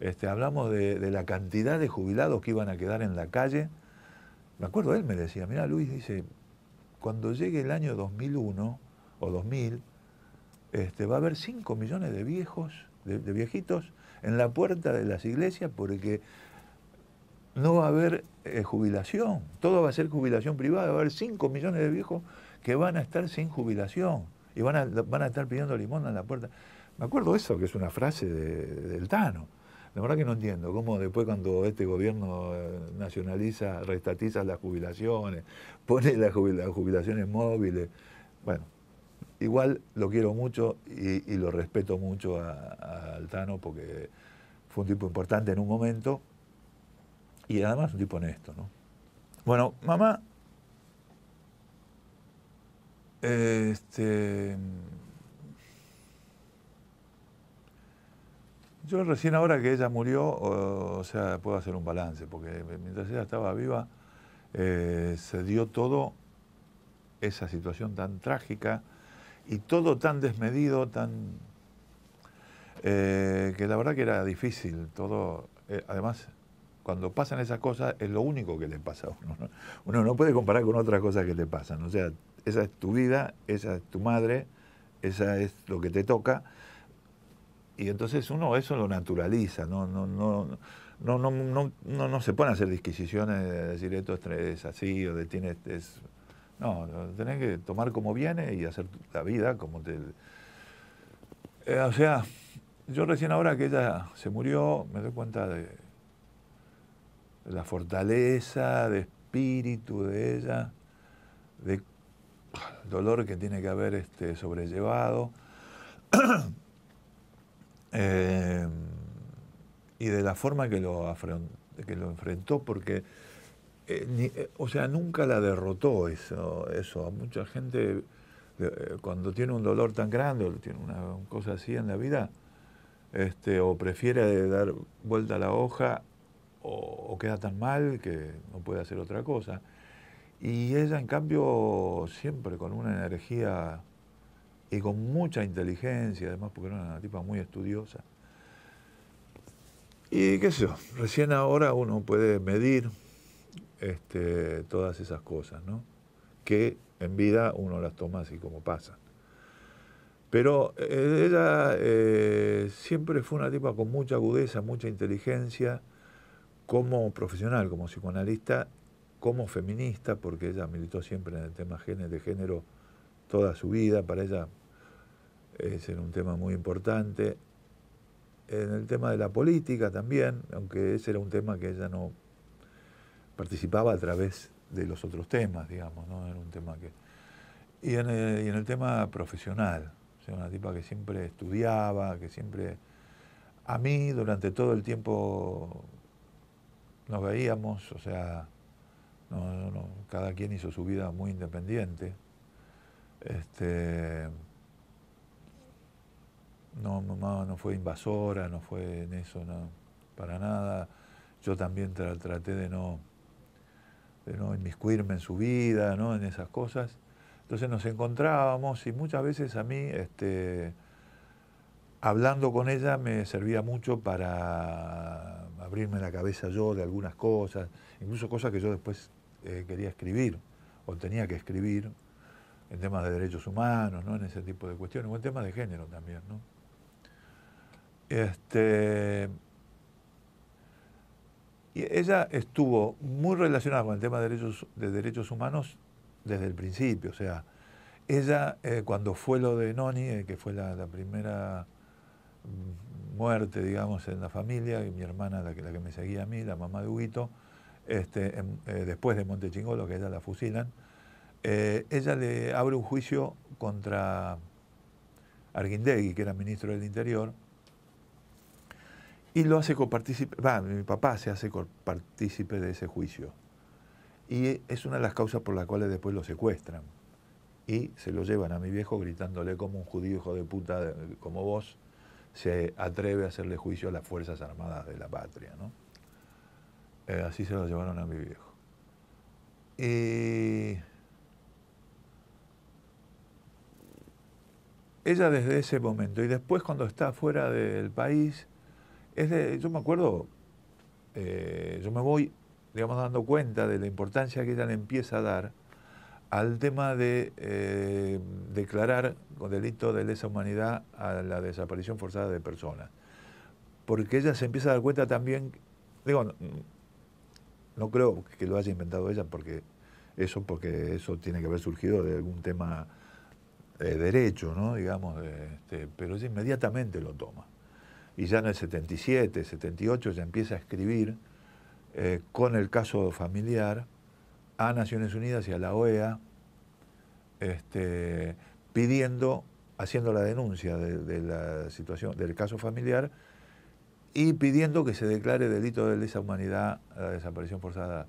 Este, hablamos de, la cantidad de jubilados que iban a quedar en la calle. Me acuerdo, él me decía, mira Luis, dice, cuando llegue el año 2001 o 2000, este, va a haber 5 millones de viejos, de, viejitos, en la puerta de las iglesias porque no va a haber eh, jubilación. Todo va a ser jubilación privada. Va a haber 5 millones de viejos que van a estar sin jubilación y van a, estar pidiendo limón en la puerta. Me acuerdo eso, que es una frase de, del Tano. La verdad que no entiendo cómo después cuando este gobierno eh, nacionaliza, restatiza las jubilaciones, pone las jubilaciones móviles. Bueno, igual lo quiero mucho y, lo respeto mucho a, a, porque fue un tipo importante en un momento y además un tipo honesto. ¿no? Bueno, mamá este, yo recién ahora que ella murió, o, sea, puedo hacer un balance, porque mientras ella estaba viva, eh, se dio todo esa situación tan trágica y todo tan desmedido, tan eh, que la verdad que era difícil todo. Eh, además, cuando pasan esas cosas es lo único que le pasa a uno. Uno no puede comparar con otras cosas que le pasan. O sea, esa es tu vida, esa es tu madre, esa es lo que te toca. Y entonces uno eso lo naturaliza, no, no, no, no, no, no, no, no se pueden hacer disquisiciones de decir esto es así o de tienes... no, tenés que tomar como viene y hacer la vida como te... Eh, o sea, yo recién ahora que ella se murió me doy cuenta de, la fortaleza de espíritu de ella, de el dolor que tiene que haber este, sobrellevado. *clears throat* Eh, y de la forma que lo, que lo enfrentó, porque, eh, eh, o sea, nunca la derrotó eso. eso. mucha gente, cuando tiene un dolor tan grande o tiene una cosa así en la vida, este, o prefiere dar vuelta a la hoja o queda tan mal que no puede hacer otra cosa. Y ella, en cambio, siempre con una energía y con mucha inteligencia, además, porque era una tipa muy estudiosa. Y qué sé yo, recién ahora uno puede medir este, todas esas cosas, ¿no? Que en vida uno las toma así como pasan. Pero eh, ella eh, siempre fue una tipa con mucha agudeza, mucha inteligencia, como profesional, como psicoanalista, como feminista, porque ella militó siempre en el tema de género toda su vida, para ella era un tema muy importante. En el tema de la política también, aunque ese era un tema que ella no participaba a través de los otros temas, digamos, ¿no? Era un tema que. Y en, eh, el, tema profesional, una tipa que siempre estudiaba, que siempre. A mí, durante todo el tiempo nos veíamos, o sea, no, no, Cada quien hizo su vida muy independiente. Este, no, no fue invasora, no fue en eso, para nada. Yo también traté de no, de no inmiscuirme en su vida, ¿no? en esas cosas. Entonces nos encontrábamos y muchas veces a mí, este, hablando con ella, me servía mucho para abrirme la cabeza yo de algunas cosas, incluso cosas que yo después eh, quería escribir o tenía que escribir en temas de derechos humanos, ¿no? en ese tipo de cuestiones, o en temas de género también. ¿no? Este, y ella estuvo muy relacionada con el tema de derechos, de derechos humanos desde el principio. O sea, ella eh, cuando fue lo de Noni, eh, que fue la, primera mm, muerte, digamos, en la familia, mi hermana, la que, la que me seguía a mí, la mamá de Huguito, este, eh, después de Montechingolo, que ella la fusilan, eh, ella le abre un juicio contra Arguindegui, que era ministro del Interior, y lo hace copartícipe, va, mi papá se hace copartícipe de ese juicio. Y es una de las causas por las cuales después lo secuestran. Y se lo llevan a mi viejo gritándole como un judío hijo de puta eh, como vos se atreve a hacerle juicio a las Fuerzas Armadas de la patria. ¿no? Eh, así se lo llevaron a mi viejo. Eh, ella desde ese momento, y después cuando está fuera del país, es yo me acuerdo, eh, yo me voy, digamos, dando cuenta de la importancia que ella le empieza a dar al tema de declarar con delito de lesa humanidad a la desaparición forzada de personas. Porque ella se empieza a dar cuenta también, digo, no creo que lo haya inventado ella porque eso, porque eso tiene que haber surgido de algún tema de eh, derecho, ¿no? Digamos, este, pero ella inmediatamente lo toma. Y ya en el 77, 78 ya empieza a escribir eh, con el caso familiar a Naciones Unidas y a la OEA, este, pidiendo, haciendo la denuncia de la situación, del caso familiar y pidiendo que se declare delito de lesa humanidad la desaparición forzada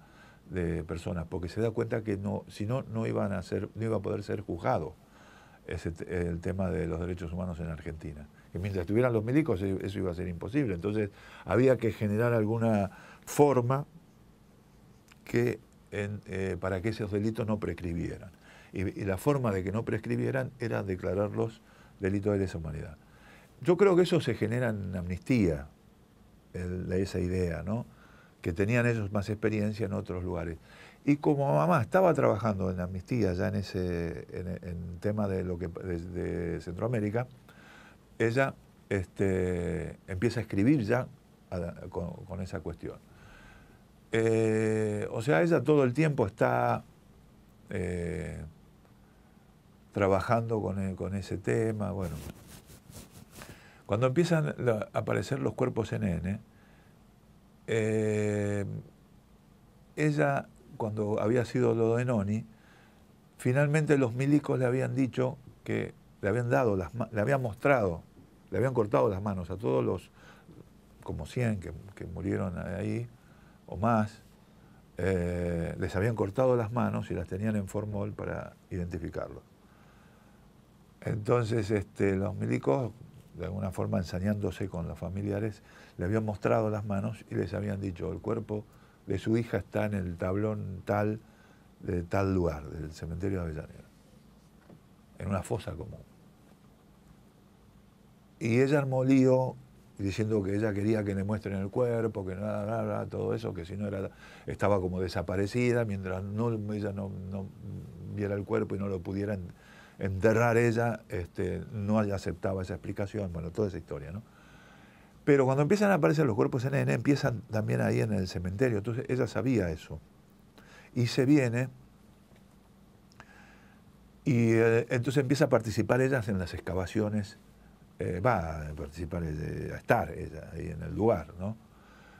de personas, porque se da cuenta que no, si no, no iban a ser, no iba a poder ser juzgado ese, el tema de los derechos humanos en Argentina. Que mientras estuvieran los milicos e, eso iba a ser imposible. Entonces había que generar alguna forma que eh, para que esos delitos no prescribieran. Y, la forma de que no prescribieran era declararlos delitos de lesa humanidad. Yo creo que eso se genera en amnistía, de esa idea, que tenían ellos más experiencia en otros lugares. Y como mamá estaba trabajando en Amnistía, ya en ese en, tema de, lo que, desde Centroamérica, ella este, empieza a escribir ya con, esa cuestión. Eh, o sea, ella todo el tiempo está eh, trabajando eh, con, ese tema, bueno, cuando empiezan a aparecer los cuerpos en N, eh, ella, cuando había sido lo de Noni, finalmente los milicos le habían dicho que le habían dado, las, le habían mostrado, le habían cortado las manos a todos los, como 100 que, murieron ahí, o más, eh, les habían cortado las manos y las tenían en formol para identificarlo. Entonces este, los milicos de alguna forma ensañándose con los familiares, le habían mostrado las manos y les habían dicho, el cuerpo de su hija está en el tablón tal de tal lugar, del cementerio de Avellaneda, en una fosa común. Y ella armó lío diciendo que ella quería que le muestren el cuerpo, que nada, nada, nada todo eso, que si no era, estaba como desaparecida, mientras no, ella no, no viera el cuerpo y no lo pudieran enterrar ella, este, no aceptaba esa explicación, bueno, toda esa historia, ¿no? Pero cuando empiezan a aparecer los cuerpos en N, empiezan también ahí en el cementerio, entonces ella sabía eso. Y se viene, y eh, entonces empieza a participar ella en las excavaciones, eh, va a participar, eh, a estar ella ahí en el lugar, ¿no?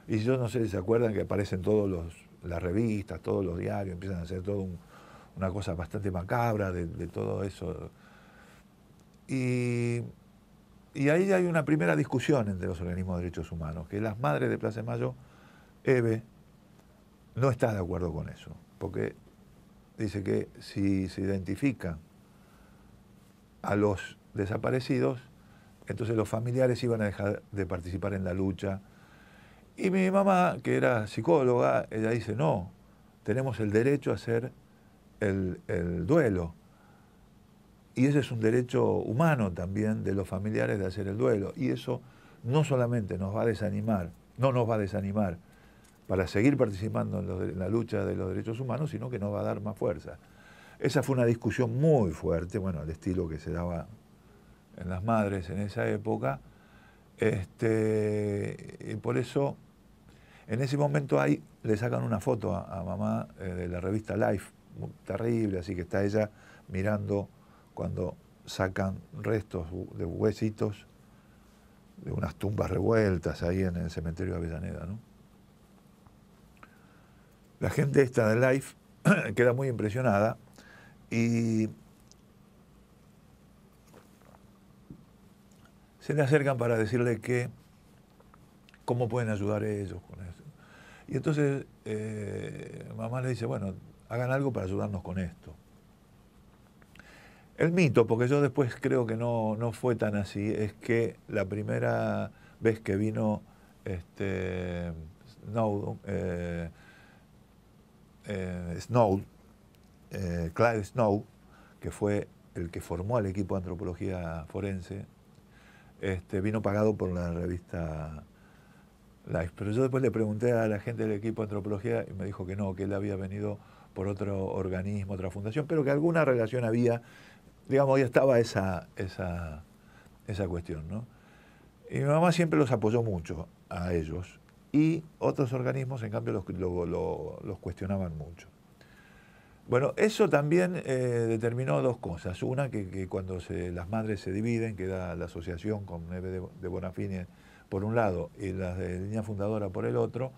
Y yo no sé si se acuerdan que aparecen todos los las revistas, todos los diarios, empiezan a hacer todo un, una cosa bastante macabra de, todo eso. Y, ahí hay una primera discusión entre los organismos de derechos humanos, que las madres de Plaza de Mayo, Eve, no está de acuerdo con eso, porque dice que si se identifica a los desaparecidos, entonces los familiares iban a dejar de participar en la lucha. Y mi mamá, que era psicóloga, ella dice, no, tenemos el derecho a ser el, duelo. Y ese es un derecho humano también de los familiares de hacer el duelo. Y eso no solamente nos va a desanimar, no nos va a desanimar para seguir participando en, la lucha de los derechos humanos, sino que nos va a dar más fuerza. Esa fue una discusión muy fuerte, bueno, al estilo que se daba en las madres en esa época. Este, y por eso, en ese momento ahí le sacan una foto a, mamá eh, de la revista Life, terrible, así que está ella mirando cuando sacan restos de huesitos de unas tumbas revueltas ahí en el cementerio de Avellaneda. La gente esta de Life *clears throat* queda muy impresionada y se le acercan para decirle que cómo pueden ayudar ellos con eso. Y entonces eh, mamá le dice, bueno, hagan algo para ayudarnos con esto. El mito, porque yo después creo que no, fue tan así, es que la primera vez que vino este, eh, eh, Snow, eh, Snow, que fue el que formó al equipo de antropología forense, este, vino pagado por la revista Life. Pero yo después le pregunté a la gente del equipo de antropología y me dijo que no, que él había venido por otro organismo, otra fundación, pero que alguna relación había, digamos, ya estaba esa, esa, esa cuestión. ¿no? Y mi mamá siempre los apoyó mucho a ellos y otros organismos, en cambio, los, los cuestionaban mucho. Bueno, eso también eh, determinó dos cosas. Una, que, cuando las madres se dividen, queda la asociación con Neve de, de Bonafini por un lado y la de Línea Fundadora por el otro,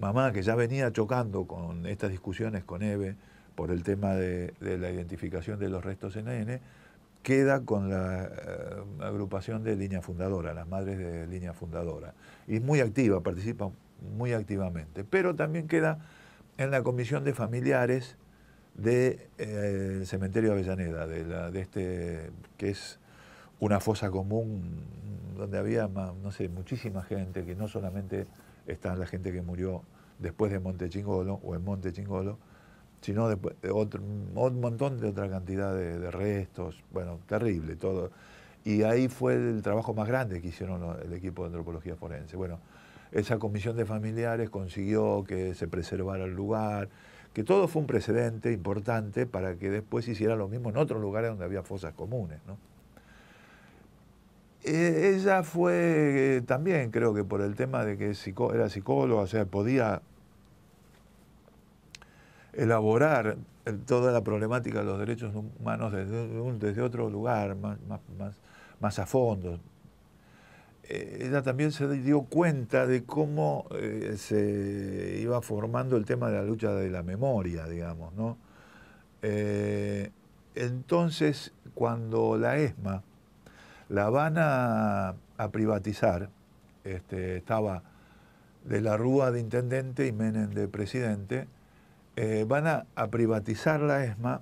mamá, que ya venía chocando con estas discusiones con Eve por el tema de, la identificación de los restos en AN, e, queda con la eh, agrupación de línea fundadora, las madres de línea fundadora. Y muy activa, participa muy activamente. Pero también queda en la comisión de familiares del eh, cementerio Avellaneda, de, la, de este que es una fosa común donde había, no sé, muchísima gente, que no solamente está la gente que murió después de Monte Montechingolo o en Monte Chingolo, sino de, otro, un montón de otra cantidad de, restos, bueno, terrible todo. Y ahí fue el trabajo más grande que hicieron el equipo de antropología forense. Bueno, esa comisión de familiares consiguió que se preservara el lugar, que todo fue un precedente importante para que después hiciera lo mismo en otros lugares donde había fosas comunes, ¿no? Eh, ella fue eh, también, creo que por el tema de que era psicóloga, o sea, podía elaborar eh, toda la problemática de los derechos humanos desde, otro lugar, más, a fondo. ella también se dio cuenta de cómo se iba formando el tema de la lucha de la memoria, digamos, entonces, cuando la ESMA, la van a, privatizar. Este, estaba de la Rúa de intendente y Menem de presidente. Eh, van a, privatizar la ESMA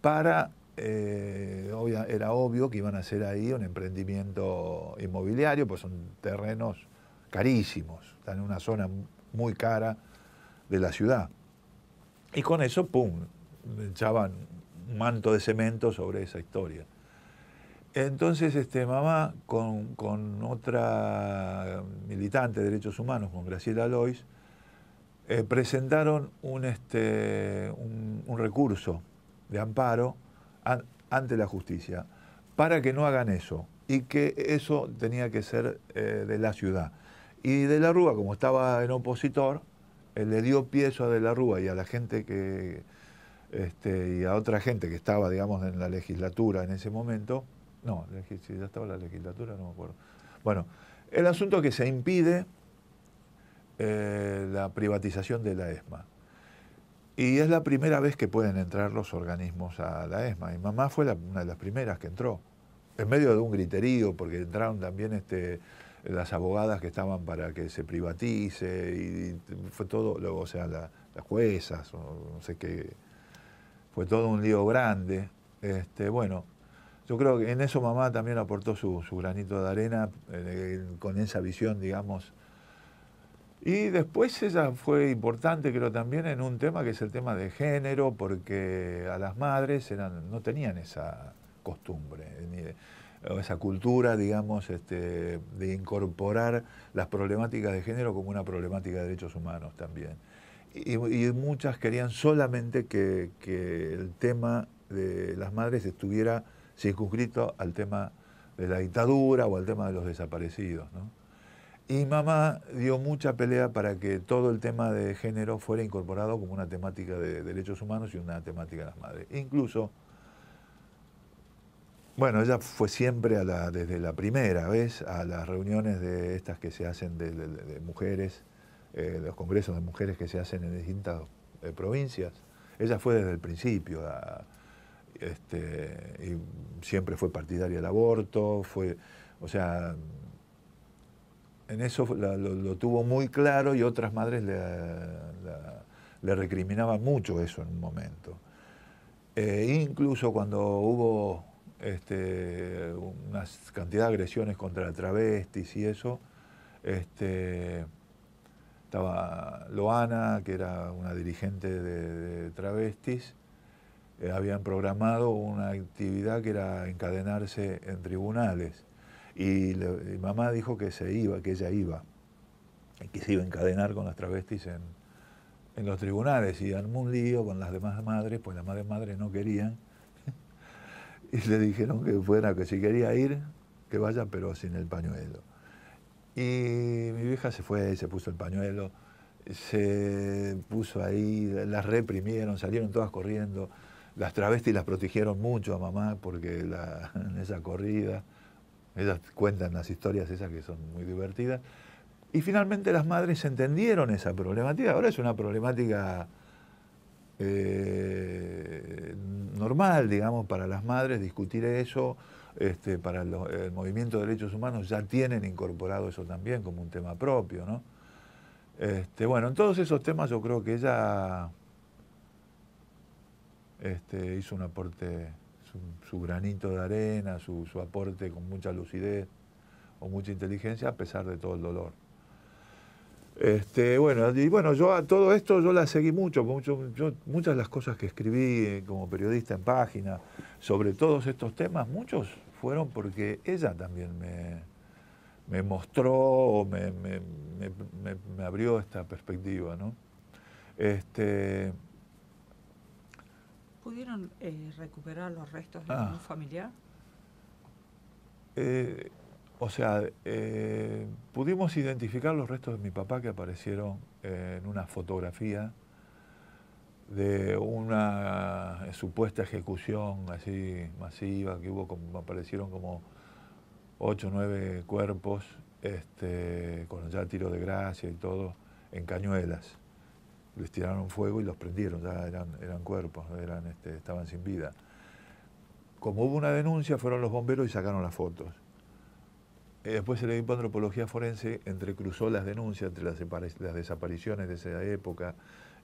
para, eh, era obvio que iban a hacer ahí un emprendimiento inmobiliario, pues son terrenos carísimos, están en una zona muy cara de la ciudad. Y con eso, ¡pum!, echaban un manto de cemento sobre esa historia. Entonces, este, mamá, con, otra militante de derechos humanos, con Graciela Lois, eh, presentaron este, un, recurso de amparo ante la justicia para que no hagan eso y que eso tenía que ser eh, de la ciudad. Y de la Rúa, como estaba en opositor, eh, le dio piezo a de la Rúa y a la gente que, este, y a otra gente que estaba, digamos, en la legislatura en ese momento, no, si ya estaba la legislatura, no me acuerdo. Bueno, el asunto que se impide eh, la privatización de la ESMA. Y es la primera vez que pueden entrar los organismos a la ESMA. y mamá fue una de las primeras que entró, en medio de un griterío, porque entraron también este, las abogadas que estaban para que se privatice, y, fue todo, luego, o sea, las juezas, no sé qué, fue todo un lío grande. Este, bueno, yo creo que en eso mamá también aportó su, granito de arena eh, con esa visión, digamos. Y después ella fue importante, creo, también en un tema que es el tema de género, porque a las madres eran, no tenían esa costumbre, esa cultura, digamos, este, de incorporar las problemáticas de género como una problemática de derechos humanos también. Y, muchas querían solamente que, que el tema de las madres estuviera circunscrito al tema de la dictadura o al tema de los desaparecidos. ¿no? Y mamá dio mucha pelea para que todo el tema de género fuera incorporado como una temática de derechos humanos y una temática de las madres. Incluso, bueno, ella fue siempre a la, desde la primera vez a las reuniones de estas que se hacen de, mujeres, eh, los congresos de mujeres que se hacen en distintas eh, provincias. Ella fue desde el principio a, este, y siempre fue partidaria del aborto, fue, o sea, en eso lo, tuvo muy claro y otras madres le, recriminaban mucho eso en un momento. E incluso cuando hubo este, una cantidad de agresiones contra travestis y eso, este, estaba Loana, que era una dirigente de travestis, eh, habían programado una actividad que era encadenarse en tribunales. Y, le, mamá dijo que se iba, que ella iba, que se iba a encadenar con las travestis en, en los tribunales. Y armó un lío con las demás madres, pues las madres madres no querían. *laughs* y le dijeron que fuera, que si quería ir, que vaya, pero sin el pañuelo. Y mi vieja se fue, se puso el pañuelo, se puso ahí, las reprimieron, salieron todas corriendo. Las travestis las protegieron mucho a mamá porque en esa corrida, ellas cuentan las historias esas que son muy divertidas. Y finalmente las madres entendieron esa problemática. Ahora es una problemática eh, normal, digamos, para las madres discutir eso. Este, para el, movimiento de derechos humanos ya tienen incorporado eso también como un tema propio, Este, bueno, en todos esos temas yo creo que ella este, hizo un aporte, su, granito de arena, su, aporte con mucha lucidez o mucha inteligencia a pesar de todo el dolor. Este, bueno, y bueno, yo a todo esto yo la seguí mucho, muchas de las cosas que escribí eh, como periodista en página sobre todos estos temas, muchos fueron porque ella también me, me mostró me, me, me, abrió esta perspectiva, ¿no? Este, pudieron eh, recuperar los restos de un ah. familiar? Eh, o sea, eh, pudimos identificar los restos de mi papá que aparecieron en una fotografía de una supuesta ejecución así masiva que hubo, como, aparecieron como ocho o nueve cuerpos, este, con ya tiro de gracia y todo, en cañuelas les tiraron fuego y los prendieron, ya eran, eran cuerpos, eran, este, estaban sin vida. Como hubo una denuncia, fueron los bomberos y sacaron las fotos. Eh, después el equipo de antropología forense entrecruzó las denuncias entre las, desapariciones de esa época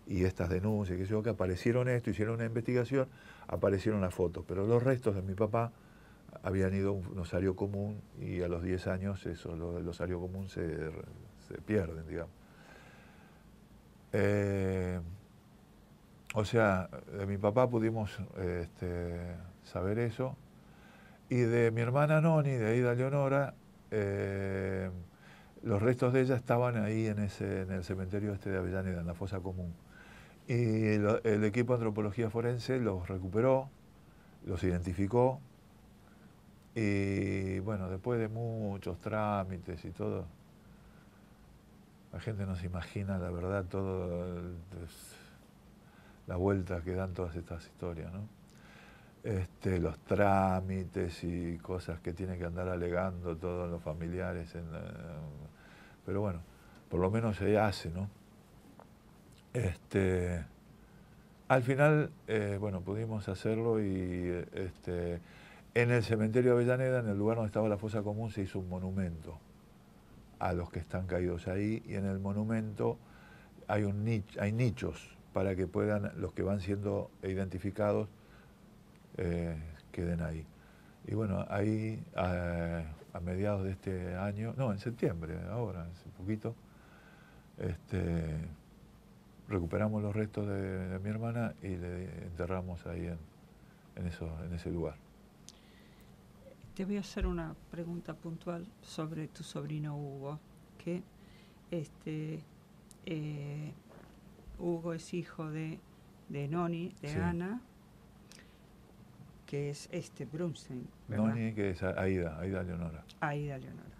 y estas denuncias, que, yo, que aparecieron esto, hicieron una investigación, aparecieron las fotos, pero los restos de mi papá habían ido a un osario común y a los 10 años eso, los, los osario común se, se pierden, digamos. Eh, o sea, de mi papá pudimos este, saber eso. Y de mi hermana Noni, de Aida Leonora, eh, los restos de ella estaban ahí en, ese, en el cementerio este de Avellaneda, en la fosa común. Y el equipo de antropología forense los recuperó, los identificó. Y bueno, después de muchos trámites y todo, la gente no se imagina, la verdad, todo las vueltas que dan todas estas historias, ¿no? Este, los trámites y cosas que tienen que andar alegando todos los familiares. pero bueno, por lo menos se hace, ¿no? Este, al final, eh, bueno, pudimos hacerlo y este, en el cementerio de Avellaneda, en el lugar donde estaba la fosa común, se hizo un monumento a los que están caídos ahí y en el monumento hay, un nicho, hay nichos para que puedan los que van siendo identificados eh, queden ahí. Y bueno, ahí a, mediados de este año, no, en septiembre, ahora, hace poquito, este, recuperamos los restos de, mi hermana y le enterramos ahí en, eso, en ese lugar te voy a hacer una pregunta puntual sobre tu sobrino Hugo, que este, eh, Hugo es hijo de, Noni, de Ana, que es este Brunsen, Noni, que es Aida, Aida Leonora. Aida Leonora.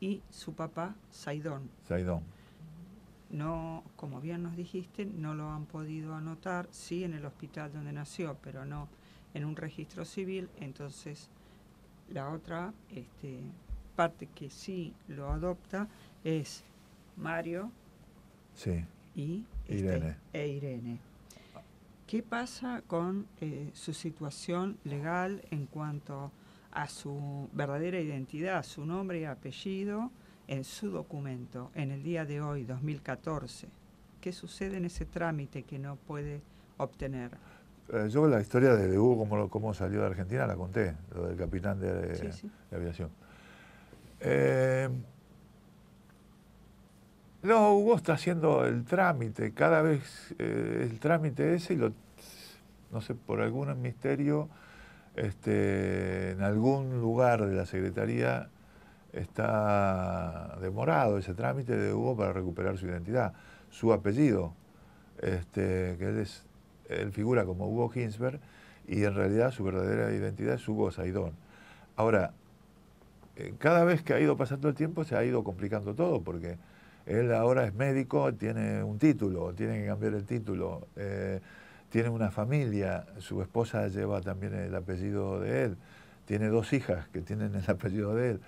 Y su papá, Saidón. Saidón. No, como bien nos dijiste, no lo han podido anotar, sí en el hospital donde nació, pero no en un registro civil, entonces la otra este, parte que sí lo adopta es Mario y este, E Irene. ¿Qué pasa con eh, su situación legal en cuanto a su verdadera identidad, su nombre y apellido en su documento en el día de hoy, 2014? ¿Qué sucede en ese trámite que no puede obtener? Eh, yo la historia de Hugo, cómo, salió de Argentina, la conté, lo del capitán de, aviación. Eh, no, Hugo está haciendo el trámite, cada vez eh, el trámite ese y lo, no sé, por algún misterio, este, en algún lugar de la Secretaría está demorado ese trámite de Hugo para recuperar su identidad, su apellido, este, que él es él figura como Hugo Ginsberg y en realidad su verdadera identidad es Hugo Saidón. Ahora, eh, cada vez que ha ido pasando el tiempo se ha ido complicando todo, porque él ahora es médico, tiene un título, tiene que cambiar el título, eh, tiene una familia, su esposa lleva también el apellido de él, tiene dos hijas que tienen el apellido de él.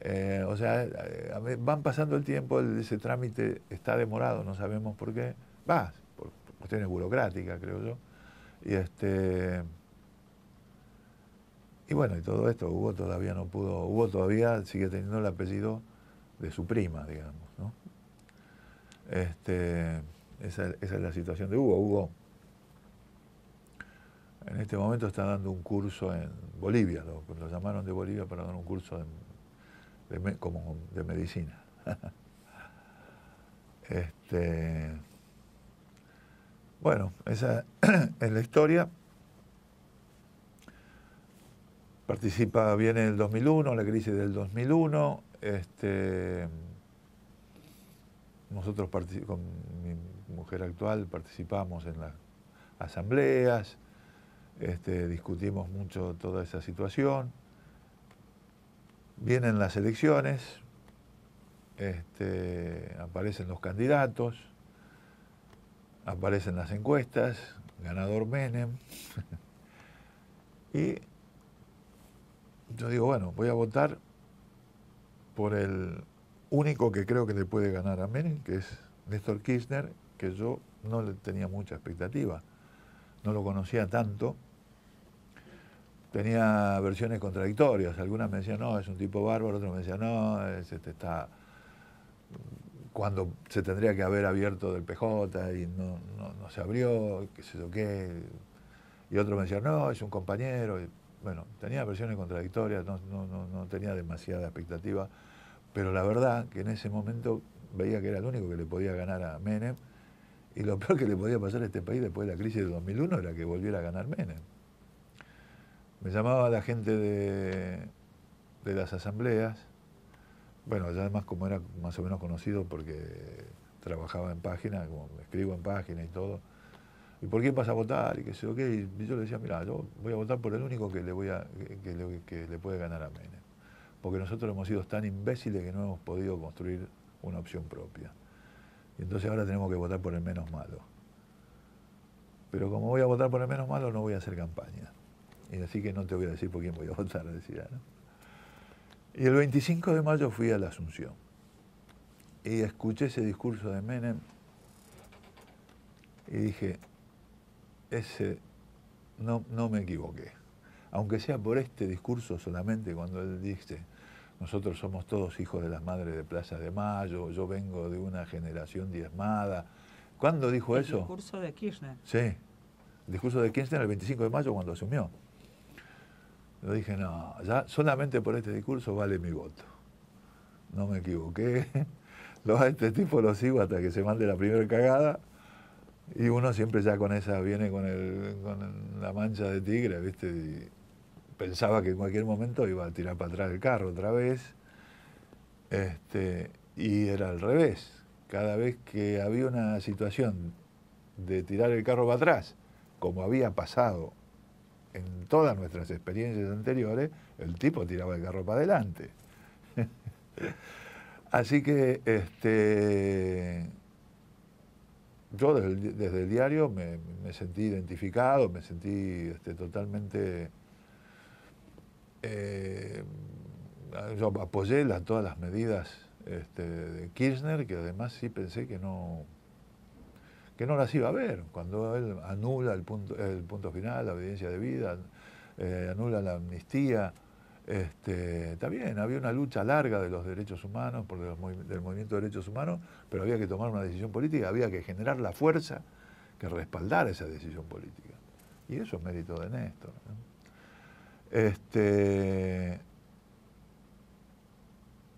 Eh, o sea, van pasando el tiempo, ese trámite está demorado, no sabemos por qué. Va, cuestiones burocráticas, creo yo. Y este y bueno, y todo esto, Hugo todavía no pudo, Hugo todavía sigue teniendo el apellido de su prima, digamos, ¿no? Este, esa, es la situación de Hugo. Hugo en este momento está dando un curso en Bolivia, lo, llamaron de Bolivia para dar un curso de, como de medicina. *laughs* este, bueno, esa *clears throat* es la historia. Participa, viene en el 2001, la crisis del 2001. Este, nosotros con mi mujer actual participamos en las asambleas, este, discutimos mucho toda esa situación. Vienen las elecciones, este, aparecen los candidatos aparecen las encuestas, ganador Menem. *laughs* y yo digo, bueno, voy a votar por el único que creo que le puede ganar a Menem, que es Néstor Kirchner, que yo no le tenía mucha expectativa, no lo conocía tanto. Tenía versiones contradictorias, algunas me decían, no, es un tipo bárbaro, otras me decían, no, este, está cuando se tendría que haber abierto del PJ y no, se abrió, qué sé yo qué. Y otro me decían, no, es un compañero. bueno, tenía versiones contradictorias, no, tenía demasiada expectativa, pero la verdad que en ese momento veía que era el único que le podía ganar a Menem y lo *laughs* peor que le podía pasar a este país después de la crisis de 2001 era que volviera a ganar Menem. Me llamaba la gente de, de las asambleas bueno, ya además como era más o menos conocido porque trabajaba en página, como escribo en página y todo, ¿y por qué vas a votar? Y qué sé yo qué, y yo le decía, mira, yo voy a votar por el único que le, voy a, que, le, puede ganar a Menem, porque nosotros hemos sido tan imbéciles que no hemos podido construir una opción propia. Y entonces ahora tenemos que votar por el menos malo. Pero como voy a votar por el menos malo, no voy a hacer campaña. Y así que no te voy a decir por quién voy a *laughs* votar, decía. ¿no? Y el 25 de mayo fui a la Asunción y escuché ese discurso de Menem y dije, ese no, no me equivoqué. Aunque sea por este discurso solamente cuando él dice, nosotros somos todos hijos de las madres de Plaza de Mayo, yo vengo de una generación diezmada. ¿Cuándo dijo eso? El discurso de Kirchner. Sí, el discurso de Kirchner el 25 de mayo cuando asumió. Yo dije, no, ya solamente por este discurso vale mi voto. No me equivoqué. *laughs* A este tipo lo sigo hasta que se mande la primera cagada. Y uno siempre ya con esa viene con, la mancha de tigre, ¿viste? pensaba que en cualquier momento iba a tirar para atrás el carro otra vez. Este, y era al revés. Cada vez que había una situación de tirar el carro para atrás, como había pasado en todas nuestras experiencias anteriores, el tipo tiraba el carro para adelante. *laughs* Así que este, yo desde el, diario me, sentí identificado, me sentí este, totalmente... Eh, yo apoyé todas las medidas este, de Kirchner, que además sí pensé que no, que no las iba a ver. Cuando él anula el punto, el punto final, la evidencia de vida, eh, anula la amnistía, este, está bien, había una lucha larga de los derechos humanos, por del movimiento de derechos humanos, pero había que tomar una decisión política, había que generar la fuerza que respaldara esa decisión política. Y eso es mérito de Néstor. Este,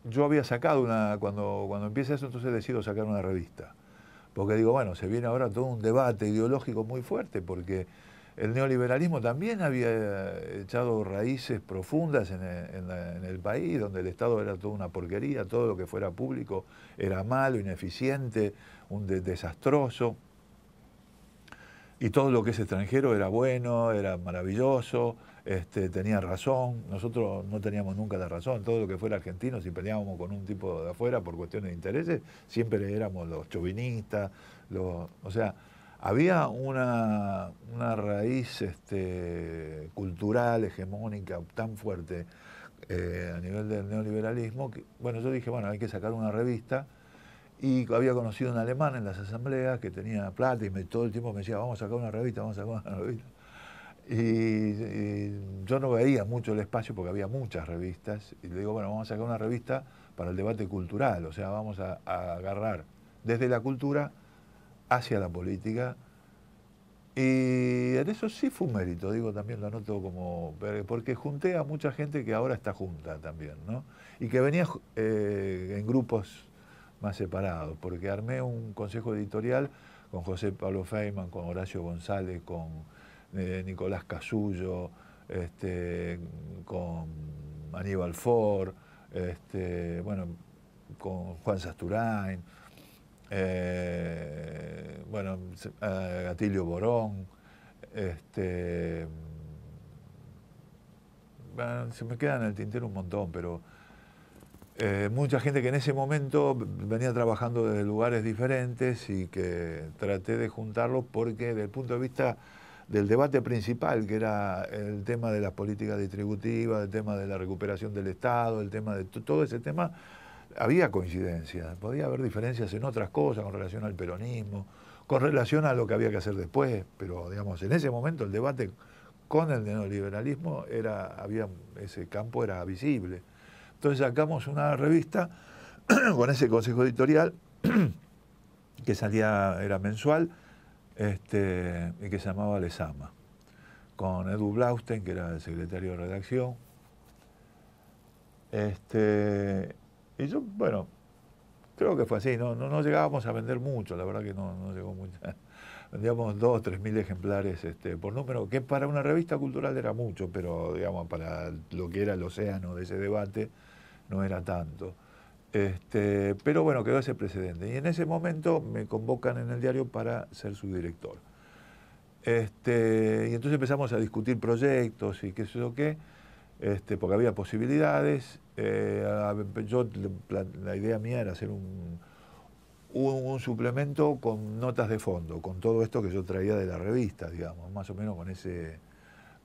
yo había sacado una, cuando, cuando empieza eso, entonces decido sacar una revista porque digo, bueno, se viene ahora todo un debate ideológico muy fuerte, porque el neoliberalismo también había echado raíces profundas en el, país, donde el Estado era toda una porquería, todo lo que fuera público era malo, ineficiente, un desastroso, y todo lo que es extranjero era bueno, era maravilloso, este, razón, nosotros no teníamos nunca la razón, todo lo que fuera argentino, si peleábamos con un tipo de afuera por cuestiones de intereses, siempre éramos los chauvinistas, los, o sea, había una, raíz este, cultural, hegemónica, tan fuerte eh, a nivel del neoliberalismo, que, bueno, yo dije, bueno, hay que sacar una revista, y había conocido a un alemán en las asambleas que tenía plata y me, todo el tiempo me decía, vamos a sacar una revista, vamos a sacar una revista. Y, yo no veía mucho el espacio porque había muchas revistas. Y le digo, bueno, vamos a sacar una revista para el debate cultural, o sea, vamos a, agarrar desde la cultura hacia la política. Y en eso sí fue un mérito, digo, también lo anoto como... Porque junté a mucha gente que ahora está junta también, ¿no? Y que venía eh, en grupos más separados, porque armé un consejo editorial con José Pablo Feynman, con Horacio González, con Nicolás Casullo, este, con Aníbal Ford, este, bueno, con Juan Sasturain, eh, bueno, Gatilio Borón, este, bueno, se me quedan en el tintero un montón, pero eh, mucha gente que en ese momento venía trabajando desde lugares diferentes y que traté de juntarlos porque desde el punto de vista del debate principal, que era el tema de las políticas distributivas, el tema de la recuperación del Estado, el tema de todo ese tema, había coincidencia Podía haber diferencias en otras cosas con relación al peronismo, con relación a lo que había que hacer después, pero digamos, en ese momento el debate con el neoliberalismo era, había, ese campo era visible. Entonces sacamos una revista *clears throat* con ese consejo editorial *clears throat* que salía, era mensual, este, y que se llamaba Lesama, con Edu Blausten, que era el secretario de redacción. Este, y yo, bueno, creo que fue así, no, llegábamos a vender mucho, la verdad que no, llegó mucho. *laughs* Vendíamos dos o tres mil ejemplares este, por número, que para una revista cultural era mucho, pero digamos, para lo que era el océano de ese debate no era tanto. Este, pero bueno, quedó ese precedente. Y en ese momento me convocan en el diario para ser su director. Este, y entonces empezamos a discutir proyectos y qué sé yo qué, este, porque había posibilidades. Eh, yo, la, idea mía era hacer un, un, suplemento con notas de fondo, con todo esto que yo traía de la revista, digamos, más o menos con ese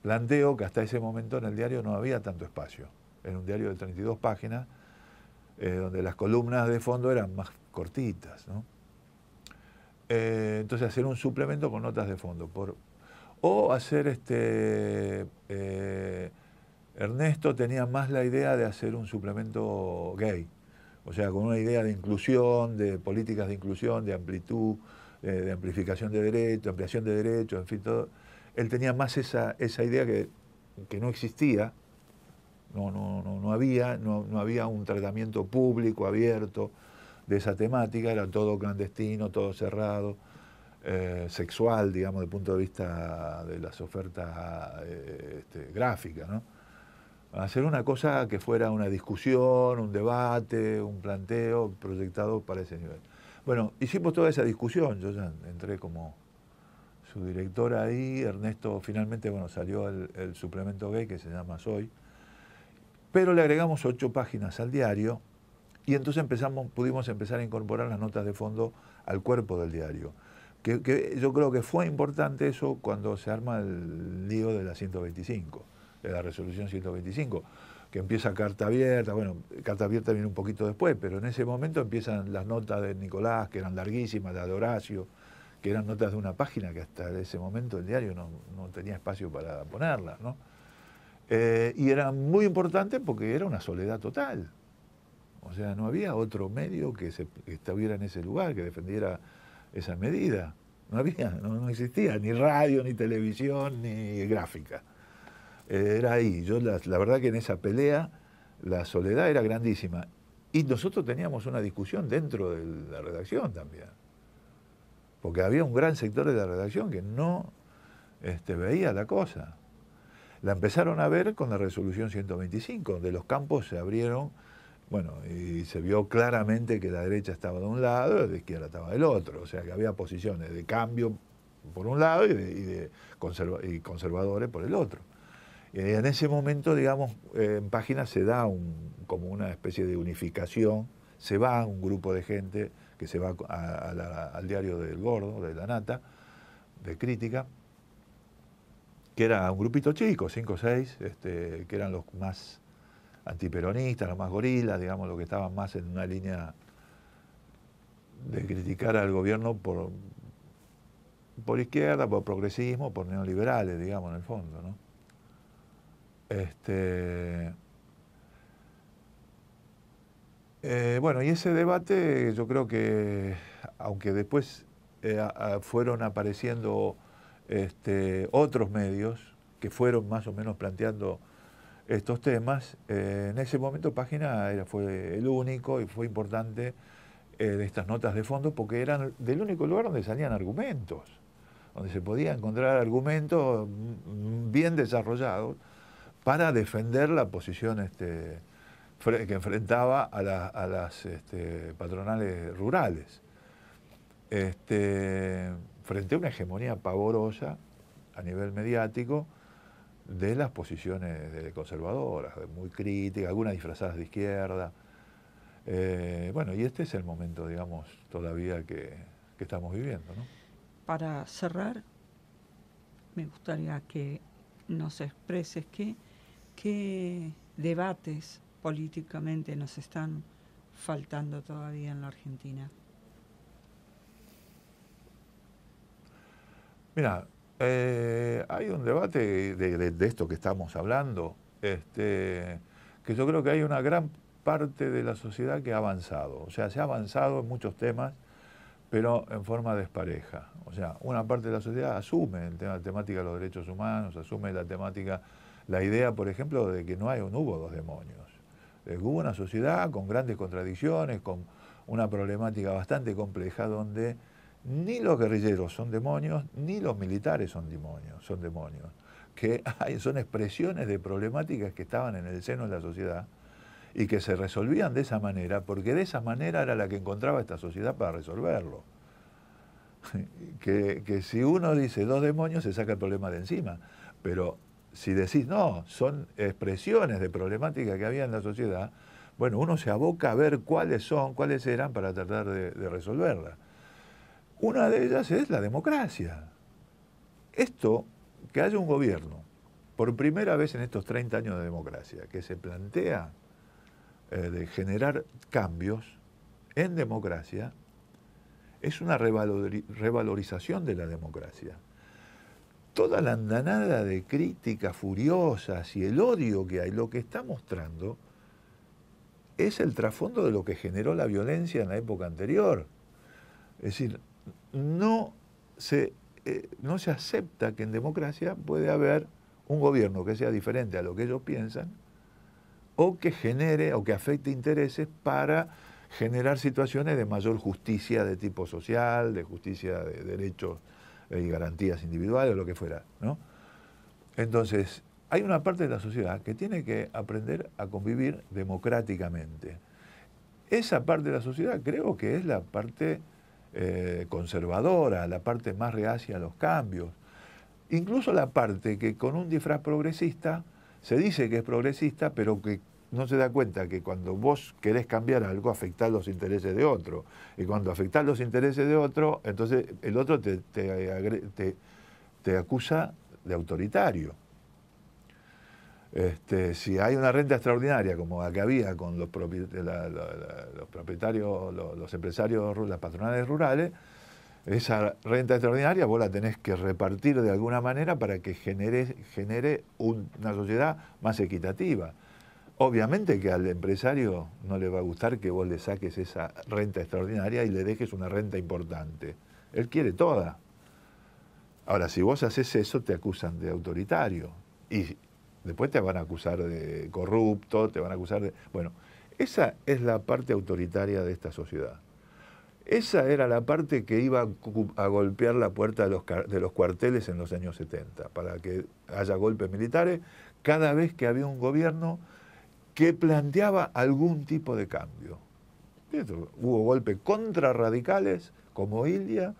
planteo que hasta ese momento en el diario no había tanto espacio. en un diario de 32 páginas eh, donde las columnas de fondo eran más cortitas. Eh, entonces hacer un suplemento con notas de fondo. o hacer este... Eh, Ernesto tenía más la idea de hacer un suplemento gay, o sea, con una idea de inclusión, de políticas de inclusión, de amplitud, de, amplificación de derechos, ampliación de derechos, en fin, todo. Él tenía más esa, esa idea que no existía no, no, no, no había, no, no había un tratamiento público abierto de esa temática, era todo clandestino, todo cerrado, eh, sexual, digamos, desde el punto de vista de las ofertas eh, este, gráficas, ¿no? Hacer una cosa que fuera una discusión, un debate, un planteo proyectado para ese nivel. Bueno, hicimos toda esa discusión, yo ya entré como su director ahí, Ernesto finalmente, bueno, salió el, el suplemento gay que se llama Soy, pero le agregamos ocho páginas al diario y entonces empezamos, pudimos empezar a incorporar las notas de fondo al cuerpo del diario. Que, yo creo que fue importante eso cuando se arma el lío de la 125, de la resolución 125 que empieza carta abierta, bueno, carta abierta viene un poquito después, pero en ese momento empiezan las notas de Nicolás, que eran larguísimas, las de Horacio, que eran notas de una página que hasta ese momento el diario no, no tenía espacio para ponerlas, ¿no? Eh, y era muy importante porque era una soledad total. O sea, no había otro medio que, se, que estuviera en ese lugar, que defendiera esa medida. No había, no, no existía, ni radio, ni televisión, ni gráfica. Eh, era ahí. Yo la, verdad que en esa pelea la soledad era grandísima. Y nosotros teníamos una discusión dentro de la redacción también. Porque había un gran sector de la redacción que no este, veía la cosa la empezaron a ver con la resolución 125, donde los campos se abrieron, bueno, y se vio claramente que la derecha estaba de un lado y la izquierda estaba del otro, o sea que había posiciones de cambio por un lado y de, conservadores por el otro. en ese momento, digamos, eh, en página se da como una especie de unificación, se va un grupo de gente que se va al diario del Gordo, de la Nata, de crítica, que era un grupito chico, cinco o seis, este, que eran los más antiperonistas, los más gorilas, digamos, los que estaban más en una línea de criticar al gobierno por, por izquierda, por progresismo, por neoliberales, digamos, en el fondo, ¿no? Este, eh, bueno, y ese debate yo creo que, aunque después eh, fueron apareciendo este, otros medios que fueron más o menos planteando estos temas. Eh, en ese momento Página era, fue el único y fue importante eh, de estas notas de fondo porque eran del único lugar donde salían argumentos, donde se podía encontrar argumentos mm, bien desarrollados para defender la posición este, que enfrentaba a, las este, patronales rurales. Este, frente a una hegemonía pavorosa a nivel mediático de las posiciones conservadoras, muy críticas, algunas disfrazadas de izquierda. Eh, bueno, y este es el momento, digamos, todavía que, estamos viviendo. Para cerrar, me gustaría que nos expreses qué debates políticamente nos están faltando todavía en la Argentina. Mira, eh, hay un debate de, esto que estamos hablando, este, que yo creo que hay una gran parte de la sociedad que ha avanzado. O sea, se ha avanzado en muchos temas, pero en forma despareja. O sea, una parte de la sociedad asume en tema, la temática de los derechos humanos, asume la temática, la idea, por ejemplo, de que no, hay, un hubo dos demonios. Eh, hubo una sociedad con grandes contradicciones, con una problemática bastante compleja donde ni los guerrilleros son demonios, ni los militares son demonios, son demonios. Que *laughs* hay, son expresiones de problemáticas que estaban en el seno de la sociedad y que se resolvían de esa manera, porque de esa manera era la que encontraba esta sociedad para resolverlo. *laughs* Que, si uno dice dos demonios, se saca el problema de encima. Pero si decís no, son expresiones de problemáticas que había en la sociedad, bueno, uno se aboca a ver cuáles son, cuáles eran para tratar de resolverlas. Una de ellas es la democracia. Esto, que haya un gobierno, por primera vez en estos 30 años de democracia, que se plantea eh, de generar cambios en democracia, es una revalorización de la democracia. Toda la andanada de críticas furiosas y el odio que hay, lo que está mostrando es el trasfondo de lo que generó la violencia en la época anterior. Es decir, no se, eh, no se acepta que en democracia puede haber un gobierno que sea diferente a lo que ellos piensan o que genere o que afecte intereses para generar situaciones de mayor justicia de tipo social, de justicia de derechos eh, y garantías individuales o lo que fuera. Entonces, hay una parte de la sociedad que tiene que aprender a convivir democráticamente. Esa parte de la sociedad creo que es la parte eh, conservadora, la parte más reacia a los cambios, incluso la parte que con un disfraz progresista se dice que es progresista, pero que no se da cuenta que cuando vos querés cambiar algo, afectás los intereses de otro. Y cuando afectás los intereses de otro, entonces el otro te, te, te acusa de autoritario. Este, si hay una renta extraordinaria como la que había con los, propietarios, los, propietarios los, empresarios, las patronales rurales, esa renta extraordinaria vos la tenés que repartir de alguna manera para que genere, una sociedad más equitativa. Obviamente que al empresario no le va a gustar que vos le saques esa renta extraordinaria y le dejes una renta importante. Él quiere toda. Ahora, si vos haces eso, te acusan de autoritario. Y Después te van a acusar de corrupto, te van a acusar de... Bueno, esa es la parte autoritaria de esta sociedad. Esa era la parte que iba a golpear la puerta de los, cuarteles en los años 70, para que haya golpes militares cada vez que había un gobierno que planteaba algún tipo de cambio. Hubo golpes radicales como Ilia,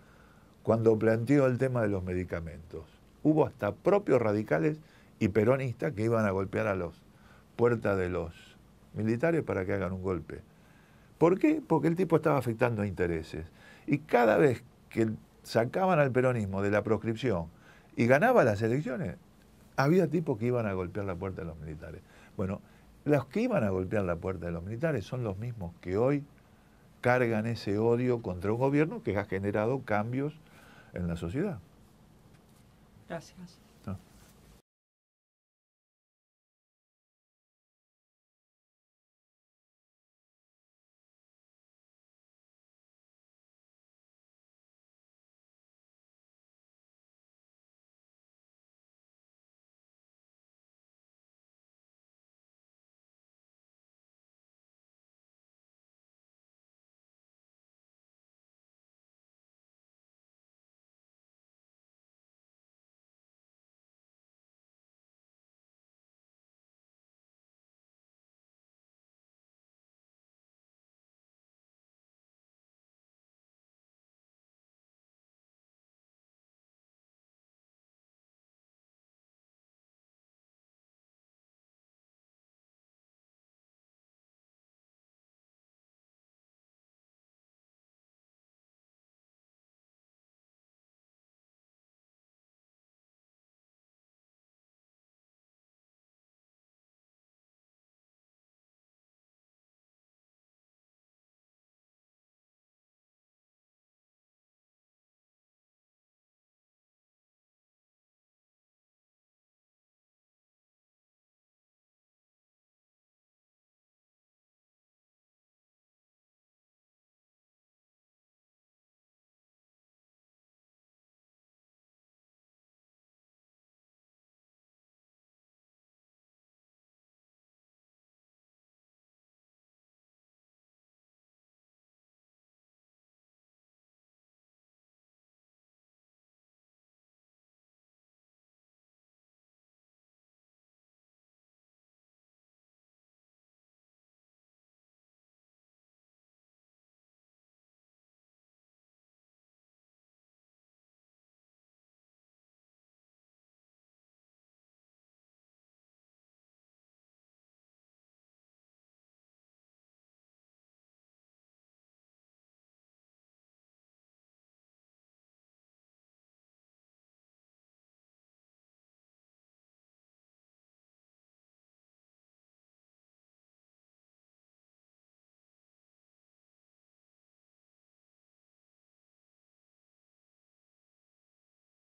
cuando planteó el tema de los medicamentos. Hubo hasta propios radicales y peronistas que iban a golpear a los puertas de los militares para que hagan un golpe. ¿Por qué? Porque el tipo estaba afectando intereses. Y cada vez que sacaban al peronismo de la proscripción y ganaba las elecciones, había tipos que iban a golpear la puerta de los militares. Bueno, los que iban a golpear la puerta de los militares son los mismos que hoy cargan ese odio contra un gobierno que ha generado cambios en la sociedad. Gracias.